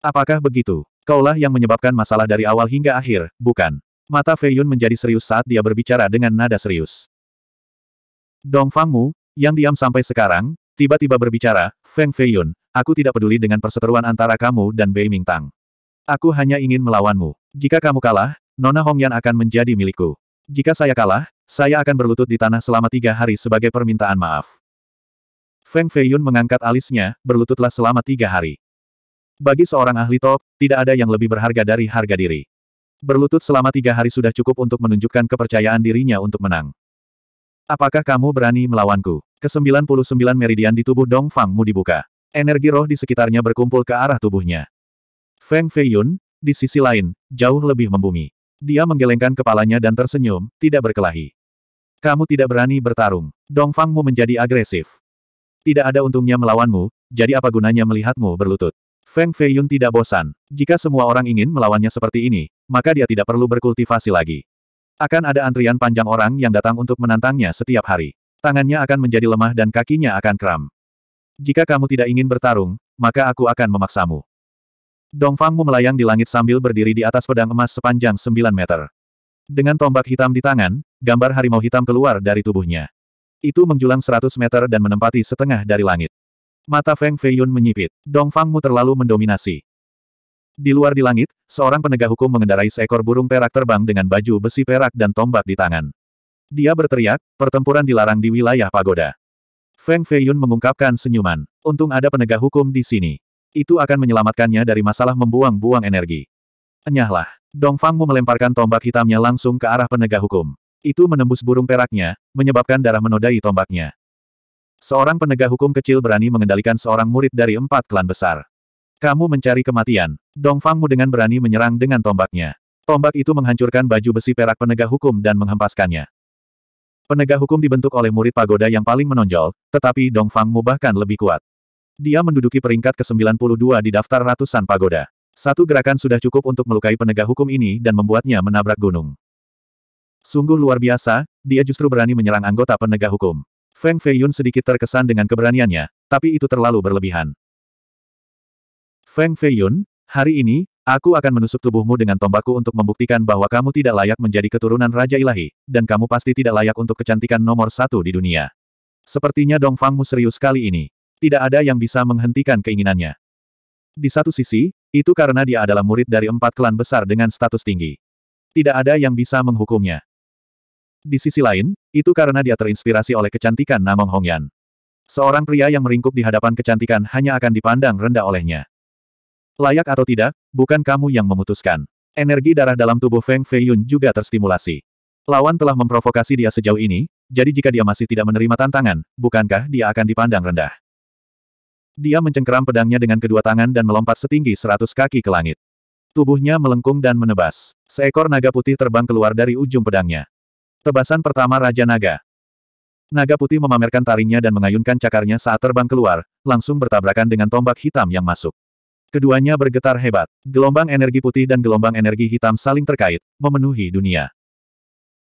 Apakah begitu? Kaulah yang menyebabkan masalah dari awal hingga akhir, bukan? Mata Fei Yun menjadi serius saat dia berbicara dengan nada serius. Dong Mu, yang diam sampai sekarang, tiba-tiba berbicara, Feng Fei Yun, aku tidak peduli dengan perseteruan antara kamu dan Bei Ming Tang. Aku hanya ingin melawanmu. Jika kamu kalah, Nona Hong Yan akan menjadi milikku. Jika saya kalah, saya akan berlutut di tanah selama tiga hari sebagai permintaan maaf. Feng Feiyun mengangkat alisnya, berlututlah selama tiga hari. Bagi seorang ahli top, tidak ada yang lebih berharga dari harga diri. Berlutut selama tiga hari sudah cukup untuk menunjukkan kepercayaan dirinya untuk menang. Apakah kamu berani melawanku? Kesembilan puluh sembilan meridian di tubuh Dong Fangmu dibuka. Energi roh di sekitarnya berkumpul ke arah tubuhnya. Feng Feiyun, di sisi lain, jauh lebih membumi. Dia menggelengkan kepalanya dan tersenyum, tidak berkelahi. Kamu tidak berani bertarung. Dongfangmu menjadi agresif. Tidak ada untungnya melawanmu, jadi apa gunanya melihatmu berlutut? Feng Feiyun tidak bosan. Jika semua orang ingin melawannya seperti ini, maka dia tidak perlu berkultivasi lagi. Akan ada antrian panjang orang yang datang untuk menantangnya setiap hari. Tangannya akan menjadi lemah dan kakinya akan kram. Jika kamu tidak ingin bertarung, maka aku akan memaksamu. Dongfang Mu melayang di langit sambil berdiri di atas pedang emas sepanjang 9 meter. Dengan tombak hitam di tangan, gambar harimau hitam keluar dari tubuhnya. Itu menjulang 100 meter dan menempati setengah dari langit. Mata Feng Feiyun menyipit. Dongfang Mu terlalu mendominasi. Di luar di langit, seorang penegak hukum mengendarai seekor burung perak terbang dengan baju besi perak dan tombak di tangan. Dia berteriak, pertempuran dilarang di wilayah pagoda. Feng Feiyun mengungkapkan senyuman. Untung ada penegak hukum di sini. Itu akan menyelamatkannya dari masalah membuang-buang energi. Enyahlah. Fangmu melemparkan tombak hitamnya langsung ke arah penegak hukum. Itu menembus burung peraknya, menyebabkan darah menodai tombaknya. Seorang penegak hukum kecil berani mengendalikan seorang murid dari empat klan besar. Kamu mencari kematian. Dong Fangmu dengan berani menyerang dengan tombaknya. Tombak itu menghancurkan baju besi perak penegak hukum dan menghempaskannya. Penegak hukum dibentuk oleh murid pagoda yang paling menonjol, tetapi Dong Fangmu bahkan lebih kuat. Dia menduduki peringkat ke-92 di daftar ratusan pagoda. Satu gerakan sudah cukup untuk melukai penegak hukum ini dan membuatnya menabrak gunung. Sungguh luar biasa, dia justru berani menyerang anggota penegak hukum. Feng Feiyun sedikit terkesan dengan keberaniannya, tapi itu terlalu berlebihan. Feng Feiyun, hari ini, aku akan menusuk tubuhmu dengan tombakku untuk membuktikan bahwa kamu tidak layak menjadi keturunan Raja Ilahi, dan kamu pasti tidak layak untuk kecantikan nomor satu di dunia. Sepertinya Dong Fangmu serius kali ini tidak ada yang bisa menghentikan keinginannya. Di satu sisi, itu karena dia adalah murid dari empat klan besar dengan status tinggi. Tidak ada yang bisa menghukumnya. Di sisi lain, itu karena dia terinspirasi oleh kecantikan Namong Hongyan. Seorang pria yang meringkuk di hadapan kecantikan hanya akan dipandang rendah olehnya. Layak atau tidak, bukan kamu yang memutuskan. Energi darah dalam tubuh Feng Feiyun juga terstimulasi. Lawan telah memprovokasi dia sejauh ini, jadi jika dia masih tidak menerima tantangan, bukankah dia akan dipandang rendah? Dia mencengkeram pedangnya dengan kedua tangan dan melompat setinggi seratus kaki ke langit. Tubuhnya melengkung dan menebas. Seekor naga putih terbang keluar dari ujung pedangnya. Tebasan pertama Raja Naga. Naga putih memamerkan taringnya dan mengayunkan cakarnya saat terbang keluar, langsung bertabrakan dengan tombak hitam yang masuk. Keduanya bergetar hebat. Gelombang energi putih dan gelombang energi hitam saling terkait, memenuhi dunia.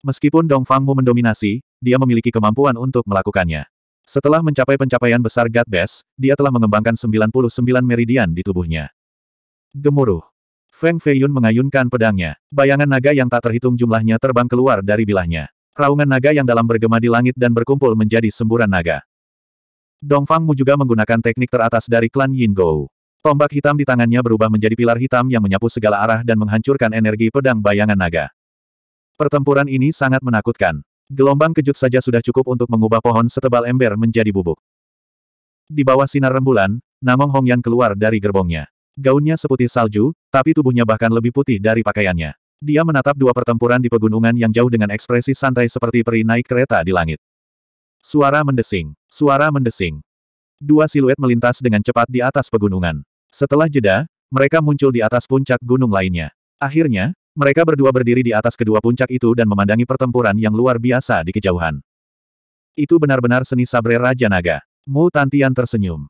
Meskipun Dong Fangmu mendominasi, dia memiliki kemampuan untuk melakukannya. Setelah mencapai pencapaian besar God Best, dia telah mengembangkan 99 meridian di tubuhnya. Gemuruh. Feng Feiyun mengayunkan pedangnya. Bayangan naga yang tak terhitung jumlahnya terbang keluar dari bilahnya. Raungan naga yang dalam bergema di langit dan berkumpul menjadi semburan naga. Dongfang Mu juga menggunakan teknik teratas dari klan Yin Gou. Tombak hitam di tangannya berubah menjadi pilar hitam yang menyapu segala arah dan menghancurkan energi pedang bayangan naga. Pertempuran ini sangat menakutkan. Gelombang kejut saja sudah cukup untuk mengubah pohon setebal ember menjadi bubuk. Di bawah sinar rembulan, Namong Hongyan keluar dari gerbongnya. Gaunnya seputih salju, tapi tubuhnya bahkan lebih putih dari pakaiannya. Dia menatap dua pertempuran di pegunungan yang jauh dengan ekspresi santai seperti peri naik kereta di langit. Suara mendesing. Suara mendesing. Dua siluet melintas dengan cepat di atas pegunungan. Setelah jeda, mereka muncul di atas puncak gunung lainnya. Akhirnya, mereka berdua berdiri di atas kedua puncak itu dan memandangi pertempuran yang luar biasa di kejauhan. Itu benar-benar seni sabre Raja Naga. Mu Tantian tersenyum.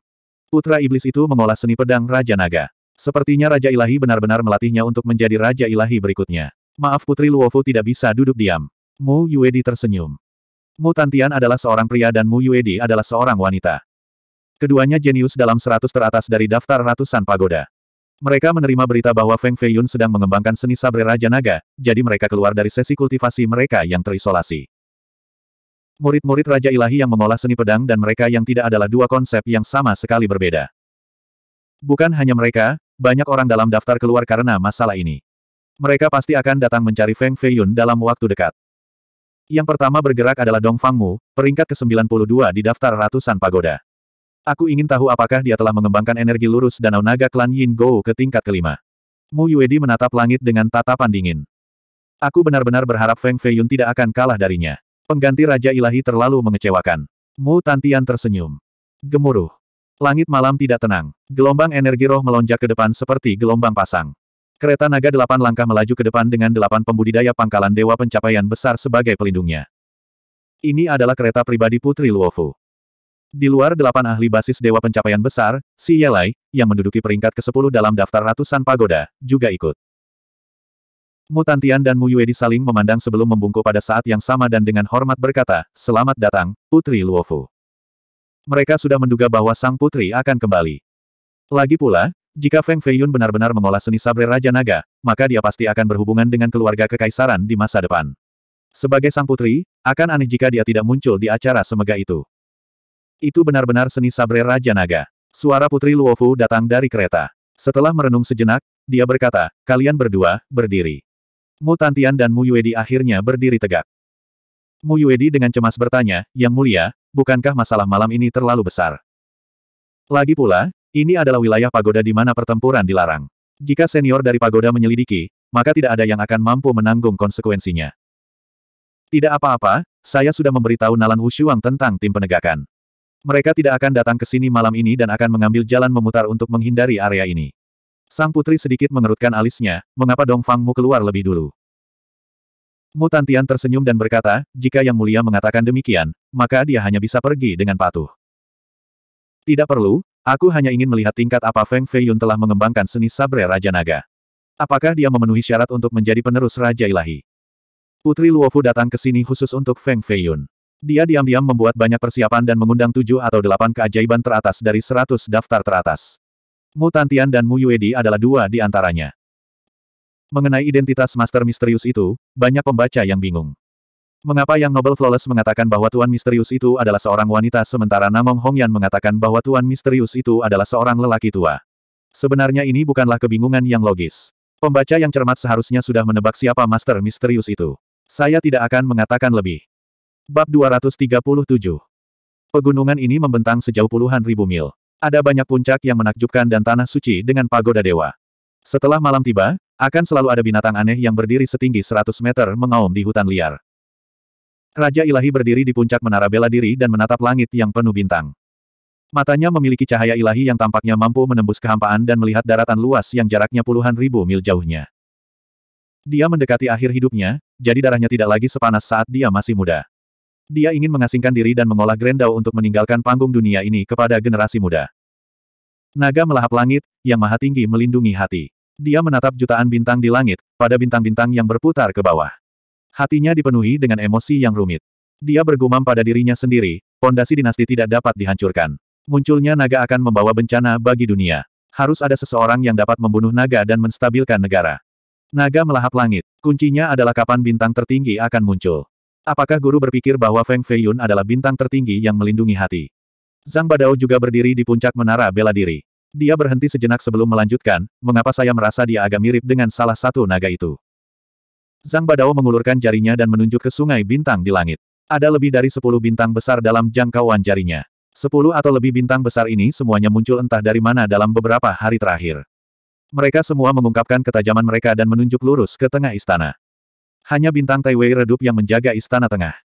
Putra iblis itu mengolah seni pedang Raja Naga. Sepertinya Raja Ilahi benar-benar melatihnya untuk menjadi Raja Ilahi berikutnya. Maaf Putri Luofu tidak bisa duduk diam. Mu Yuedi tersenyum. Mu Tantian adalah seorang pria dan Mu Yuedi adalah seorang wanita. Keduanya jenius dalam seratus teratas dari daftar ratusan pagoda. Mereka menerima berita bahwa Feng Feiyun sedang mengembangkan seni sabre Raja Naga, jadi mereka keluar dari sesi kultivasi mereka yang terisolasi. Murid-murid Raja Ilahi yang mengolah seni pedang dan mereka yang tidak adalah dua konsep yang sama sekali berbeda. Bukan hanya mereka, banyak orang dalam daftar keluar karena masalah ini. Mereka pasti akan datang mencari Feng Feiyun dalam waktu dekat. Yang pertama bergerak adalah Dong Fangmu, peringkat ke-92 di daftar ratusan pagoda. Aku ingin tahu apakah dia telah mengembangkan energi lurus danau naga klan Yin Go ke tingkat kelima. Mu Yuedi menatap langit dengan tatapan dingin. Aku benar-benar berharap Feng Feiyun tidak akan kalah darinya. Pengganti Raja Ilahi terlalu mengecewakan. Mu Tantian tersenyum. Gemuruh. Langit malam tidak tenang. Gelombang energi roh melonjak ke depan seperti gelombang pasang. Kereta naga delapan langkah melaju ke depan dengan delapan pembudidaya pangkalan dewa pencapaian besar sebagai pelindungnya. Ini adalah kereta pribadi Putri Luofu. Di luar delapan ahli basis Dewa Pencapaian Besar, si Yelai, yang menduduki peringkat ke-10 dalam daftar ratusan pagoda, juga ikut. Mutantian dan Muyuedi saling memandang sebelum membungkuk pada saat yang sama dan dengan hormat berkata, Selamat datang, Putri Luofu. Mereka sudah menduga bahwa sang putri akan kembali. Lagi pula, jika Feng Feiyun benar-benar mengolah seni sabre Raja Naga, maka dia pasti akan berhubungan dengan keluarga kekaisaran di masa depan. Sebagai sang putri, akan aneh jika dia tidak muncul di acara semegah itu. Itu benar-benar seni sabre Raja Naga. Suara Putri Luofu datang dari kereta. Setelah merenung sejenak, dia berkata, kalian berdua, berdiri. Mu Tantian dan Mu Yuedi akhirnya berdiri tegak. Mu Yuedi dengan cemas bertanya, Yang mulia, bukankah masalah malam ini terlalu besar? Lagi pula, ini adalah wilayah pagoda di mana pertempuran dilarang. Jika senior dari pagoda menyelidiki, maka tidak ada yang akan mampu menanggung konsekuensinya. Tidak apa-apa, saya sudah memberitahu Nalan Wushuang tentang tim penegakan. Mereka tidak akan datang ke sini malam ini dan akan mengambil jalan memutar untuk menghindari area ini. Sang putri sedikit mengerutkan alisnya, mengapa Dong Fangmu keluar lebih dulu? Mu Tantian tersenyum dan berkata, jika Yang Mulia mengatakan demikian, maka dia hanya bisa pergi dengan patuh. Tidak perlu, aku hanya ingin melihat tingkat apa Feng Feiyun telah mengembangkan seni sabre Raja Naga. Apakah dia memenuhi syarat untuk menjadi penerus Raja Ilahi? Putri Luofu datang ke sini khusus untuk Feng Feiyun. Dia diam-diam membuat banyak persiapan dan mengundang tujuh atau delapan keajaiban teratas dari seratus daftar teratas. Mu Tantian dan Mu Yuedi adalah dua di antaranya. Mengenai identitas Master Misterius itu, banyak pembaca yang bingung. Mengapa yang Nobel Flawless mengatakan bahwa Tuan Misterius itu adalah seorang wanita sementara Namong Hongyan mengatakan bahwa Tuan Misterius itu adalah seorang lelaki tua? Sebenarnya ini bukanlah kebingungan yang logis. Pembaca yang cermat seharusnya sudah menebak siapa Master Misterius itu. Saya tidak akan mengatakan lebih. Bab 237 Pegunungan ini membentang sejauh puluhan ribu mil. Ada banyak puncak yang menakjubkan dan tanah suci dengan pagoda dewa. Setelah malam tiba, akan selalu ada binatang aneh yang berdiri setinggi 100 meter mengaum di hutan liar. Raja ilahi berdiri di puncak menara bela diri dan menatap langit yang penuh bintang. Matanya memiliki cahaya ilahi yang tampaknya mampu menembus kehampaan dan melihat daratan luas yang jaraknya puluhan ribu mil jauhnya. Dia mendekati akhir hidupnya, jadi darahnya tidak lagi sepanas saat dia masih muda. Dia ingin mengasingkan diri dan mengolah Grendau untuk meninggalkan panggung dunia ini kepada generasi muda. Naga melahap langit, yang maha tinggi melindungi hati. Dia menatap jutaan bintang di langit, pada bintang-bintang yang berputar ke bawah. Hatinya dipenuhi dengan emosi yang rumit. Dia bergumam pada dirinya sendiri, pondasi dinasti tidak dapat dihancurkan. Munculnya naga akan membawa bencana bagi dunia. Harus ada seseorang yang dapat membunuh naga dan menstabilkan negara. Naga melahap langit. Kuncinya adalah kapan bintang tertinggi akan muncul. Apakah guru berpikir bahwa Feng Feiyun adalah bintang tertinggi yang melindungi hati? Zhang Badao juga berdiri di puncak menara bela diri. Dia berhenti sejenak sebelum melanjutkan, mengapa saya merasa dia agak mirip dengan salah satu naga itu. Zhang Badao mengulurkan jarinya dan menunjuk ke sungai bintang di langit. Ada lebih dari sepuluh bintang besar dalam jangkauan jarinya. Sepuluh atau lebih bintang besar ini semuanya muncul entah dari mana dalam beberapa hari terakhir. Mereka semua mengungkapkan ketajaman mereka dan menunjuk lurus ke tengah istana. Hanya bintang Taiwei redup yang menjaga istana tengah.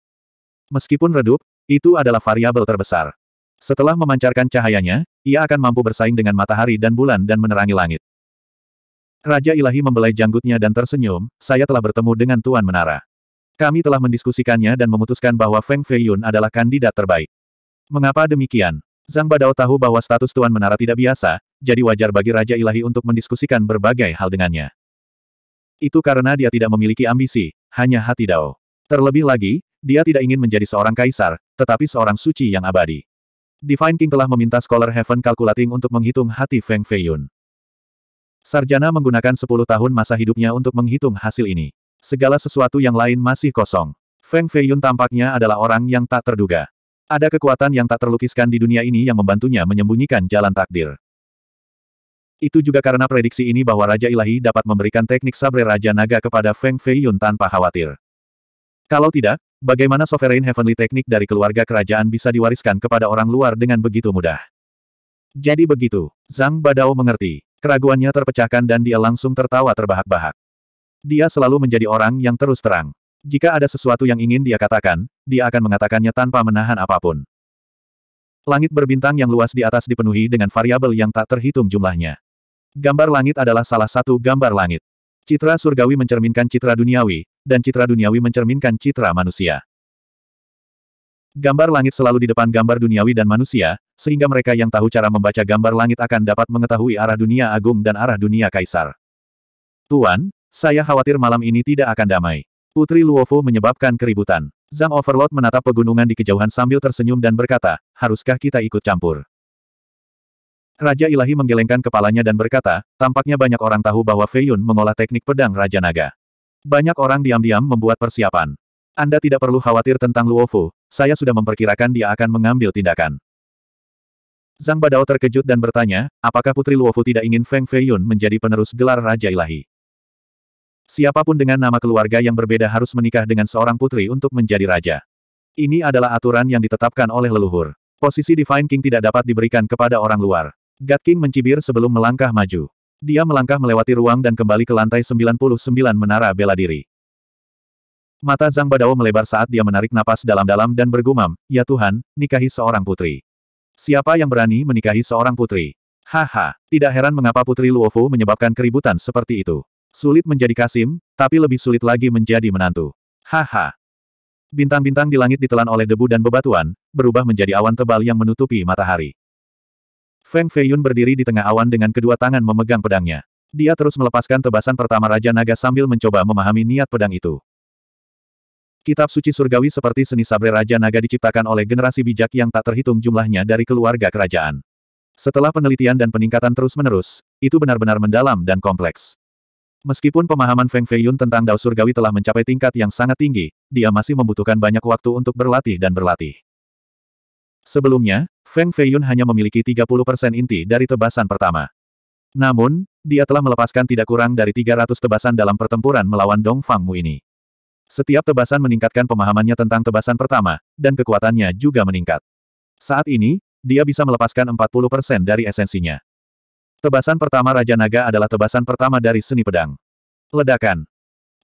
Meskipun redup, itu adalah variabel terbesar. Setelah memancarkan cahayanya, ia akan mampu bersaing dengan matahari dan bulan dan menerangi langit. Raja Ilahi membelai janggutnya dan tersenyum, saya telah bertemu dengan Tuan Menara. Kami telah mendiskusikannya dan memutuskan bahwa Feng Feiyun adalah kandidat terbaik. Mengapa demikian? Zhang Badao tahu bahwa status Tuan Menara tidak biasa, jadi wajar bagi Raja Ilahi untuk mendiskusikan berbagai hal dengannya. Itu karena dia tidak memiliki ambisi, hanya hati Dao. Terlebih lagi, dia tidak ingin menjadi seorang kaisar, tetapi seorang suci yang abadi. Divine King telah meminta Scholar Heaven Calculating untuk menghitung hati Feng Feiyun. Sarjana menggunakan 10 tahun masa hidupnya untuk menghitung hasil ini. Segala sesuatu yang lain masih kosong. Feng Feiyun tampaknya adalah orang yang tak terduga. Ada kekuatan yang tak terlukiskan di dunia ini yang membantunya menyembunyikan jalan takdir. Itu juga karena prediksi ini bahwa Raja Ilahi dapat memberikan teknik sabre Raja Naga kepada Feng Feiyun tanpa khawatir. Kalau tidak, bagaimana Sovereign Heavenly Teknik dari keluarga kerajaan bisa diwariskan kepada orang luar dengan begitu mudah? Jadi begitu, Zhang Badao mengerti. Keraguannya terpecahkan dan dia langsung tertawa terbahak-bahak. Dia selalu menjadi orang yang terus terang. Jika ada sesuatu yang ingin dia katakan, dia akan mengatakannya tanpa menahan apapun. Langit berbintang yang luas di atas dipenuhi dengan variabel yang tak terhitung jumlahnya. Gambar langit adalah salah satu gambar langit. Citra surgawi mencerminkan citra duniawi, dan citra duniawi mencerminkan citra manusia. Gambar langit selalu di depan gambar duniawi dan manusia, sehingga mereka yang tahu cara membaca gambar langit akan dapat mengetahui arah dunia agung dan arah dunia kaisar. Tuan, saya khawatir malam ini tidak akan damai. Putri Luofu menyebabkan keributan. Zhang Overlord menatap pegunungan di kejauhan sambil tersenyum dan berkata, haruskah kita ikut campur? Raja Ilahi menggelengkan kepalanya dan berkata, tampaknya banyak orang tahu bahwa Feiyun mengolah teknik pedang Raja Naga. Banyak orang diam-diam membuat persiapan. Anda tidak perlu khawatir tentang Luofu, saya sudah memperkirakan dia akan mengambil tindakan. Zhang Badao terkejut dan bertanya, apakah Putri Luofu tidak ingin Feng Feiyun menjadi penerus gelar Raja Ilahi? Siapapun dengan nama keluarga yang berbeda harus menikah dengan seorang putri untuk menjadi raja. Ini adalah aturan yang ditetapkan oleh leluhur. Posisi Divine King tidak dapat diberikan kepada orang luar. King mencibir sebelum melangkah maju. Dia melangkah melewati ruang dan kembali ke lantai 99 menara bela diri. Mata Zhang Badao melebar saat dia menarik napas dalam-dalam dan bergumam, Ya Tuhan, nikahi seorang putri. Siapa yang berani menikahi seorang putri? Haha, tidak heran mengapa putri Luofu menyebabkan keributan seperti itu. Sulit menjadi Kasim, tapi lebih sulit lagi menjadi menantu. Haha. Bintang-bintang di langit ditelan oleh debu dan bebatuan, berubah menjadi awan tebal yang menutupi matahari. Feng Feiyun berdiri di tengah awan dengan kedua tangan memegang pedangnya. Dia terus melepaskan tebasan pertama Raja Naga sambil mencoba memahami niat pedang itu. Kitab suci surgawi seperti seni sabre Raja Naga diciptakan oleh generasi bijak yang tak terhitung jumlahnya dari keluarga kerajaan. Setelah penelitian dan peningkatan terus-menerus, itu benar-benar mendalam dan kompleks. Meskipun pemahaman Feng Feiyun tentang Dao Surgawi telah mencapai tingkat yang sangat tinggi, dia masih membutuhkan banyak waktu untuk berlatih dan berlatih. Sebelumnya, Feng Feiyun hanya memiliki 30% inti dari tebasan pertama. Namun, dia telah melepaskan tidak kurang dari 300 tebasan dalam pertempuran melawan Dong Mu ini. Setiap tebasan meningkatkan pemahamannya tentang tebasan pertama, dan kekuatannya juga meningkat. Saat ini, dia bisa melepaskan 40% dari esensinya. Tebasan pertama Raja Naga adalah tebasan pertama dari seni pedang. Ledakan.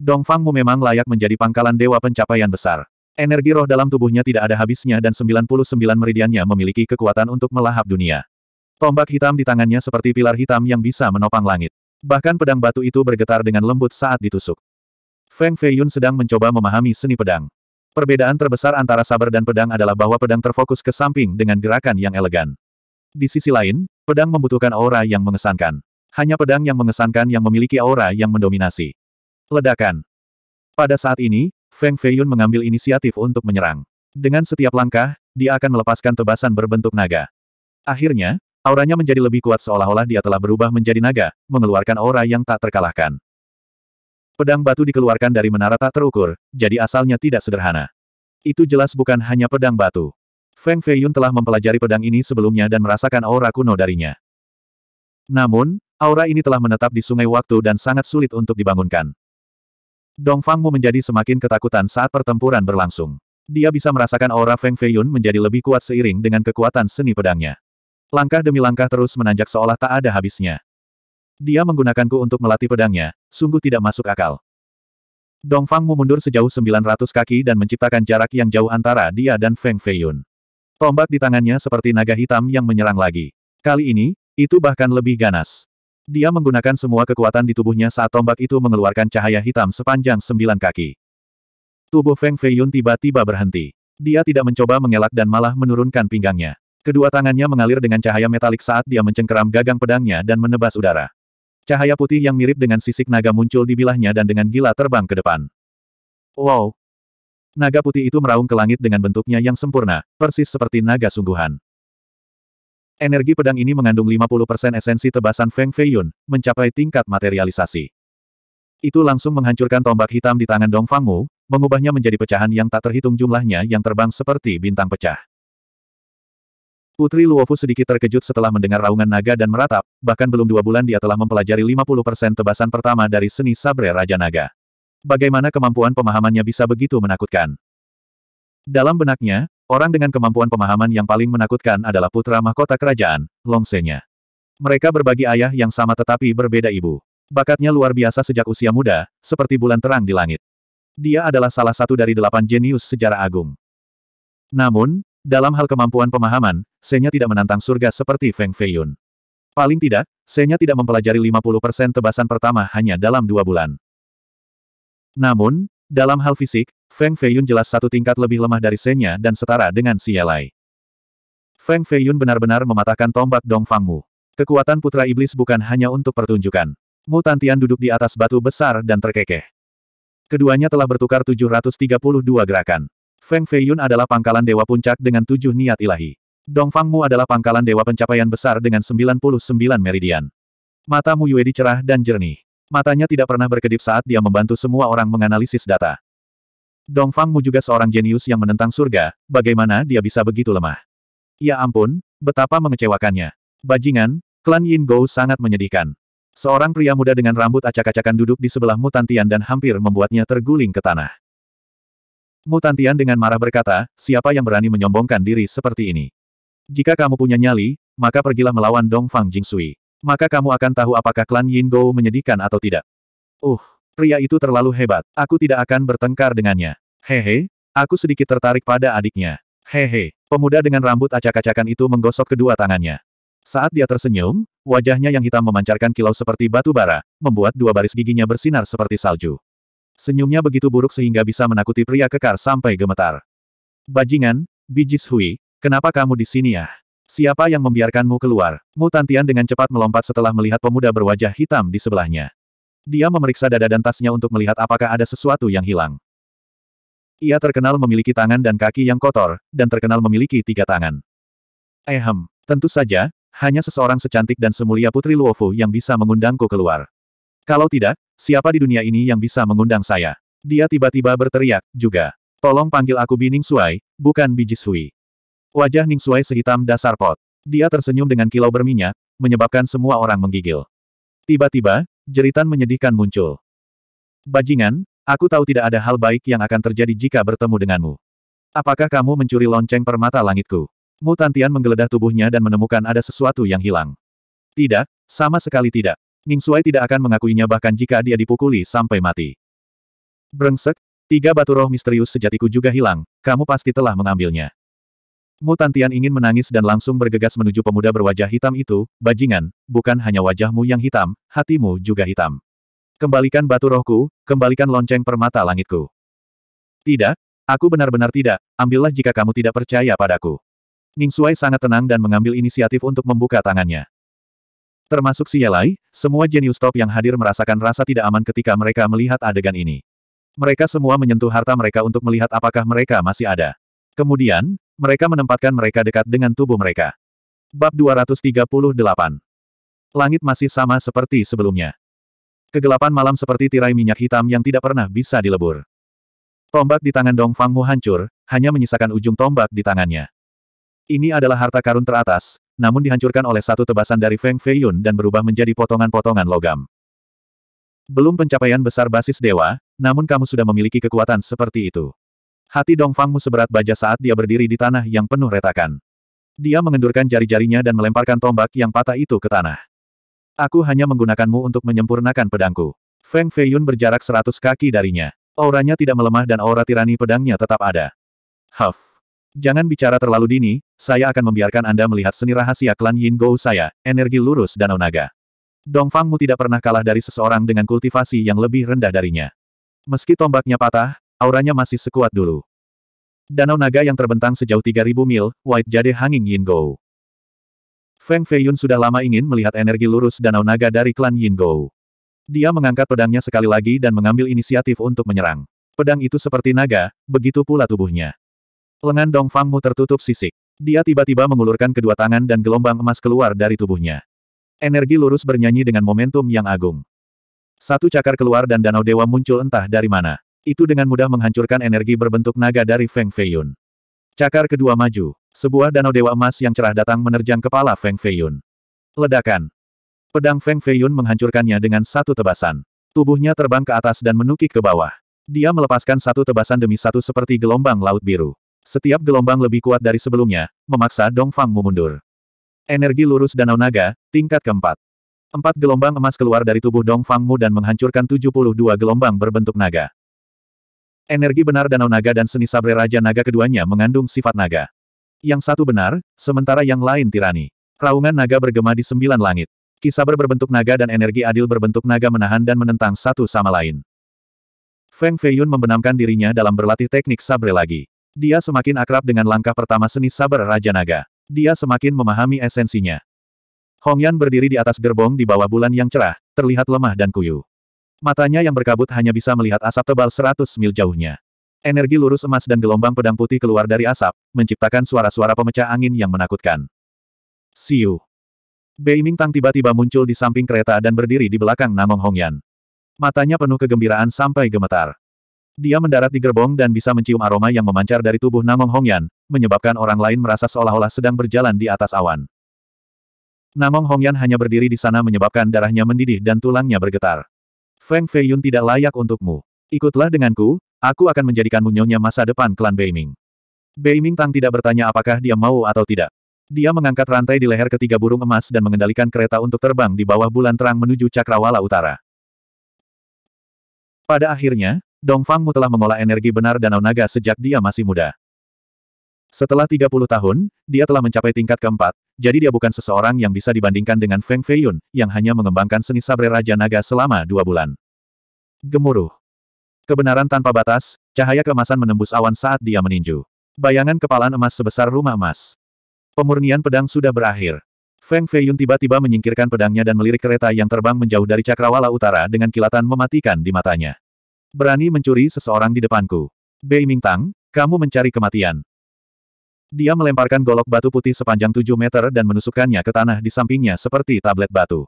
Dong Fang Mu memang layak menjadi pangkalan dewa pencapaian besar. Energi roh dalam tubuhnya tidak ada habisnya dan 99 meridiannya memiliki kekuatan untuk melahap dunia. Tombak hitam di tangannya seperti pilar hitam yang bisa menopang langit. Bahkan pedang batu itu bergetar dengan lembut saat ditusuk. Feng Feiyun sedang mencoba memahami seni pedang. Perbedaan terbesar antara sabar dan pedang adalah bahwa pedang terfokus ke samping dengan gerakan yang elegan. Di sisi lain, pedang membutuhkan aura yang mengesankan. Hanya pedang yang mengesankan yang memiliki aura yang mendominasi. Ledakan. Pada saat ini, Feng Feiyun mengambil inisiatif untuk menyerang. Dengan setiap langkah, dia akan melepaskan tebasan berbentuk naga. Akhirnya, auranya menjadi lebih kuat seolah-olah dia telah berubah menjadi naga, mengeluarkan aura yang tak terkalahkan. Pedang batu dikeluarkan dari menara tak terukur, jadi asalnya tidak sederhana. Itu jelas bukan hanya pedang batu. Feng Feiyun telah mempelajari pedang ini sebelumnya dan merasakan aura kuno darinya. Namun, aura ini telah menetap di sungai waktu dan sangat sulit untuk dibangunkan. Mu menjadi semakin ketakutan saat pertempuran berlangsung. Dia bisa merasakan aura Feng Feiyun menjadi lebih kuat seiring dengan kekuatan seni pedangnya. Langkah demi langkah terus menanjak seolah tak ada habisnya. Dia menggunakanku untuk melatih pedangnya, sungguh tidak masuk akal. Mu mundur sejauh 900 kaki dan menciptakan jarak yang jauh antara dia dan Feng Feiyun. Tombak di tangannya seperti naga hitam yang menyerang lagi. Kali ini, itu bahkan lebih ganas. Dia menggunakan semua kekuatan di tubuhnya saat tombak itu mengeluarkan cahaya hitam sepanjang sembilan kaki. Tubuh Feng Fei Yun tiba-tiba berhenti. Dia tidak mencoba mengelak dan malah menurunkan pinggangnya. Kedua tangannya mengalir dengan cahaya metalik saat dia mencengkeram gagang pedangnya dan menebas udara. Cahaya putih yang mirip dengan sisik naga muncul di bilahnya dan dengan gila terbang ke depan. Wow! Naga putih itu meraung ke langit dengan bentuknya yang sempurna, persis seperti naga sungguhan. Energi pedang ini mengandung 50% esensi tebasan Feng Feiyun, mencapai tingkat materialisasi. Itu langsung menghancurkan tombak hitam di tangan Dong Fangmu, mengubahnya menjadi pecahan yang tak terhitung jumlahnya yang terbang seperti bintang pecah. Putri Luofu sedikit terkejut setelah mendengar raungan naga dan meratap, bahkan belum dua bulan dia telah mempelajari 50% tebasan pertama dari seni sabre Raja Naga. Bagaimana kemampuan pemahamannya bisa begitu menakutkan? Dalam benaknya, Orang dengan kemampuan pemahaman yang paling menakutkan adalah putra mahkota kerajaan, Longsenya. Mereka berbagi ayah yang sama tetapi berbeda ibu. Bakatnya luar biasa sejak usia muda, seperti bulan terang di langit. Dia adalah salah satu dari delapan jenius sejarah agung. Namun, dalam hal kemampuan pemahaman, Senya tidak menantang surga seperti Feng Feiyun. Paling tidak, Senya tidak mempelajari 50% tebasan pertama hanya dalam dua bulan. Namun, dalam hal fisik, Feng Feiyun jelas satu tingkat lebih lemah dari Senya dan setara dengan Lai. Feng Feiyun benar-benar mematahkan tombak Dong Mu. Kekuatan putra iblis bukan hanya untuk pertunjukan. Mu Tantian duduk di atas batu besar dan terkekeh. Keduanya telah bertukar 732 gerakan. Feng Feiyun adalah pangkalan dewa puncak dengan tujuh niat ilahi. Dong Mu adalah pangkalan dewa pencapaian besar dengan 99 meridian. Mata Mu Yue dicerah dan jernih. Matanya tidak pernah berkedip saat dia membantu semua orang menganalisis data. Dong Fangmu juga seorang jenius yang menentang surga, bagaimana dia bisa begitu lemah? Ya ampun, betapa mengecewakannya. Bajingan, klan Yin Go sangat menyedihkan. Seorang pria muda dengan rambut acak-acakan duduk di sebelah Mutantian dan hampir membuatnya terguling ke tanah. Mutantian dengan marah berkata, siapa yang berani menyombongkan diri seperti ini? Jika kamu punya nyali, maka pergilah melawan Dong Fang Jingsui. Maka kamu akan tahu apakah klan Yin Go menyedihkan atau tidak. Uh, Pria itu terlalu hebat. Aku tidak akan bertengkar dengannya. Hehe, aku sedikit tertarik pada adiknya. Hehe, pemuda dengan rambut acak-acakan itu menggosok kedua tangannya. Saat dia tersenyum, wajahnya yang hitam memancarkan kilau seperti batu bara, membuat dua baris giginya bersinar seperti salju. Senyumnya begitu buruk sehingga bisa menakuti pria kekar sampai gemetar. Bajingan, bijis Hui, kenapa kamu di sini ya? Siapa yang membiarkanmu keluar? Mu Tantian dengan cepat melompat setelah melihat pemuda berwajah hitam di sebelahnya. Dia memeriksa dada dan tasnya untuk melihat apakah ada sesuatu yang hilang. Ia terkenal memiliki tangan dan kaki yang kotor, dan terkenal memiliki tiga tangan. Ehem, tentu saja, hanya seseorang secantik dan semulia Putri Luofu yang bisa mengundangku keluar. Kalau tidak, siapa di dunia ini yang bisa mengundang saya? Dia tiba-tiba berteriak, juga. Tolong panggil aku Bining Suai, bukan Bijis Hui. Wajah Ning Suai sehitam dasar pot. Dia tersenyum dengan kilau berminyak, menyebabkan semua orang menggigil. Tiba-tiba, jeritan menyedihkan muncul. Bajingan, aku tahu tidak ada hal baik yang akan terjadi jika bertemu denganmu. Apakah kamu mencuri lonceng permata langitku? Mu Tantian menggeledah tubuhnya dan menemukan ada sesuatu yang hilang. Tidak, sama sekali tidak. Ning Suai tidak akan mengakuinya bahkan jika dia dipukuli sampai mati. Brengsek, tiga batu roh misterius sejatiku juga hilang, kamu pasti telah mengambilnya. Mu Tantian ingin menangis dan langsung bergegas menuju pemuda berwajah hitam itu, bajingan, bukan hanya wajahmu yang hitam, hatimu juga hitam. Kembalikan batu rohku, kembalikan lonceng permata langitku. Tidak, aku benar-benar tidak, ambillah jika kamu tidak percaya padaku. Ning Suai sangat tenang dan mengambil inisiatif untuk membuka tangannya. Termasuk si Yelai, semua jenius top yang hadir merasakan rasa tidak aman ketika mereka melihat adegan ini. Mereka semua menyentuh harta mereka untuk melihat apakah mereka masih ada. Kemudian, mereka menempatkan mereka dekat dengan tubuh mereka. Bab 238 Langit masih sama seperti sebelumnya. Kegelapan malam seperti tirai minyak hitam yang tidak pernah bisa dilebur. Tombak di tangan Dong Fangmu hancur, hanya menyisakan ujung tombak di tangannya. Ini adalah harta karun teratas, namun dihancurkan oleh satu tebasan dari Feng Feiyun dan berubah menjadi potongan-potongan logam. Belum pencapaian besar basis dewa, namun kamu sudah memiliki kekuatan seperti itu. Hati Dongfangmu seberat baja saat dia berdiri di tanah yang penuh retakan. Dia mengendurkan jari-jarinya dan melemparkan tombak yang patah itu ke tanah. Aku hanya menggunakanmu untuk menyempurnakan pedangku. Feng Feiyun berjarak seratus kaki darinya. Auranya tidak melemah dan aura tirani pedangnya tetap ada. Huff. Jangan bicara terlalu dini, saya akan membiarkan Anda melihat seni rahasia klan Yin Gou saya, energi lurus danau naga. Dongfangmu tidak pernah kalah dari seseorang dengan kultivasi yang lebih rendah darinya. Meski tombaknya patah, Auranya masih sekuat dulu. Danau naga yang terbentang sejauh 3000 mil, White Jade Hanging Yin Gou. Feng Feiyun sudah lama ingin melihat energi lurus danau naga dari klan Yin Gou. Dia mengangkat pedangnya sekali lagi dan mengambil inisiatif untuk menyerang. Pedang itu seperti naga, begitu pula tubuhnya. Lengan Dong Fangmu tertutup sisik. Dia tiba-tiba mengulurkan kedua tangan dan gelombang emas keluar dari tubuhnya. Energi lurus bernyanyi dengan momentum yang agung. Satu cakar keluar dan danau dewa muncul entah dari mana. Itu dengan mudah menghancurkan energi berbentuk naga dari Feng Feiyun. Cakar kedua maju. Sebuah danau dewa emas yang cerah datang menerjang kepala Feng Feiyun. Ledakan. Pedang Feng Feiyun menghancurkannya dengan satu tebasan. Tubuhnya terbang ke atas dan menukik ke bawah. Dia melepaskan satu tebasan demi satu seperti gelombang laut biru. Setiap gelombang lebih kuat dari sebelumnya, memaksa Dongfang mundur. Energi lurus Danau Naga, tingkat keempat. Empat gelombang emas keluar dari tubuh Dong Fangmu dan menghancurkan 72 gelombang berbentuk naga. Energi benar Danau Naga dan seni Sabre Raja Naga keduanya mengandung sifat naga. Yang satu benar, sementara yang lain tirani. Raungan naga bergema di sembilan langit. Kisaber berbentuk naga dan energi adil berbentuk naga menahan dan menentang satu sama lain. Feng Feiyun membenamkan dirinya dalam berlatih teknik sabre lagi. Dia semakin akrab dengan langkah pertama seni sabre Raja Naga. Dia semakin memahami esensinya. Hongyan berdiri di atas gerbong di bawah bulan yang cerah, terlihat lemah dan kuyu. Matanya yang berkabut hanya bisa melihat asap tebal 100 mil jauhnya. Energi lurus emas dan gelombang pedang putih keluar dari asap, menciptakan suara-suara pemecah angin yang menakutkan. Siu. Bei Tang tiba-tiba muncul di samping kereta dan berdiri di belakang Namong Hongyan. Matanya penuh kegembiraan sampai gemetar. Dia mendarat di gerbong dan bisa mencium aroma yang memancar dari tubuh Namong Hongyan, menyebabkan orang lain merasa seolah-olah sedang berjalan di atas awan. Namong Hongyan hanya berdiri di sana menyebabkan darahnya mendidih dan tulangnya bergetar. Feng Feiyun tidak layak untukmu. Ikutlah denganku, aku akan menjadikanmu nyonya masa depan klan Beiming. Beiming Tang tidak bertanya apakah dia mau atau tidak. Dia mengangkat rantai di leher ketiga burung emas dan mengendalikan kereta untuk terbang di bawah bulan terang menuju Cakrawala Utara. Pada akhirnya, Dong Fangmu telah mengolah energi benar Danau Naga sejak dia masih muda. Setelah 30 tahun, dia telah mencapai tingkat keempat, jadi dia bukan seseorang yang bisa dibandingkan dengan Feng Feiyun, yang hanya mengembangkan seni sabre Raja Naga selama dua bulan. Gemuruh. Kebenaran tanpa batas, cahaya keemasan menembus awan saat dia meninju. Bayangan kepalan emas sebesar rumah emas. Pemurnian pedang sudah berakhir. Feng Feiyun tiba-tiba menyingkirkan pedangnya dan melirik kereta yang terbang menjauh dari Cakrawala Utara dengan kilatan mematikan di matanya. Berani mencuri seseorang di depanku. Bei Mingtang, kamu mencari kematian. Dia melemparkan golok batu putih sepanjang 7 meter dan menusukkannya ke tanah di sampingnya seperti tablet batu.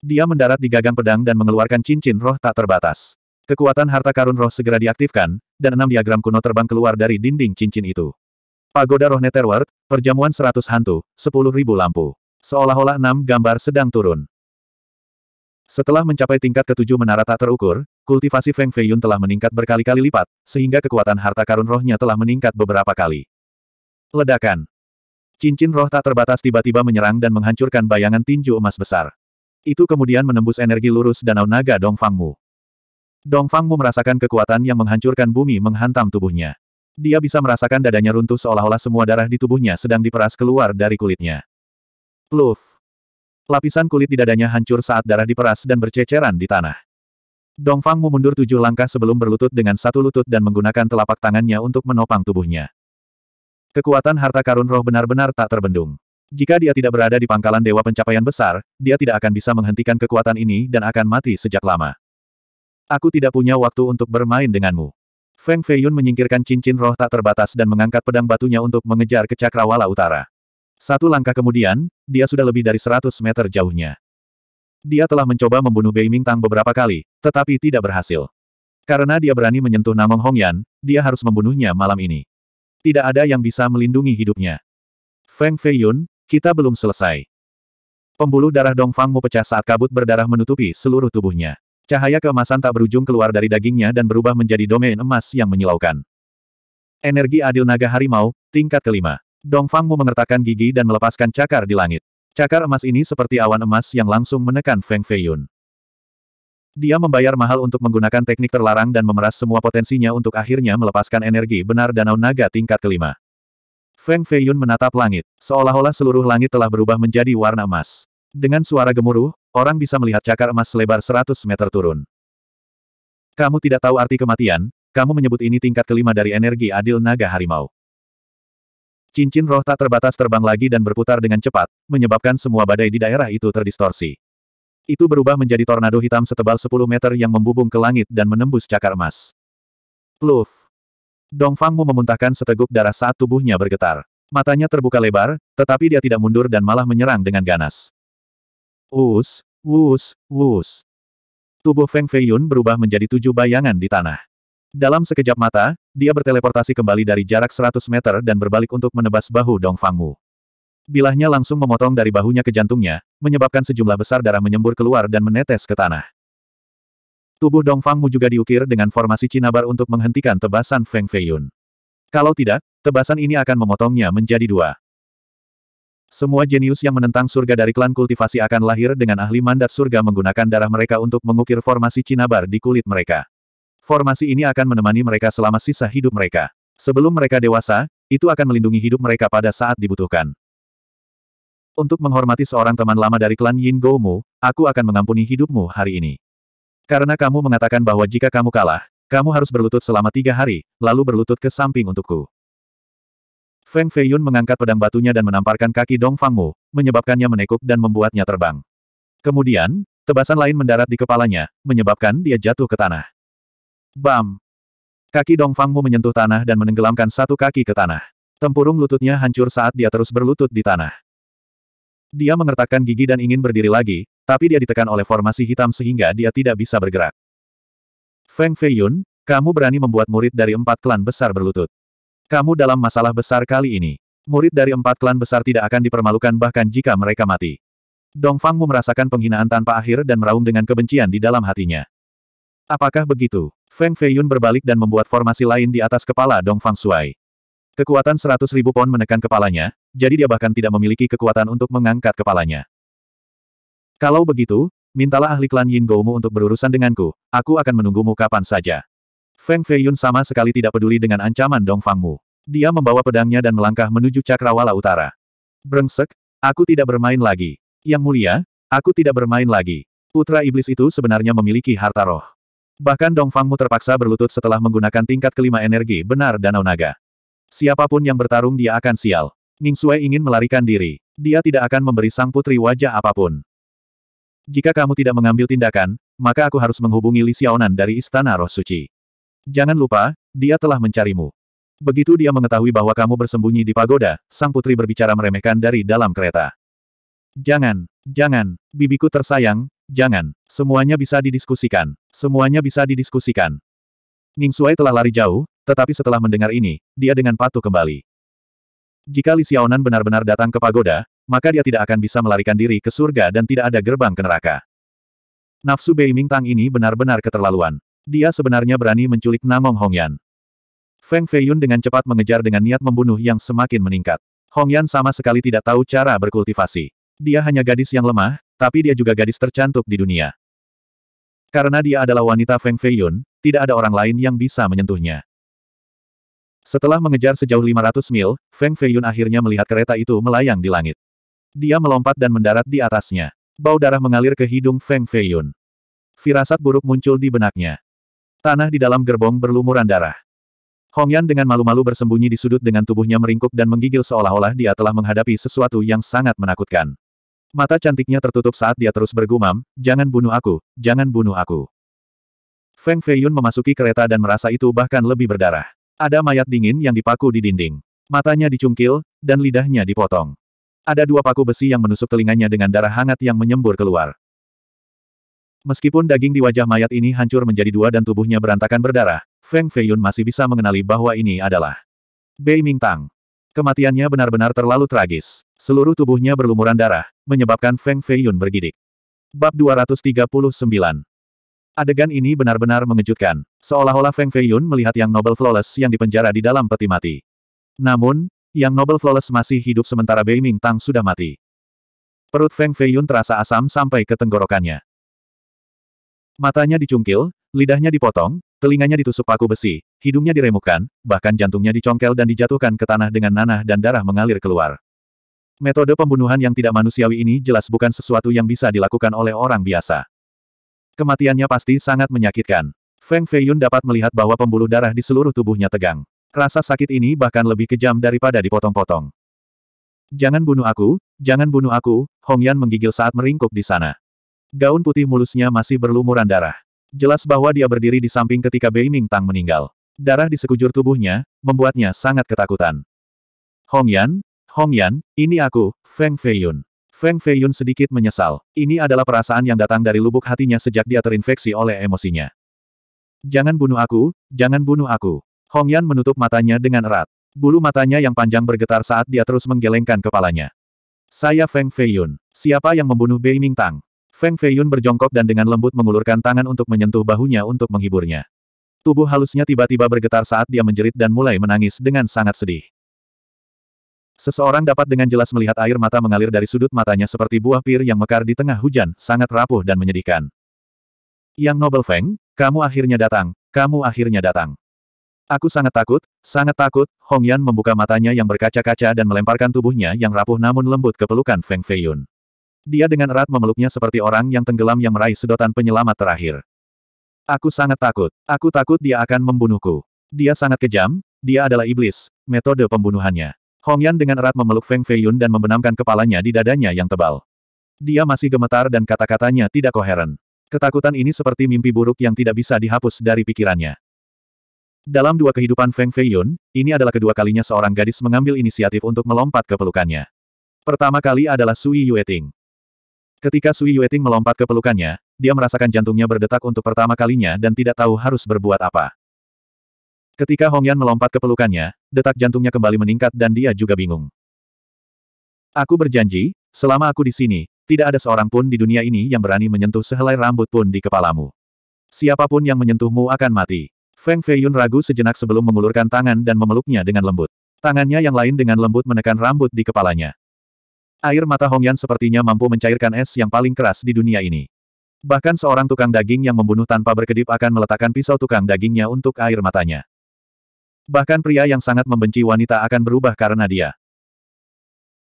Dia mendarat di gagang pedang dan mengeluarkan cincin roh tak terbatas. Kekuatan harta karun roh segera diaktifkan, dan enam diagram kuno terbang keluar dari dinding cincin itu. Pagoda roh Netherworld, perjamuan seratus hantu, sepuluh ribu lampu. Seolah-olah enam gambar sedang turun. Setelah mencapai tingkat ketujuh menara tak terukur, kultivasi Feng Feiyun telah meningkat berkali-kali lipat, sehingga kekuatan harta karun rohnya telah meningkat beberapa kali. Ledakan. Cincin roh tak terbatas tiba-tiba menyerang dan menghancurkan bayangan tinju emas besar. Itu kemudian menembus energi lurus danau naga Mu. Dongfangmu. Mu merasakan kekuatan yang menghancurkan bumi menghantam tubuhnya. Dia bisa merasakan dadanya runtuh seolah-olah semua darah di tubuhnya sedang diperas keluar dari kulitnya. Pluf. Lapisan kulit di dadanya hancur saat darah diperas dan berceceran di tanah. Mu mundur tujuh langkah sebelum berlutut dengan satu lutut dan menggunakan telapak tangannya untuk menopang tubuhnya. Kekuatan harta karun roh benar-benar tak terbendung. Jika dia tidak berada di pangkalan dewa pencapaian besar, dia tidak akan bisa menghentikan kekuatan ini dan akan mati sejak lama. Aku tidak punya waktu untuk bermain denganmu. Feng Feiyun menyingkirkan cincin roh tak terbatas dan mengangkat pedang batunya untuk mengejar ke Cakrawala Utara. Satu langkah kemudian, dia sudah lebih dari 100 meter jauhnya. Dia telah mencoba membunuh Bei Mingtang beberapa kali, tetapi tidak berhasil. Karena dia berani menyentuh Namong Hongyan, dia harus membunuhnya malam ini. Tidak ada yang bisa melindungi hidupnya. Feng Feiyun, kita belum selesai. Pembuluh darah Dongfang Mu pecah saat kabut berdarah menutupi seluruh tubuhnya. Cahaya keemasan tak berujung keluar dari dagingnya dan berubah menjadi domain emas yang menyilaukan. Energi adil naga harimau, tingkat kelima. Dongfang Mu mengertakkan gigi dan melepaskan cakar di langit. Cakar emas ini seperti awan emas yang langsung menekan Feng Feiyun. Dia membayar mahal untuk menggunakan teknik terlarang dan memeras semua potensinya untuk akhirnya melepaskan energi benar danau naga tingkat kelima. Feng Feiyun menatap langit, seolah-olah seluruh langit telah berubah menjadi warna emas. Dengan suara gemuruh, orang bisa melihat cakar emas selebar 100 meter turun. Kamu tidak tahu arti kematian, kamu menyebut ini tingkat kelima dari energi adil naga harimau. Cincin roh tak terbatas terbang lagi dan berputar dengan cepat, menyebabkan semua badai di daerah itu terdistorsi itu berubah menjadi tornado hitam setebal 10 meter yang membubung ke langit dan menembus cakar emas. Pluf! Dongfangmu memuntahkan seteguk darah saat tubuhnya bergetar. Matanya terbuka lebar, tetapi dia tidak mundur dan malah menyerang dengan ganas. Wus, wus, wus. Tubuh Feng Feiyun berubah menjadi tujuh bayangan di tanah. Dalam sekejap mata, dia berteleportasi kembali dari jarak 100 meter dan berbalik untuk menebas bahu Dongfangmu. Bilahnya langsung memotong dari bahunya ke jantungnya, menyebabkan sejumlah besar darah menyembur keluar dan menetes ke tanah. Tubuh Dong Fangmu juga diukir dengan formasi cinabar untuk menghentikan tebasan Feng Feiyun. Kalau tidak, tebasan ini akan memotongnya menjadi dua. Semua jenius yang menentang surga dari klan kultivasi akan lahir dengan ahli mandat surga menggunakan darah mereka untuk mengukir formasi cinabar di kulit mereka. Formasi ini akan menemani mereka selama sisa hidup mereka. Sebelum mereka dewasa, itu akan melindungi hidup mereka pada saat dibutuhkan. Untuk menghormati seorang teman lama dari klan Yin Goumu, aku akan mengampuni hidupmu hari ini. Karena kamu mengatakan bahwa jika kamu kalah, kamu harus berlutut selama tiga hari, lalu berlutut ke samping untukku. Feng Feiyun mengangkat pedang batunya dan menamparkan kaki Dong Fangmu, menyebabkannya menekuk dan membuatnya terbang. Kemudian, tebasan lain mendarat di kepalanya, menyebabkan dia jatuh ke tanah. Bam! Kaki Dong Fangmu menyentuh tanah dan menenggelamkan satu kaki ke tanah. Tempurung lututnya hancur saat dia terus berlutut di tanah. Dia mengertakkan gigi dan ingin berdiri lagi, tapi dia ditekan oleh formasi hitam sehingga dia tidak bisa bergerak. Feng Feiyun, kamu berani membuat murid dari empat klan besar berlutut. Kamu dalam masalah besar kali ini. Murid dari empat klan besar tidak akan dipermalukan bahkan jika mereka mati. Dong Fangmu merasakan penghinaan tanpa akhir dan meraung dengan kebencian di dalam hatinya. Apakah begitu? Feng Feiyun berbalik dan membuat formasi lain di atas kepala Dong Fang Suai. Kekuatan seratus ribu pon menekan kepalanya, jadi dia bahkan tidak memiliki kekuatan untuk mengangkat kepalanya. Kalau begitu, mintalah ahli klan Yin Goumu untuk berurusan denganku, aku akan menunggumu kapan saja. Feng Feiyun sama sekali tidak peduli dengan ancaman Dong Fangmu. Dia membawa pedangnya dan melangkah menuju Cakrawala Utara. Brengsek, aku tidak bermain lagi. Yang mulia, aku tidak bermain lagi. Putra Iblis itu sebenarnya memiliki harta roh. Bahkan Dong Fangmu terpaksa berlutut setelah menggunakan tingkat kelima energi benar Danau Naga. Siapapun yang bertarung dia akan sial. Ning Sue ingin melarikan diri. Dia tidak akan memberi sang putri wajah apapun. Jika kamu tidak mengambil tindakan, maka aku harus menghubungi Li Xiaonan dari Istana Roh Suci. Jangan lupa, dia telah mencarimu. Begitu dia mengetahui bahwa kamu bersembunyi di pagoda, sang putri berbicara meremehkan dari dalam kereta. Jangan, jangan, bibiku tersayang, jangan. Semuanya bisa didiskusikan. Semuanya bisa didiskusikan. Ning Sui telah lari jauh, tetapi setelah mendengar ini, dia dengan patuh kembali. Jika Li Xiaonan benar-benar datang ke pagoda, maka dia tidak akan bisa melarikan diri ke surga dan tidak ada gerbang ke neraka. Nafsu Bei Ming Tang ini benar-benar keterlaluan. Dia sebenarnya berani menculik Namong Hongyan. Feng Feiyun dengan cepat mengejar dengan niat membunuh yang semakin meningkat. Hongyan sama sekali tidak tahu cara berkultivasi. Dia hanya gadis yang lemah, tapi dia juga gadis tercantik di dunia. Karena dia adalah wanita Feng Feiyun, tidak ada orang lain yang bisa menyentuhnya. Setelah mengejar sejauh 500 mil, Feng Feiyun akhirnya melihat kereta itu melayang di langit. Dia melompat dan mendarat di atasnya. Bau darah mengalir ke hidung Feng Feiyun. Firasat buruk muncul di benaknya. Tanah di dalam gerbong berlumuran darah. Hongyan dengan malu-malu bersembunyi di sudut dengan tubuhnya meringkuk dan menggigil seolah-olah dia telah menghadapi sesuatu yang sangat menakutkan. Mata cantiknya tertutup saat dia terus bergumam, jangan bunuh aku, jangan bunuh aku. Feng Feiyun memasuki kereta dan merasa itu bahkan lebih berdarah. Ada mayat dingin yang dipaku di dinding. Matanya dicungkil, dan lidahnya dipotong. Ada dua paku besi yang menusuk telinganya dengan darah hangat yang menyembur keluar. Meskipun daging di wajah mayat ini hancur menjadi dua dan tubuhnya berantakan berdarah, Feng Feiyun masih bisa mengenali bahwa ini adalah Bei Ming Tang. Kematiannya benar-benar terlalu tragis. Seluruh tubuhnya berlumuran darah, menyebabkan Feng Feiyun bergidik. Bab 239 Adegan ini benar-benar mengejutkan, seolah-olah Feng Feiyun melihat yang Nobel Flawless yang dipenjara di dalam peti mati. Namun, yang Nobel Flawless masih hidup sementara Bei Ming Tang sudah mati. Perut Feng Feiyun terasa asam sampai ke tenggorokannya. Matanya dicungkil, lidahnya dipotong, telinganya ditusuk paku besi, hidungnya diremukkan, bahkan jantungnya dicongkel dan dijatuhkan ke tanah dengan nanah dan darah mengalir keluar. Metode pembunuhan yang tidak manusiawi ini jelas bukan sesuatu yang bisa dilakukan oleh orang biasa. Kematiannya pasti sangat menyakitkan. Feng Feiyun dapat melihat bahwa pembuluh darah di seluruh tubuhnya tegang. Rasa sakit ini bahkan lebih kejam daripada dipotong-potong. Jangan bunuh aku, jangan bunuh aku, Hong Yan menggigil saat meringkuk di sana. Gaun putih mulusnya masih berlumuran darah. Jelas bahwa dia berdiri di samping ketika Bei Ming Tang meninggal. Darah di sekujur tubuhnya, membuatnya sangat ketakutan. Hong Yan, Hong Yan, ini aku, Feng Feiyun. Feng Feiyun sedikit menyesal. Ini adalah perasaan yang datang dari lubuk hatinya sejak dia terinfeksi oleh emosinya. Jangan bunuh aku, jangan bunuh aku. Hong Yan menutup matanya dengan erat. Bulu matanya yang panjang bergetar saat dia terus menggelengkan kepalanya. Saya Feng Feiyun. Siapa yang membunuh Bei Ming Tang? Feng Feiyun berjongkok dan dengan lembut mengulurkan tangan untuk menyentuh bahunya untuk menghiburnya. Tubuh halusnya tiba-tiba bergetar saat dia menjerit dan mulai menangis dengan sangat sedih. Seseorang dapat dengan jelas melihat air mata mengalir dari sudut matanya seperti buah pir yang mekar di tengah hujan, sangat rapuh dan menyedihkan. Yang Noble Feng, kamu akhirnya datang, kamu akhirnya datang. Aku sangat takut, sangat takut, Hong Yan membuka matanya yang berkaca-kaca dan melemparkan tubuhnya yang rapuh namun lembut ke pelukan Feng Feiyun. Dia dengan erat memeluknya seperti orang yang tenggelam yang meraih sedotan penyelamat terakhir. Aku sangat takut, aku takut dia akan membunuhku. Dia sangat kejam, dia adalah iblis, metode pembunuhannya. Hong Yan dengan erat memeluk Feng Feiyun dan membenamkan kepalanya di dadanya yang tebal. Dia masih gemetar dan kata-katanya tidak koheren. Ketakutan ini seperti mimpi buruk yang tidak bisa dihapus dari pikirannya. Dalam dua kehidupan Feng Feiyun, ini adalah kedua kalinya seorang gadis mengambil inisiatif untuk melompat ke pelukannya. Pertama kali adalah Sui Yueting. Ketika Sui Yueting melompat ke pelukannya, dia merasakan jantungnya berdetak untuk pertama kalinya dan tidak tahu harus berbuat apa. Ketika Hong Yan melompat ke pelukannya, detak jantungnya kembali meningkat dan dia juga bingung. Aku berjanji, selama aku di sini, tidak ada seorang pun di dunia ini yang berani menyentuh sehelai rambut pun di kepalamu. Siapapun yang menyentuhmu akan mati. Feng Feiyun ragu sejenak sebelum mengulurkan tangan dan memeluknya dengan lembut. Tangannya yang lain dengan lembut menekan rambut di kepalanya. Air mata Hongyan sepertinya mampu mencairkan es yang paling keras di dunia ini. Bahkan seorang tukang daging yang membunuh tanpa berkedip akan meletakkan pisau tukang dagingnya untuk air matanya. Bahkan pria yang sangat membenci wanita akan berubah karena dia.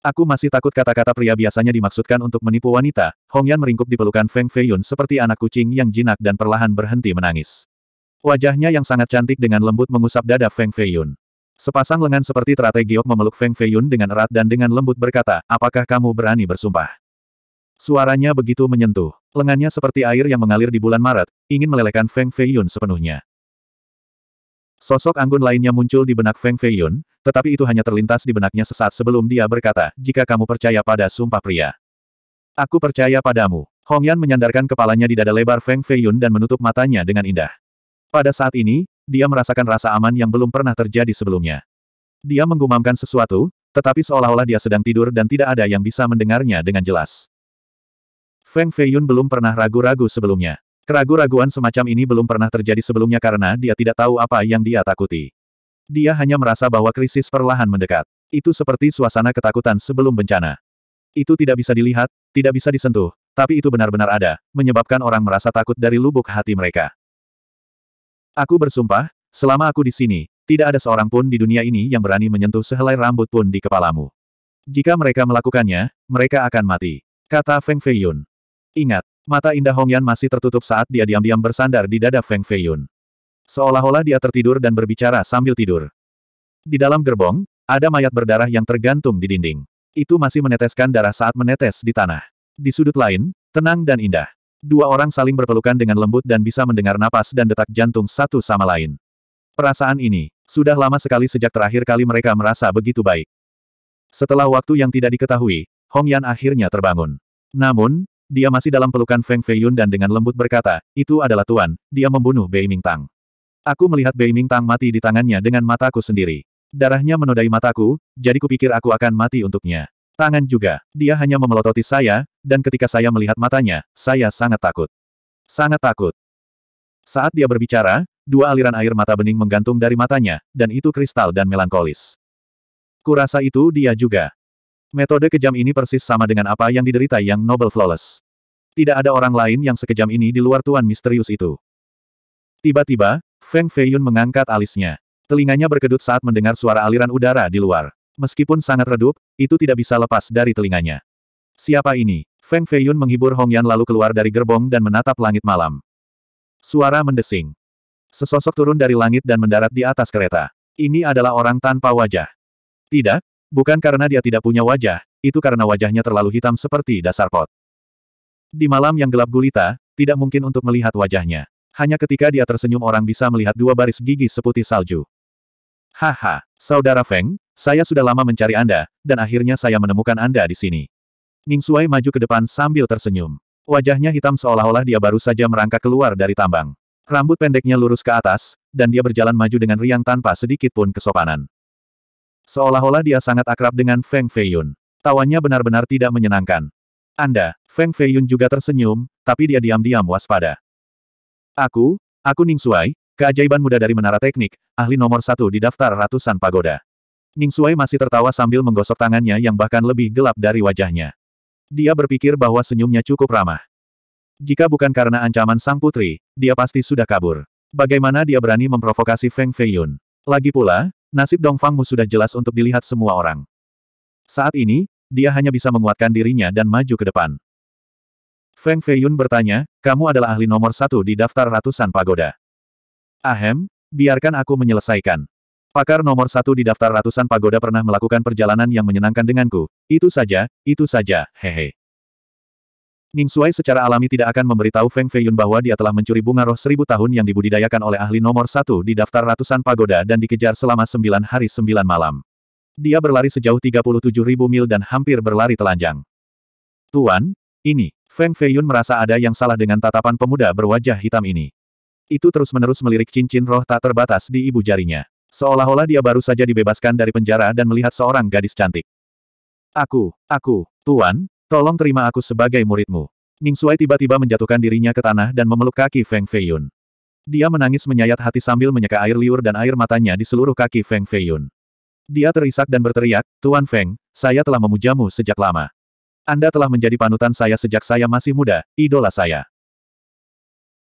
Aku masih takut kata-kata pria biasanya dimaksudkan untuk menipu wanita. Hong Yan meringkup di pelukan Feng Feiyun seperti anak kucing yang jinak dan perlahan berhenti menangis. Wajahnya yang sangat cantik dengan lembut mengusap dada Feng Feiyun. Sepasang lengan seperti teratai giok memeluk Feng Feiyun dengan erat dan dengan lembut berkata, apakah kamu berani bersumpah? Suaranya begitu menyentuh. Lengannya seperti air yang mengalir di bulan Maret, ingin melelehkan Feng Feiyun sepenuhnya. Sosok anggun lainnya muncul di benak Feng Feiyun, tetapi itu hanya terlintas di benaknya sesaat sebelum dia berkata, jika kamu percaya pada sumpah pria. Aku percaya padamu. Hong Yan menyandarkan kepalanya di dada lebar Feng Feiyun dan menutup matanya dengan indah. Pada saat ini, dia merasakan rasa aman yang belum pernah terjadi sebelumnya. Dia menggumamkan sesuatu, tetapi seolah-olah dia sedang tidur dan tidak ada yang bisa mendengarnya dengan jelas. Feng Feiyun belum pernah ragu-ragu sebelumnya. Keragu-raguan semacam ini belum pernah terjadi sebelumnya karena dia tidak tahu apa yang dia takuti. Dia hanya merasa bahwa krisis perlahan mendekat. Itu seperti suasana ketakutan sebelum bencana. Itu tidak bisa dilihat, tidak bisa disentuh, tapi itu benar-benar ada, menyebabkan orang merasa takut dari lubuk hati mereka. Aku bersumpah, selama aku di sini, tidak ada seorang pun di dunia ini yang berani menyentuh sehelai rambut pun di kepalamu. Jika mereka melakukannya, mereka akan mati. Kata Feng Feiyun. Ingat, Mata indah Hongyan masih tertutup saat dia diam-diam bersandar di dada Feng Feiyun. Seolah-olah dia tertidur dan berbicara sambil tidur. Di dalam gerbong, ada mayat berdarah yang tergantung di dinding. Itu masih meneteskan darah saat menetes di tanah. Di sudut lain, tenang dan indah. Dua orang saling berpelukan dengan lembut dan bisa mendengar napas dan detak jantung satu sama lain. Perasaan ini, sudah lama sekali sejak terakhir kali mereka merasa begitu baik. Setelah waktu yang tidak diketahui, Hong Yan akhirnya terbangun. Namun, dia masih dalam pelukan Feng Feiyun dan dengan lembut berkata, itu adalah Tuan, dia membunuh Bei Ming Tang. Aku melihat Bei Ming Tang mati di tangannya dengan mataku sendiri. Darahnya menodai mataku, jadi kupikir aku akan mati untuknya. Tangan juga, dia hanya memelototi saya, dan ketika saya melihat matanya, saya sangat takut. Sangat takut. Saat dia berbicara, dua aliran air mata bening menggantung dari matanya, dan itu kristal dan melankolis. Kurasa itu dia juga. Metode kejam ini persis sama dengan apa yang diderita yang Noble Flawless. Tidak ada orang lain yang sekejam ini di luar Tuan Misterius itu. Tiba-tiba, Feng Feiyun mengangkat alisnya. Telinganya berkedut saat mendengar suara aliran udara di luar. Meskipun sangat redup, itu tidak bisa lepas dari telinganya. Siapa ini? Feng Feiyun menghibur Hong Yan lalu keluar dari gerbong dan menatap langit malam. Suara mendesing. Sesosok turun dari langit dan mendarat di atas kereta. Ini adalah orang tanpa wajah. Tidak, Bukan karena dia tidak punya wajah, itu karena wajahnya terlalu hitam seperti dasar pot. Di malam yang gelap gulita, tidak mungkin untuk melihat wajahnya. Hanya ketika dia tersenyum orang bisa melihat dua baris gigi seputih salju. Haha, Saudara Feng, saya sudah lama mencari Anda, dan akhirnya saya menemukan Anda di sini. Ning Suai maju ke depan sambil tersenyum. Wajahnya hitam seolah-olah dia baru saja merangkak keluar dari tambang. Rambut pendeknya lurus ke atas, dan dia berjalan maju dengan riang tanpa sedikit pun kesopanan. Seolah-olah dia sangat akrab dengan Feng Feiyun. Tawanya benar-benar tidak menyenangkan. Anda, Feng Feiyun juga tersenyum, tapi dia diam-diam waspada. Aku, aku Ning Suai, keajaiban muda dari menara teknik, ahli nomor satu di daftar ratusan pagoda. Ning Suai masih tertawa sambil menggosok tangannya yang bahkan lebih gelap dari wajahnya. Dia berpikir bahwa senyumnya cukup ramah. Jika bukan karena ancaman sang putri, dia pasti sudah kabur. Bagaimana dia berani memprovokasi Feng Feiyun? Lagi pula, Nasib Dongfangmu sudah jelas untuk dilihat semua orang. Saat ini, dia hanya bisa menguatkan dirinya dan maju ke depan. Feng Feiyun bertanya, kamu adalah ahli nomor satu di daftar ratusan pagoda. Ahem, biarkan aku menyelesaikan. Pakar nomor satu di daftar ratusan pagoda pernah melakukan perjalanan yang menyenangkan denganku. Itu saja, itu saja, hehe. Ning Suai secara alami tidak akan memberitahu Feng Feiyun bahwa dia telah mencuri bunga roh seribu tahun yang dibudidayakan oleh ahli nomor satu di daftar ratusan pagoda dan dikejar selama sembilan hari sembilan malam. Dia berlari sejauh ribu mil dan hampir berlari telanjang. Tuan, ini, Feng Feiyun merasa ada yang salah dengan tatapan pemuda berwajah hitam ini. Itu terus-menerus melirik cincin roh tak terbatas di ibu jarinya. Seolah-olah dia baru saja dibebaskan dari penjara dan melihat seorang gadis cantik. Aku, aku, Tuan, Tolong terima aku sebagai muridmu. Ning Suai tiba-tiba menjatuhkan dirinya ke tanah dan memeluk kaki Feng Feiyun. Dia menangis menyayat hati sambil menyeka air liur dan air matanya di seluruh kaki Feng Feiyun. Dia terisak dan berteriak, Tuan Feng, saya telah memujamu sejak lama. Anda telah menjadi panutan saya sejak saya masih muda, idola saya.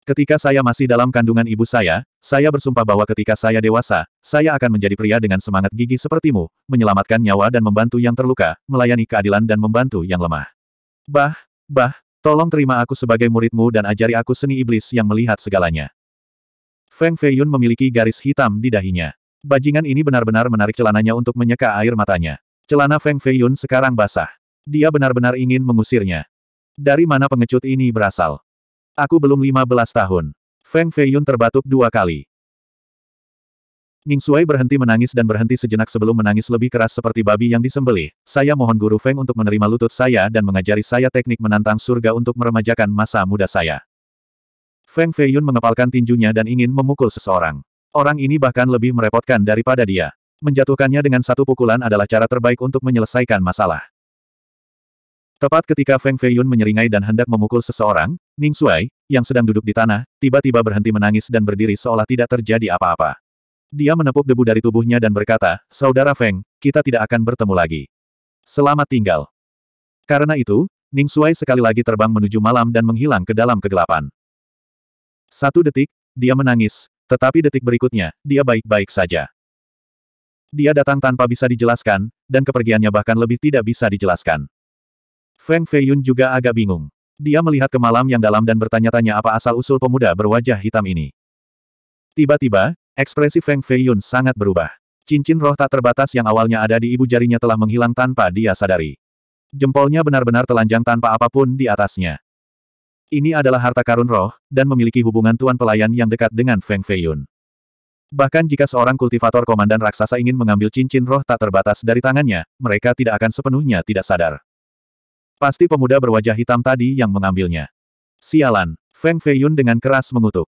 Ketika saya masih dalam kandungan ibu saya, saya bersumpah bahwa ketika saya dewasa, saya akan menjadi pria dengan semangat gigi sepertimu, menyelamatkan nyawa dan membantu yang terluka, melayani keadilan dan membantu yang lemah. Bah, bah, tolong terima aku sebagai muridmu dan ajari aku seni iblis yang melihat segalanya. Feng Feiyun memiliki garis hitam di dahinya. Bajingan ini benar-benar menarik celananya untuk menyeka air matanya. Celana Feng Feiyun sekarang basah. Dia benar-benar ingin mengusirnya. Dari mana pengecut ini berasal? Aku belum 15 tahun. Feng Feiyun terbatuk dua kali. Ning Suai berhenti menangis dan berhenti sejenak sebelum menangis lebih keras seperti babi yang disembelih. Saya mohon Guru Feng untuk menerima lutut saya dan mengajari saya teknik menantang surga untuk meremajakan masa muda saya. Feng Feiyun mengepalkan tinjunya dan ingin memukul seseorang. Orang ini bahkan lebih merepotkan daripada dia. Menjatuhkannya dengan satu pukulan adalah cara terbaik untuk menyelesaikan masalah. Tepat ketika Feng Feiyun menyeringai dan hendak memukul seseorang, Ning Suai yang sedang duduk di tanah, tiba-tiba berhenti menangis dan berdiri seolah tidak terjadi apa-apa. Dia menepuk debu dari tubuhnya dan berkata, Saudara Feng, kita tidak akan bertemu lagi. Selamat tinggal. Karena itu, Ning Shuai sekali lagi terbang menuju malam dan menghilang ke dalam kegelapan. Satu detik, dia menangis, tetapi detik berikutnya, dia baik-baik saja. Dia datang tanpa bisa dijelaskan, dan kepergiannya bahkan lebih tidak bisa dijelaskan. Feng Feiyun juga agak bingung. Dia melihat ke malam yang dalam dan bertanya-tanya apa asal-usul pemuda berwajah hitam ini. Tiba-tiba, Ekspresi Feng Feiyun sangat berubah. Cincin roh tak terbatas yang awalnya ada di ibu jarinya telah menghilang tanpa dia sadari. Jempolnya benar-benar telanjang tanpa apapun di atasnya. Ini adalah harta karun roh, dan memiliki hubungan tuan pelayan yang dekat dengan Feng Feiyun. Bahkan jika seorang kultivator komandan raksasa ingin mengambil cincin roh tak terbatas dari tangannya, mereka tidak akan sepenuhnya tidak sadar. Pasti pemuda berwajah hitam tadi yang mengambilnya. Sialan, Feng Feiyun dengan keras mengutuk.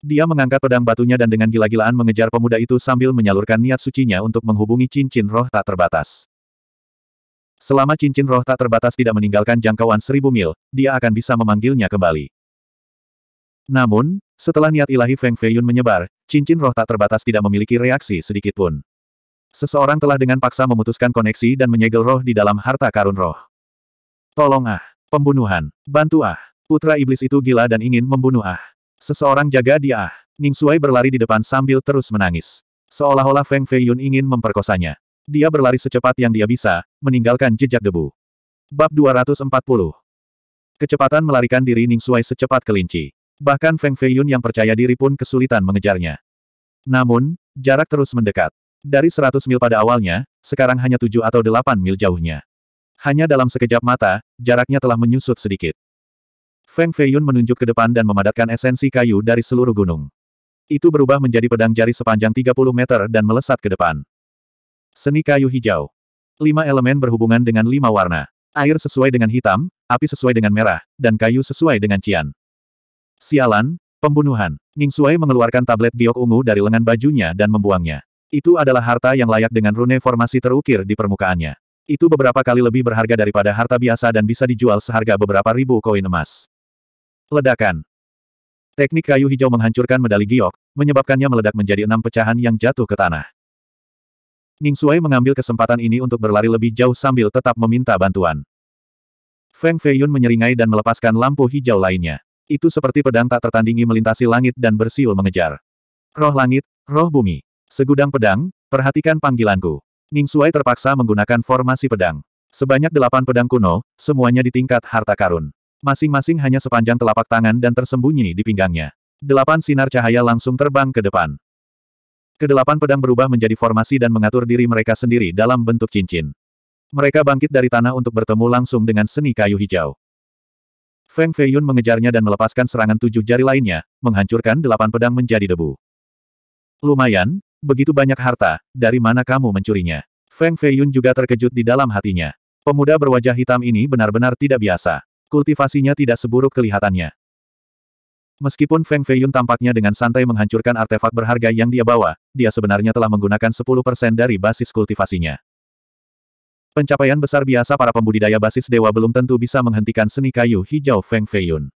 Dia mengangkat pedang batunya dan dengan gila-gilaan mengejar pemuda itu sambil menyalurkan niat sucinya untuk menghubungi cincin roh tak terbatas. Selama cincin roh tak terbatas tidak meninggalkan jangkauan seribu mil, dia akan bisa memanggilnya kembali. Namun, setelah niat ilahi Feng Feiyun menyebar, cincin roh tak terbatas tidak memiliki reaksi sedikitpun. Seseorang telah dengan paksa memutuskan koneksi dan menyegel roh di dalam harta karun roh. Tolong ah, pembunuhan, bantu ah, putra iblis itu gila dan ingin membunuh ah. Seseorang jaga dia. Ning Suai berlari di depan sambil terus menangis. Seolah-olah Feng Feiyun ingin memperkosanya. Dia berlari secepat yang dia bisa, meninggalkan jejak debu. Bab 240 Kecepatan melarikan diri Ning Suai secepat kelinci. Bahkan Feng Feiyun yang percaya diri pun kesulitan mengejarnya. Namun, jarak terus mendekat. Dari 100 mil pada awalnya, sekarang hanya 7 atau 8 mil jauhnya. Hanya dalam sekejap mata, jaraknya telah menyusut sedikit. Feng Feiyun menunjuk ke depan dan memadatkan esensi kayu dari seluruh gunung. Itu berubah menjadi pedang jari sepanjang 30 meter dan melesat ke depan. Seni kayu hijau. Lima elemen berhubungan dengan lima warna. Air sesuai dengan hitam, api sesuai dengan merah, dan kayu sesuai dengan cian. Sialan, pembunuhan. Ning Suai mengeluarkan tablet giok ungu dari lengan bajunya dan membuangnya. Itu adalah harta yang layak dengan rune formasi terukir di permukaannya. Itu beberapa kali lebih berharga daripada harta biasa dan bisa dijual seharga beberapa ribu koin emas. Ledakan. Teknik kayu hijau menghancurkan medali giok, menyebabkannya meledak menjadi enam pecahan yang jatuh ke tanah. Ning Suai mengambil kesempatan ini untuk berlari lebih jauh sambil tetap meminta bantuan. Feng Feiyun menyeringai dan melepaskan lampu hijau lainnya. Itu seperti pedang tak tertandingi melintasi langit dan bersiul mengejar. Roh langit, roh bumi. Segudang pedang, perhatikan panggilanku. Ning Suai terpaksa menggunakan formasi pedang. Sebanyak delapan pedang kuno, semuanya di tingkat harta karun. Masing-masing hanya sepanjang telapak tangan dan tersembunyi di pinggangnya. Delapan sinar cahaya langsung terbang ke depan. Kedelapan pedang berubah menjadi formasi dan mengatur diri mereka sendiri dalam bentuk cincin. Mereka bangkit dari tanah untuk bertemu langsung dengan seni kayu hijau. Feng Feiyun mengejarnya dan melepaskan serangan tujuh jari lainnya, menghancurkan delapan pedang menjadi debu. Lumayan, begitu banyak harta, dari mana kamu mencurinya? Feng Feiyun juga terkejut di dalam hatinya. Pemuda berwajah hitam ini benar-benar tidak biasa. Kultivasinya tidak seburuk kelihatannya. Meskipun Feng Feiyun tampaknya dengan santai menghancurkan artefak berharga yang dia bawa, dia sebenarnya telah menggunakan 10% dari basis kultivasinya. Pencapaian besar biasa para pembudidaya basis dewa belum tentu bisa menghentikan seni kayu hijau Feng Feiyun.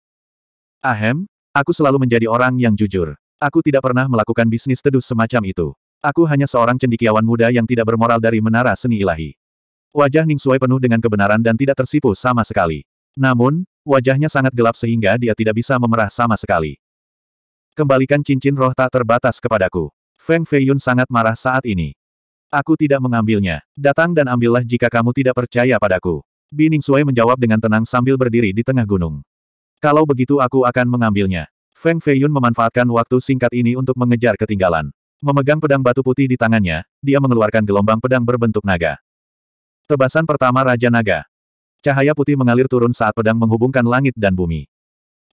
Ahem, aku selalu menjadi orang yang jujur. Aku tidak pernah melakukan bisnis teduh semacam itu. Aku hanya seorang cendikiawan muda yang tidak bermoral dari menara seni ilahi. Wajah Ning Sui penuh dengan kebenaran dan tidak tersipu sama sekali. Namun, wajahnya sangat gelap sehingga dia tidak bisa memerah sama sekali. Kembalikan cincin roh tak terbatas kepadaku. Feng Feiyun sangat marah saat ini. Aku tidak mengambilnya. Datang dan ambillah jika kamu tidak percaya padaku. Bining Sui menjawab dengan tenang sambil berdiri di tengah gunung. Kalau begitu aku akan mengambilnya. Feng Feiyun memanfaatkan waktu singkat ini untuk mengejar ketinggalan. Memegang pedang batu putih di tangannya, dia mengeluarkan gelombang pedang berbentuk naga. Tebasan pertama Raja Naga. Cahaya putih mengalir turun saat pedang menghubungkan langit dan bumi.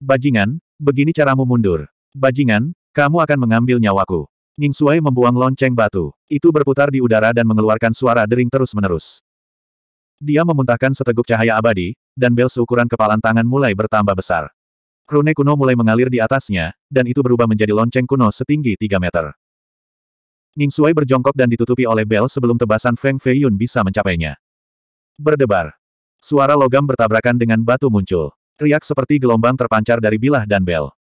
Bajingan, begini caramu mundur. Bajingan, kamu akan mengambil nyawaku. Ning Suai membuang lonceng batu. Itu berputar di udara dan mengeluarkan suara dering terus-menerus. Dia memuntahkan seteguk cahaya abadi, dan bel seukuran kepalan tangan mulai bertambah besar. Rune kuno mulai mengalir di atasnya, dan itu berubah menjadi lonceng kuno setinggi 3 meter. Ning Suai berjongkok dan ditutupi oleh bel sebelum tebasan Feng Feiyun bisa mencapainya. Berdebar. Suara logam bertabrakan dengan batu muncul. Riak seperti gelombang terpancar dari bilah dan bel.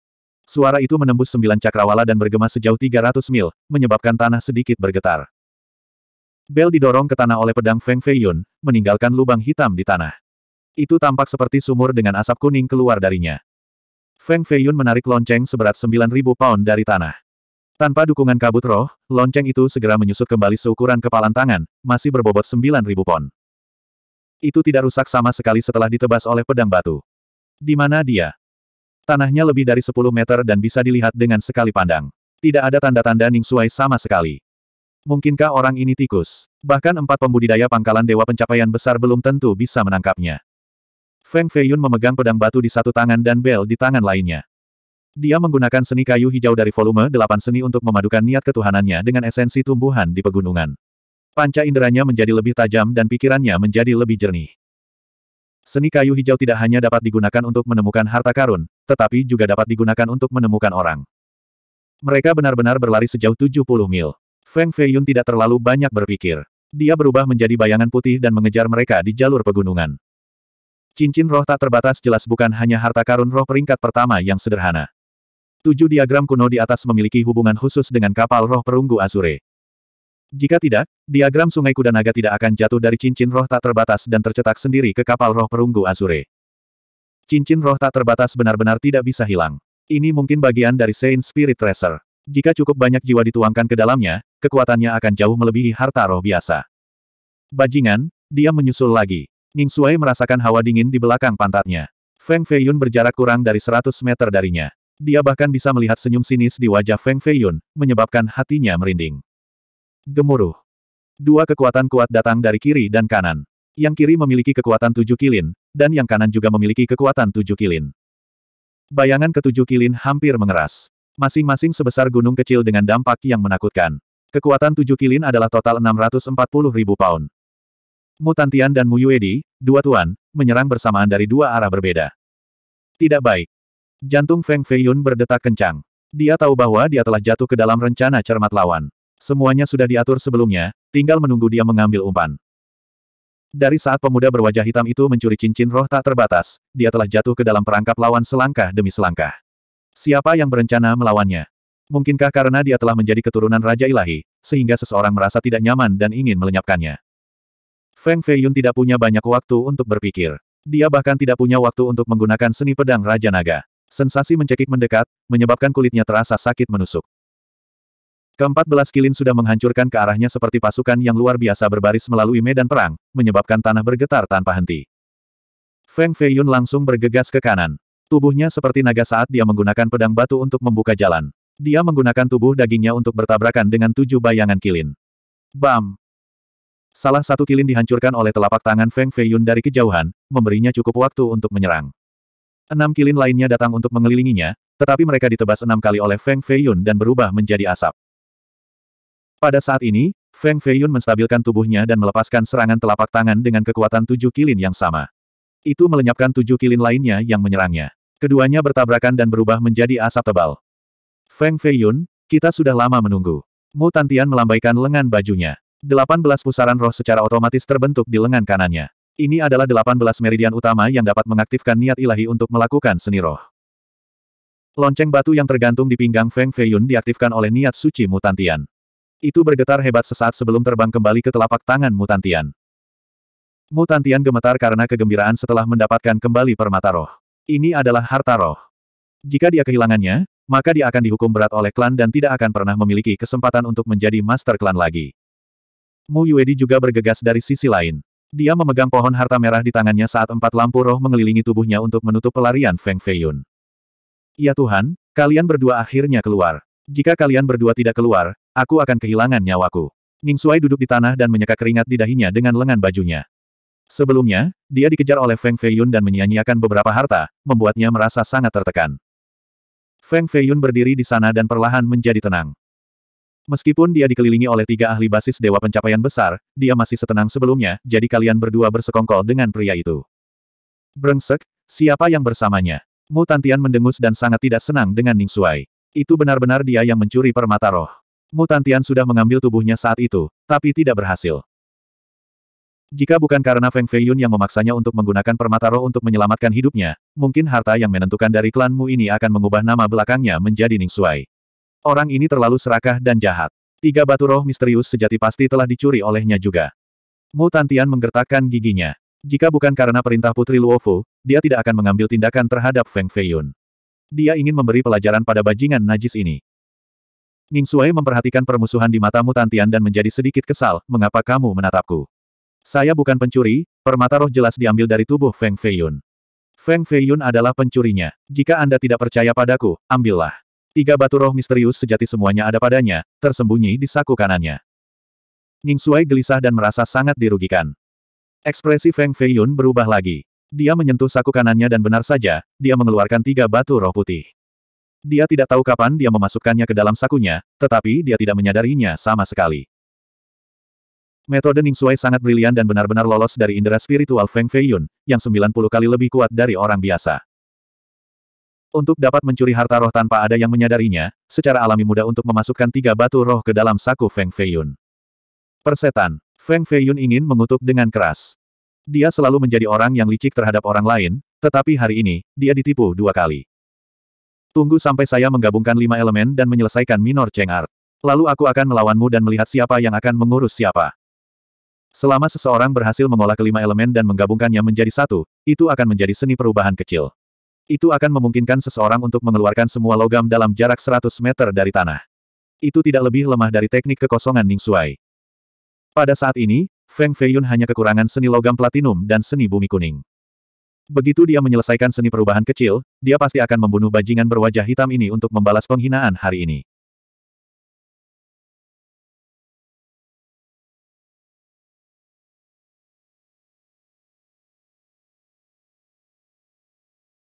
Suara itu menembus sembilan cakrawala dan bergema sejauh 300 mil, menyebabkan tanah sedikit bergetar. Bel didorong ke tanah oleh pedang Feng Feiyun, meninggalkan lubang hitam di tanah. Itu tampak seperti sumur dengan asap kuning keluar darinya. Feng Feiyun menarik lonceng seberat 9.000 pound dari tanah. Tanpa dukungan kabut roh, lonceng itu segera menyusut kembali seukuran kepalan tangan, masih berbobot 9.000 pound. Itu tidak rusak sama sekali setelah ditebas oleh pedang batu. Di mana dia? Tanahnya lebih dari 10 meter dan bisa dilihat dengan sekali pandang. Tidak ada tanda-tanda Ning Suai sama sekali. Mungkinkah orang ini tikus? Bahkan empat pembudidaya pangkalan dewa pencapaian besar belum tentu bisa menangkapnya. Feng Feiyun memegang pedang batu di satu tangan dan bel di tangan lainnya. Dia menggunakan seni kayu hijau dari volume 8 seni untuk memadukan niat ketuhanannya dengan esensi tumbuhan di pegunungan. Panca inderanya menjadi lebih tajam dan pikirannya menjadi lebih jernih. Seni kayu hijau tidak hanya dapat digunakan untuk menemukan harta karun, tetapi juga dapat digunakan untuk menemukan orang. Mereka benar-benar berlari sejauh 70 mil. Feng Feiyun tidak terlalu banyak berpikir. Dia berubah menjadi bayangan putih dan mengejar mereka di jalur pegunungan. Cincin roh tak terbatas jelas bukan hanya harta karun roh peringkat pertama yang sederhana. Tujuh diagram kuno di atas memiliki hubungan khusus dengan kapal roh perunggu Azure. Jika tidak, diagram Sungai Kuda Naga tidak akan jatuh dari cincin roh tak terbatas dan tercetak sendiri ke kapal roh perunggu Azure. Cincin roh tak terbatas benar-benar tidak bisa hilang. Ini mungkin bagian dari Saint Spirit Tracer. Jika cukup banyak jiwa dituangkan ke dalamnya, kekuatannya akan jauh melebihi harta roh biasa. Bajingan, dia menyusul lagi. Ning Suai merasakan hawa dingin di belakang pantatnya. Feng Feiyun berjarak kurang dari 100 meter darinya. Dia bahkan bisa melihat senyum sinis di wajah Feng Feiyun, menyebabkan hatinya merinding. Gemuruh. Dua kekuatan kuat datang dari kiri dan kanan. Yang kiri memiliki kekuatan tujuh kilin, dan yang kanan juga memiliki kekuatan tujuh kilin. Bayangan ketujuh kilin hampir mengeras. Masing-masing sebesar gunung kecil dengan dampak yang menakutkan. Kekuatan tujuh kilin adalah total 640 ribu pound. Mutantian dan Muyuedi, dua tuan, menyerang bersamaan dari dua arah berbeda. Tidak baik. Jantung Feng Feiyun berdetak kencang. Dia tahu bahwa dia telah jatuh ke dalam rencana cermat lawan. Semuanya sudah diatur sebelumnya, tinggal menunggu dia mengambil umpan. Dari saat pemuda berwajah hitam itu mencuri cincin roh tak terbatas, dia telah jatuh ke dalam perangkap lawan selangkah demi selangkah. Siapa yang berencana melawannya? Mungkinkah karena dia telah menjadi keturunan Raja Ilahi, sehingga seseorang merasa tidak nyaman dan ingin melenyapkannya? Feng Feiyun tidak punya banyak waktu untuk berpikir. Dia bahkan tidak punya waktu untuk menggunakan seni pedang Raja Naga. Sensasi mencekik mendekat, menyebabkan kulitnya terasa sakit menusuk. Keempat belas kilin sudah menghancurkan ke arahnya seperti pasukan yang luar biasa berbaris melalui medan perang, menyebabkan tanah bergetar tanpa henti. Feng Feiyun langsung bergegas ke kanan. Tubuhnya seperti naga saat dia menggunakan pedang batu untuk membuka jalan. Dia menggunakan tubuh dagingnya untuk bertabrakan dengan tujuh bayangan kilin. Bam! Salah satu kilin dihancurkan oleh telapak tangan Feng Feiyun dari kejauhan, memberinya cukup waktu untuk menyerang. Enam kilin lainnya datang untuk mengelilinginya, tetapi mereka ditebas enam kali oleh Feng Feiyun dan berubah menjadi asap. Pada saat ini, Feng Feiyun menstabilkan tubuhnya dan melepaskan serangan telapak tangan dengan kekuatan tujuh kilin yang sama. Itu melenyapkan tujuh kilin lainnya yang menyerangnya. Keduanya bertabrakan dan berubah menjadi asap tebal. Feng Feiyun, kita sudah lama menunggu. Mu Tantian melambaikan lengan bajunya. Delapan belas pusaran roh secara otomatis terbentuk di lengan kanannya. Ini adalah delapan belas meridian utama yang dapat mengaktifkan niat ilahi untuk melakukan seni roh. Lonceng batu yang tergantung di pinggang Feng Feiyun diaktifkan oleh niat suci Mu Tantian. Itu bergetar hebat sesaat sebelum terbang kembali ke telapak tangan Mutantian. Mutantian gemetar karena kegembiraan setelah mendapatkan kembali permata roh. Ini adalah harta roh. Jika dia kehilangannya, maka dia akan dihukum berat oleh klan dan tidak akan pernah memiliki kesempatan untuk menjadi master klan lagi. Mu Yuedi juga bergegas dari sisi lain. Dia memegang pohon harta merah di tangannya saat empat lampu roh mengelilingi tubuhnya untuk menutup pelarian Feng Feiyun. Ya Tuhan, kalian berdua akhirnya keluar. Jika kalian berdua tidak keluar, Aku akan kehilangan nyawaku. Ning Shuai duduk di tanah dan menyeka keringat di dahinya dengan lengan bajunya. Sebelumnya, dia dikejar oleh Feng Feiyun dan menyia-nyiakan beberapa harta, membuatnya merasa sangat tertekan. Feng Feiyun berdiri di sana dan perlahan menjadi tenang. Meskipun dia dikelilingi oleh tiga ahli basis Dewa Pencapaian Besar, dia masih setenang sebelumnya, jadi kalian berdua bersekongkol dengan pria itu. Brengsek, siapa yang bersamanya? Mu Tantian mendengus dan sangat tidak senang dengan Ning Shuai. Itu benar-benar dia yang mencuri permata roh. Mutantian sudah mengambil tubuhnya saat itu, tapi tidak berhasil. Jika bukan karena Feng Feiyun yang memaksanya untuk menggunakan permata roh untuk menyelamatkan hidupnya, mungkin harta yang menentukan dari klanmu ini akan mengubah nama belakangnya menjadi Ning Ningsuai. Orang ini terlalu serakah dan jahat. Tiga batu roh misterius sejati pasti telah dicuri olehnya juga. Mu Mutantian menggertakkan giginya. Jika bukan karena perintah Putri Luofu, dia tidak akan mengambil tindakan terhadap Feng Feiyun. Dia ingin memberi pelajaran pada bajingan najis ini. Ning Suai memperhatikan permusuhan di matamu tantian dan menjadi sedikit kesal, mengapa kamu menatapku? Saya bukan pencuri, permata roh jelas diambil dari tubuh Feng Feiyun. Feng Feiyun adalah pencurinya. Jika Anda tidak percaya padaku, ambillah. Tiga batu roh misterius sejati semuanya ada padanya, tersembunyi di saku kanannya. Ning Suai gelisah dan merasa sangat dirugikan. Ekspresi Feng Feiyun berubah lagi. Dia menyentuh saku kanannya dan benar saja, dia mengeluarkan tiga batu roh putih. Dia tidak tahu kapan dia memasukkannya ke dalam sakunya, tetapi dia tidak menyadarinya sama sekali. Metode Ning Ningsuai sangat brilian dan benar-benar lolos dari indera spiritual Feng Feiyun, yang 90 kali lebih kuat dari orang biasa. Untuk dapat mencuri harta roh tanpa ada yang menyadarinya, secara alami mudah untuk memasukkan tiga batu roh ke dalam saku Feng Feiyun. Persetan, Feng Feiyun ingin mengutuk dengan keras. Dia selalu menjadi orang yang licik terhadap orang lain, tetapi hari ini, dia ditipu dua kali. Tunggu sampai saya menggabungkan lima elemen dan menyelesaikan minor Cheng Lalu aku akan melawanmu dan melihat siapa yang akan mengurus siapa. Selama seseorang berhasil mengolah kelima elemen dan menggabungkannya menjadi satu, itu akan menjadi seni perubahan kecil. Itu akan memungkinkan seseorang untuk mengeluarkan semua logam dalam jarak 100 meter dari tanah. Itu tidak lebih lemah dari teknik kekosongan Ning Suai. Pada saat ini, Feng Feiyun hanya kekurangan seni logam platinum dan seni bumi kuning. Begitu dia menyelesaikan seni perubahan kecil, dia pasti akan membunuh bajingan berwajah hitam ini untuk membalas penghinaan hari ini.